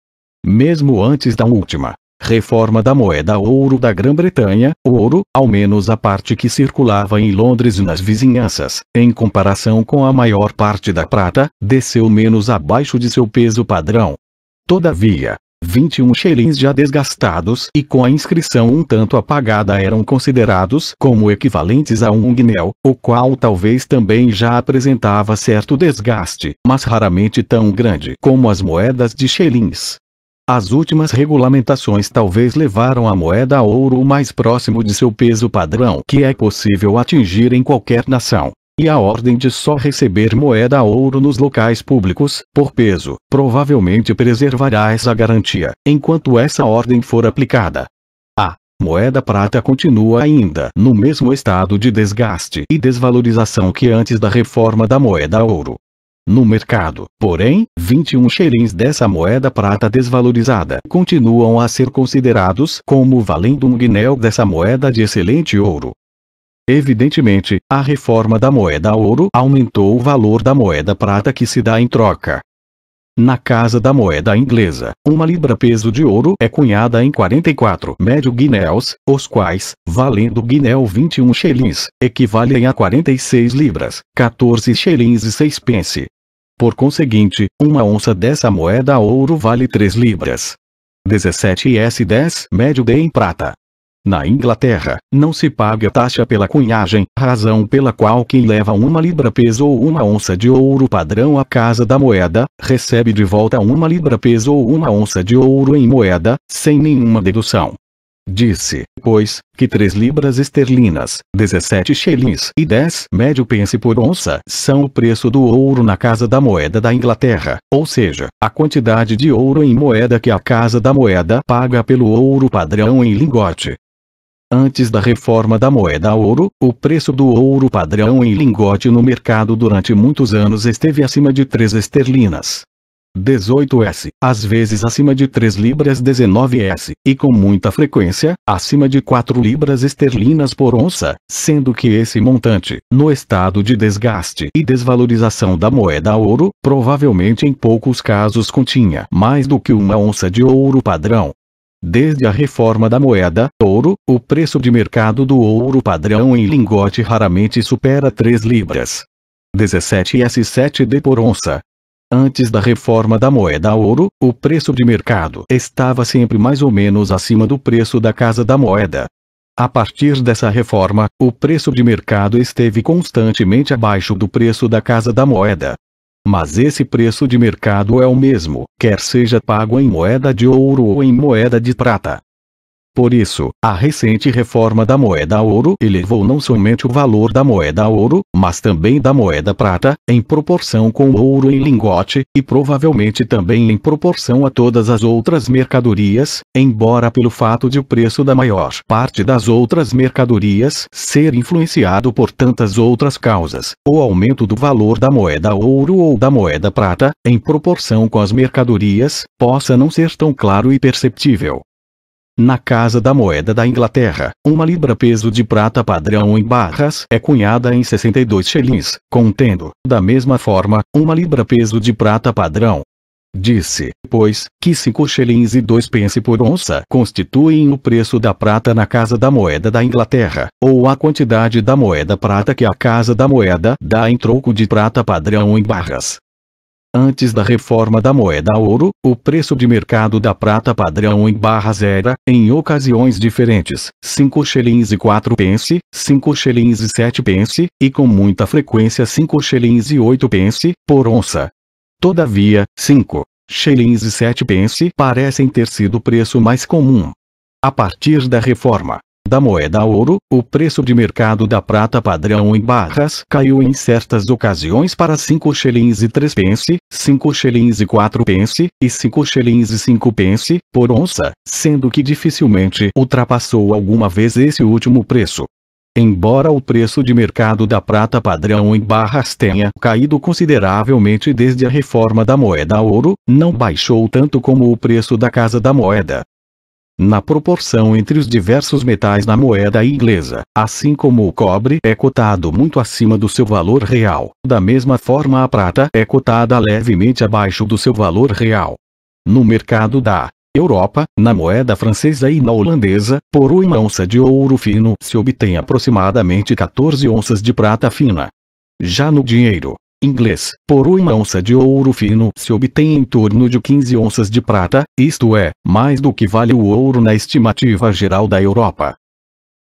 Mesmo antes da última, Reforma da moeda ouro da Grã-Bretanha, o ouro, ao menos a parte que circulava em Londres e nas vizinhanças, em comparação com a maior parte da prata, desceu menos abaixo de seu peso padrão. Todavia, 21 xelins já desgastados e com a inscrição um tanto apagada eram considerados como equivalentes a um guinel, o qual talvez também já apresentava certo desgaste, mas raramente tão grande como as moedas de xelins. As últimas regulamentações talvez levaram a moeda a ouro o mais próximo de seu peso padrão que é possível atingir em qualquer nação. E a ordem de só receber moeda a ouro nos locais públicos, por peso, provavelmente preservará essa garantia, enquanto essa ordem for aplicada. A moeda prata continua ainda no mesmo estado de desgaste e desvalorização que antes da reforma da moeda a ouro. No mercado, porém, 21 xerins dessa moeda prata desvalorizada continuam a ser considerados como valendo um guinéu dessa moeda de excelente ouro. Evidentemente, a reforma da moeda ouro aumentou o valor da moeda prata que se dá em troca. Na casa da moeda inglesa, uma libra peso de ouro é cunhada em 44 médio guinéus, os quais, valendo guinéu 21 xelins equivalem a 46 libras, 14 xelins e 6 pence. Por conseguinte, uma onça dessa moeda ouro vale 3 libras. 17 S10 médio D em prata. Na Inglaterra, não se paga taxa pela cunhagem, razão pela qual quem leva uma libra peso ou uma onça de ouro padrão à casa da moeda, recebe de volta uma libra peso ou uma onça de ouro em moeda, sem nenhuma dedução. Disse, pois, que 3 libras esterlinas, 17 shillings e 10 médio pence por onça são o preço do ouro na Casa da Moeda da Inglaterra, ou seja, a quantidade de ouro em moeda que a Casa da Moeda paga pelo ouro padrão em lingote. Antes da reforma da moeda ouro, o preço do ouro padrão em lingote no mercado durante muitos anos esteve acima de 3 esterlinas. 18S, às vezes acima de 3 libras 19S, e com muita frequência, acima de 4 libras esterlinas por onça, sendo que esse montante, no estado de desgaste e desvalorização da moeda ouro, provavelmente em poucos casos continha mais do que uma onça de ouro padrão. Desde a reforma da moeda ouro, o preço de mercado do ouro padrão em lingote raramente supera 3 libras. 17S7D por onça, Antes da reforma da moeda ouro, o preço de mercado estava sempre mais ou menos acima do preço da casa da moeda. A partir dessa reforma, o preço de mercado esteve constantemente abaixo do preço da casa da moeda. Mas esse preço de mercado é o mesmo, quer seja pago em moeda de ouro ou em moeda de prata. Por isso, a recente reforma da moeda ouro elevou não somente o valor da moeda ouro, mas também da moeda prata, em proporção com o ouro em lingote, e provavelmente também em proporção a todas as outras mercadorias, embora pelo fato de o preço da maior parte das outras mercadorias ser influenciado por tantas outras causas, o aumento do valor da moeda ouro ou da moeda prata, em proporção com as mercadorias, possa não ser tão claro e perceptível. Na Casa da Moeda da Inglaterra, uma libra peso de prata padrão em barras é cunhada em 62 shillings, contendo, da mesma forma, uma libra peso de prata padrão. Disse, pois, que 5 shillings e 2 pence por onça constituem o preço da prata na Casa da Moeda da Inglaterra, ou a quantidade da moeda prata que a Casa da Moeda dá em troco de prata padrão em barras. Antes da reforma da moeda ouro, o preço de mercado da prata padrão em barras era, em ocasiões diferentes, 5 shillings e 4 pence, 5 shillings e 7 pence, e com muita frequência 5 shillings e 8 pence, por onça. Todavia, 5 shillings e 7 pence parecem ter sido o preço mais comum. A partir da reforma, da moeda ouro, o preço de mercado da prata padrão em barras caiu em certas ocasiões para 5 shillings e 3 pence, 5 shillings e 4 pence, e 5 shillings e 5 pence, por onça, sendo que dificilmente ultrapassou alguma vez esse último preço. Embora o preço de mercado da prata padrão em barras tenha caído consideravelmente desde a reforma da moeda ouro, não baixou tanto como o preço da casa da moeda na proporção entre os diversos metais na moeda inglesa, assim como o cobre é cotado muito acima do seu valor real, da mesma forma a prata é cotada levemente abaixo do seu valor real. No mercado da Europa, na moeda francesa e na holandesa, por uma onça de ouro fino se obtém aproximadamente 14 onças de prata fina. Já no dinheiro inglês, por uma onça de ouro fino se obtém em torno de 15 onças de prata, isto é, mais do que vale o ouro na estimativa geral da Europa.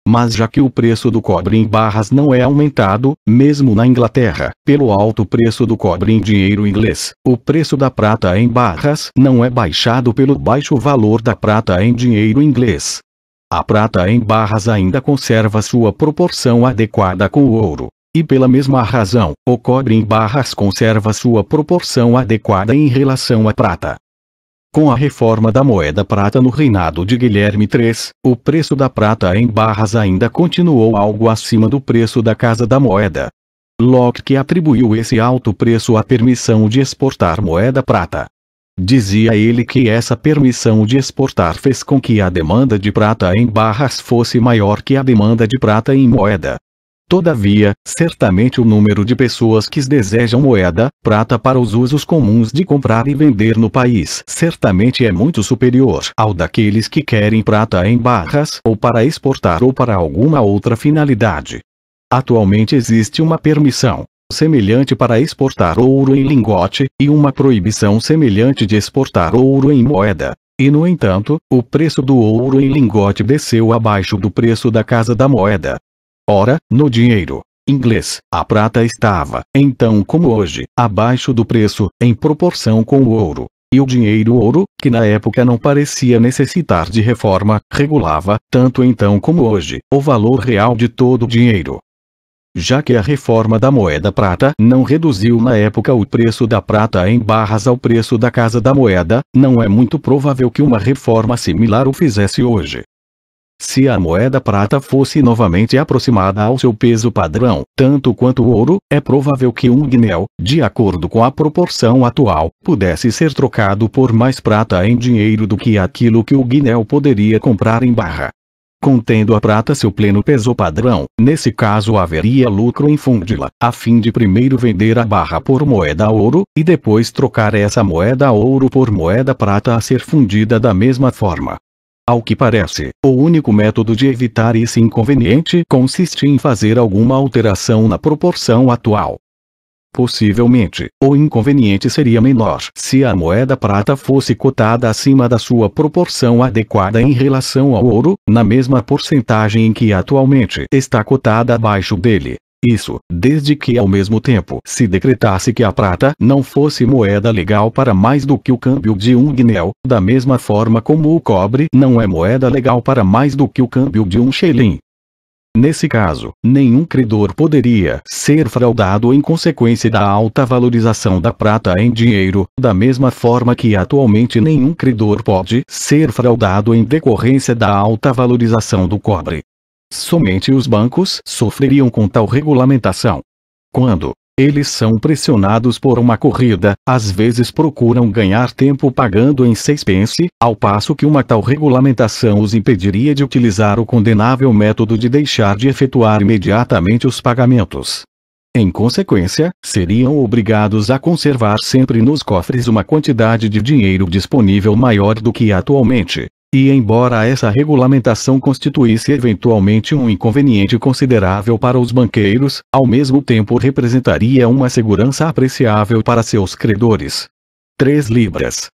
Mas já que o preço do cobre em barras não é aumentado, mesmo na Inglaterra, pelo alto preço do cobre em dinheiro inglês, o preço da prata em barras não é baixado pelo baixo valor da prata em dinheiro inglês. A prata em barras ainda conserva sua proporção adequada com o ouro, e pela mesma razão, o cobre em barras conserva sua proporção adequada em relação à prata. Com a reforma da moeda prata no reinado de Guilherme III, o preço da prata em barras ainda continuou algo acima do preço da casa da moeda. Locke atribuiu esse alto preço à permissão de exportar moeda prata. Dizia ele que essa permissão de exportar fez com que a demanda de prata em barras fosse maior que a demanda de prata em moeda. Todavia, certamente o número de pessoas que desejam moeda, prata para os usos comuns de comprar e vender no país certamente é muito superior ao daqueles que querem prata em barras ou para exportar ou para alguma outra finalidade. Atualmente existe uma permissão semelhante para exportar ouro em lingote, e uma proibição semelhante de exportar ouro em moeda. E no entanto, o preço do ouro em lingote desceu abaixo do preço da casa da moeda, Ora, no dinheiro inglês, a prata estava, então como hoje, abaixo do preço, em proporção com o ouro. E o dinheiro ouro, que na época não parecia necessitar de reforma, regulava, tanto então como hoje, o valor real de todo o dinheiro. Já que a reforma da moeda prata não reduziu na época o preço da prata em barras ao preço da casa da moeda, não é muito provável que uma reforma similar o fizesse hoje. Se a moeda prata fosse novamente aproximada ao seu peso padrão, tanto quanto o ouro, é provável que um guinéu, de acordo com a proporção atual, pudesse ser trocado por mais prata em dinheiro do que aquilo que o guinéu poderia comprar em barra. Contendo a prata seu pleno peso padrão, nesse caso haveria lucro em fundi-la, a fim de primeiro vender a barra por moeda ouro, e depois trocar essa moeda ouro por moeda prata a ser fundida da mesma forma. Ao que parece, o único método de evitar esse inconveniente consiste em fazer alguma alteração na proporção atual. Possivelmente, o inconveniente seria menor se a moeda prata fosse cotada acima da sua proporção adequada em relação ao ouro, na mesma porcentagem em que atualmente está cotada abaixo dele. Isso, desde que ao mesmo tempo se decretasse que a prata não fosse moeda legal para mais do que o câmbio de um guinéu, da mesma forma como o cobre não é moeda legal para mais do que o câmbio de um xelim. Nesse caso, nenhum credor poderia ser fraudado em consequência da alta valorização da prata em dinheiro, da mesma forma que atualmente nenhum credor pode ser fraudado em decorrência da alta valorização do cobre. Somente os bancos sofreriam com tal regulamentação. Quando eles são pressionados por uma corrida, às vezes procuram ganhar tempo pagando em seis pence, ao passo que uma tal regulamentação os impediria de utilizar o condenável método de deixar de efetuar imediatamente os pagamentos. Em consequência, seriam obrigados a conservar sempre nos cofres uma quantidade de dinheiro disponível maior do que atualmente, e embora essa regulamentação constituísse eventualmente um inconveniente considerável para os banqueiros, ao mesmo tempo representaria uma segurança apreciável para seus credores. 3 libras.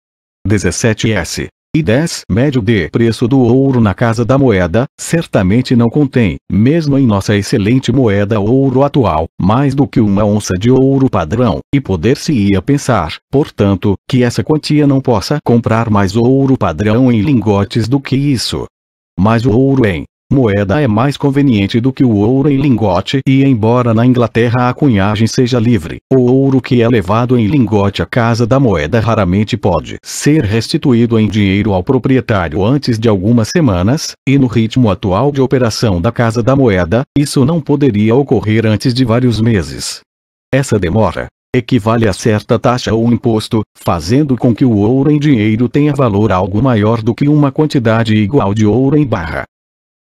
17S e 10. Médio de preço do ouro na casa da moeda, certamente não contém, mesmo em nossa excelente moeda ouro atual, mais do que uma onça de ouro padrão, e poder-se-ia pensar, portanto, que essa quantia não possa comprar mais ouro padrão em lingotes do que isso. Mas o ouro em moeda é mais conveniente do que o ouro em lingote e embora na Inglaterra a cunhagem seja livre, o ouro que é levado em lingote à casa da moeda raramente pode ser restituído em dinheiro ao proprietário antes de algumas semanas, e no ritmo atual de operação da casa da moeda, isso não poderia ocorrer antes de vários meses. Essa demora equivale a certa taxa ou imposto, fazendo com que o ouro em dinheiro tenha valor algo maior do que uma quantidade igual de ouro em barra.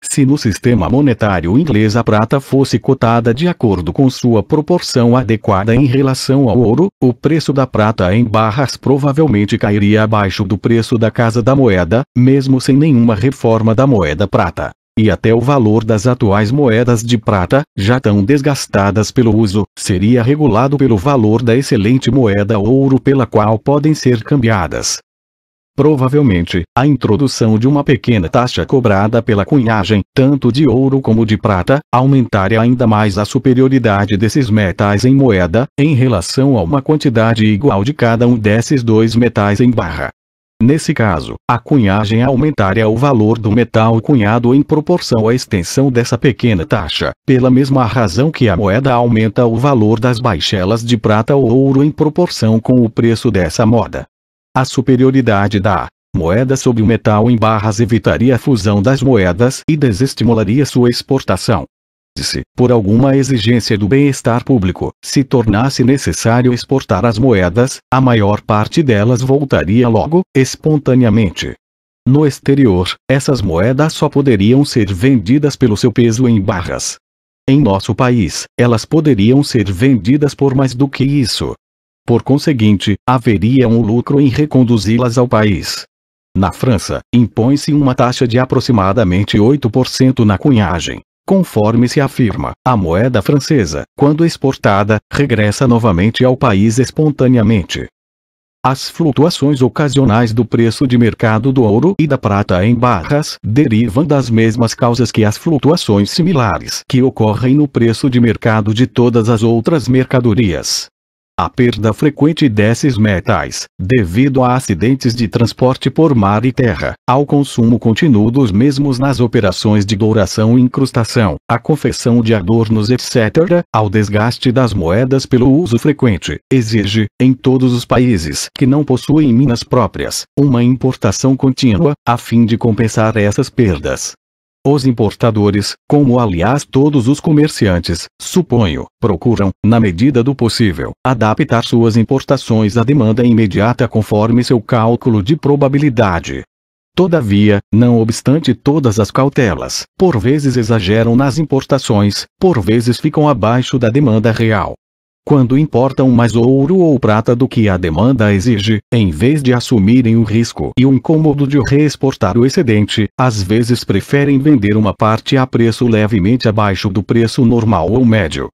Se no sistema monetário inglês a prata fosse cotada de acordo com sua proporção adequada em relação ao ouro, o preço da prata em barras provavelmente cairia abaixo do preço da casa da moeda, mesmo sem nenhuma reforma da moeda prata. E até o valor das atuais moedas de prata, já tão desgastadas pelo uso, seria regulado pelo valor da excelente moeda ouro pela qual podem ser cambiadas. Provavelmente, a introdução de uma pequena taxa cobrada pela cunhagem, tanto de ouro como de prata, aumentaria ainda mais a superioridade desses metais em moeda, em relação a uma quantidade igual de cada um desses dois metais em barra. Nesse caso, a cunhagem aumentaria o valor do metal cunhado em proporção à extensão dessa pequena taxa, pela mesma razão que a moeda aumenta o valor das baixelas de prata ou ouro em proporção com o preço dessa moda. A superioridade da moeda sobre o metal em barras evitaria a fusão das moedas e desestimularia sua exportação. Se, por alguma exigência do bem-estar público, se tornasse necessário exportar as moedas, a maior parte delas voltaria logo, espontaneamente. No exterior, essas moedas só poderiam ser vendidas pelo seu peso em barras. Em nosso país, elas poderiam ser vendidas por mais do que isso, por conseguinte, haveria um lucro em reconduzi-las ao país. Na França, impõe-se uma taxa de aproximadamente 8% na cunhagem. Conforme se afirma, a moeda francesa, quando exportada, regressa novamente ao país espontaneamente. As flutuações ocasionais do preço de mercado do ouro e da prata em barras derivam das mesmas causas que as flutuações similares que ocorrem no preço de mercado de todas as outras mercadorias. A perda frequente desses metais, devido a acidentes de transporte por mar e terra, ao consumo contínuo dos mesmos nas operações de douração e incrustação, à confecção de adornos etc., ao desgaste das moedas pelo uso frequente, exige, em todos os países que não possuem minas próprias, uma importação contínua, a fim de compensar essas perdas. Os importadores, como aliás todos os comerciantes, suponho, procuram, na medida do possível, adaptar suas importações à demanda imediata conforme seu cálculo de probabilidade. Todavia, não obstante todas as cautelas, por vezes exageram nas importações, por vezes ficam abaixo da demanda real quando importam mais ouro ou prata do que a demanda exige, em vez de assumirem o risco e o incômodo de reexportar o excedente, às vezes preferem vender uma parte a preço levemente abaixo do preço normal ou médio.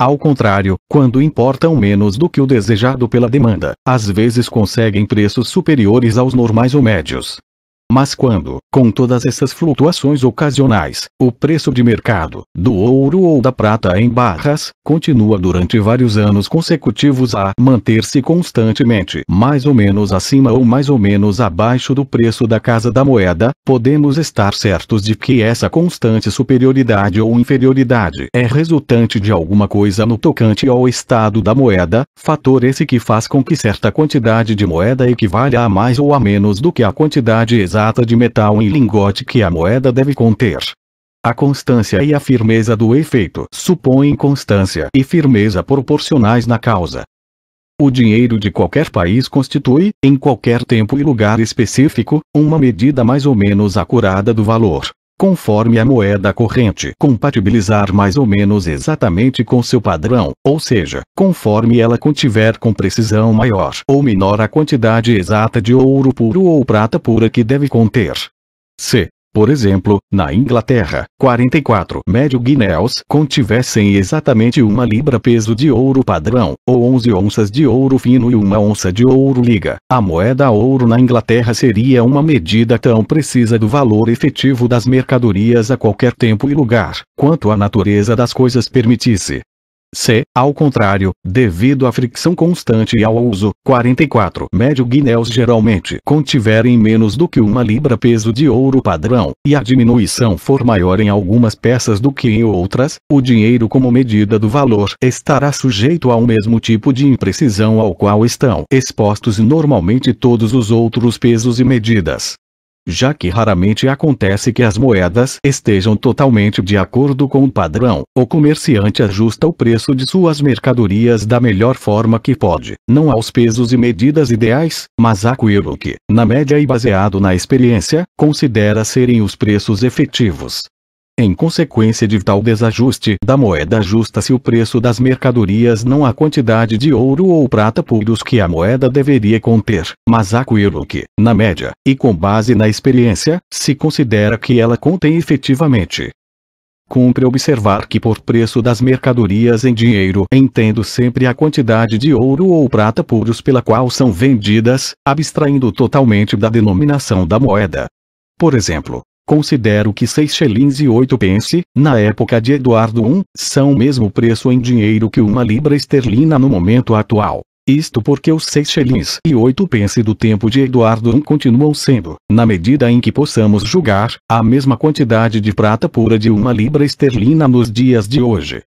Ao contrário, quando importam menos do que o desejado pela demanda, às vezes conseguem preços superiores aos normais ou médios. Mas quando, com todas essas flutuações ocasionais, o preço de mercado, do ouro ou da prata em barras, continua durante vários anos consecutivos a manter-se constantemente mais ou menos acima ou mais ou menos abaixo do preço da casa da moeda, podemos estar certos de que essa constante superioridade ou inferioridade é resultante de alguma coisa no tocante ao estado da moeda, fator esse que faz com que certa quantidade de moeda equivale a mais ou a menos do que a quantidade exata exata de metal em lingote que a moeda deve conter. A constância e a firmeza do efeito supõem constância e firmeza proporcionais na causa. O dinheiro de qualquer país constitui, em qualquer tempo e lugar específico, uma medida mais ou menos acurada do valor, conforme a moeda corrente compatibilizar mais ou menos exatamente com seu padrão, ou seja, conforme ela contiver com precisão maior ou menor a quantidade exata de ouro puro ou prata pura que deve conter. C. Por exemplo, na Inglaterra, 44 médio guineus contivessem exatamente uma libra peso de ouro padrão, ou 11 onças de ouro fino e uma onça de ouro liga. A moeda ouro na Inglaterra seria uma medida tão precisa do valor efetivo das mercadorias a qualquer tempo e lugar, quanto a natureza das coisas permitisse. C. Ao contrário, devido à fricção constante e ao uso, 44 médio guinéus geralmente contiverem menos do que uma libra peso de ouro padrão, e a diminuição for maior em algumas peças do que em outras, o dinheiro como medida do valor estará sujeito ao mesmo tipo de imprecisão ao qual estão expostos normalmente todos os outros pesos e medidas já que raramente acontece que as moedas estejam totalmente de acordo com o padrão. O comerciante ajusta o preço de suas mercadorias da melhor forma que pode, não aos pesos e medidas ideais, mas àquilo que, na média e baseado na experiência, considera serem os preços efetivos. Em consequência de tal desajuste da moeda ajusta-se o preço das mercadorias não a quantidade de ouro ou prata puros que a moeda deveria conter, mas àquilo que, na média, e com base na experiência, se considera que ela contém efetivamente. Cumpre observar que por preço das mercadorias em dinheiro entendo sempre a quantidade de ouro ou prata puros pela qual são vendidas, abstraindo totalmente da denominação da moeda. Por exemplo, Considero que seis shillings e oito pence, na época de Eduardo I, são o mesmo preço em dinheiro que uma libra esterlina no momento atual. Isto porque os seis shillings e oito pence do tempo de Eduardo I continuam sendo, na medida em que possamos julgar, a mesma quantidade de prata pura de uma libra esterlina nos dias de hoje.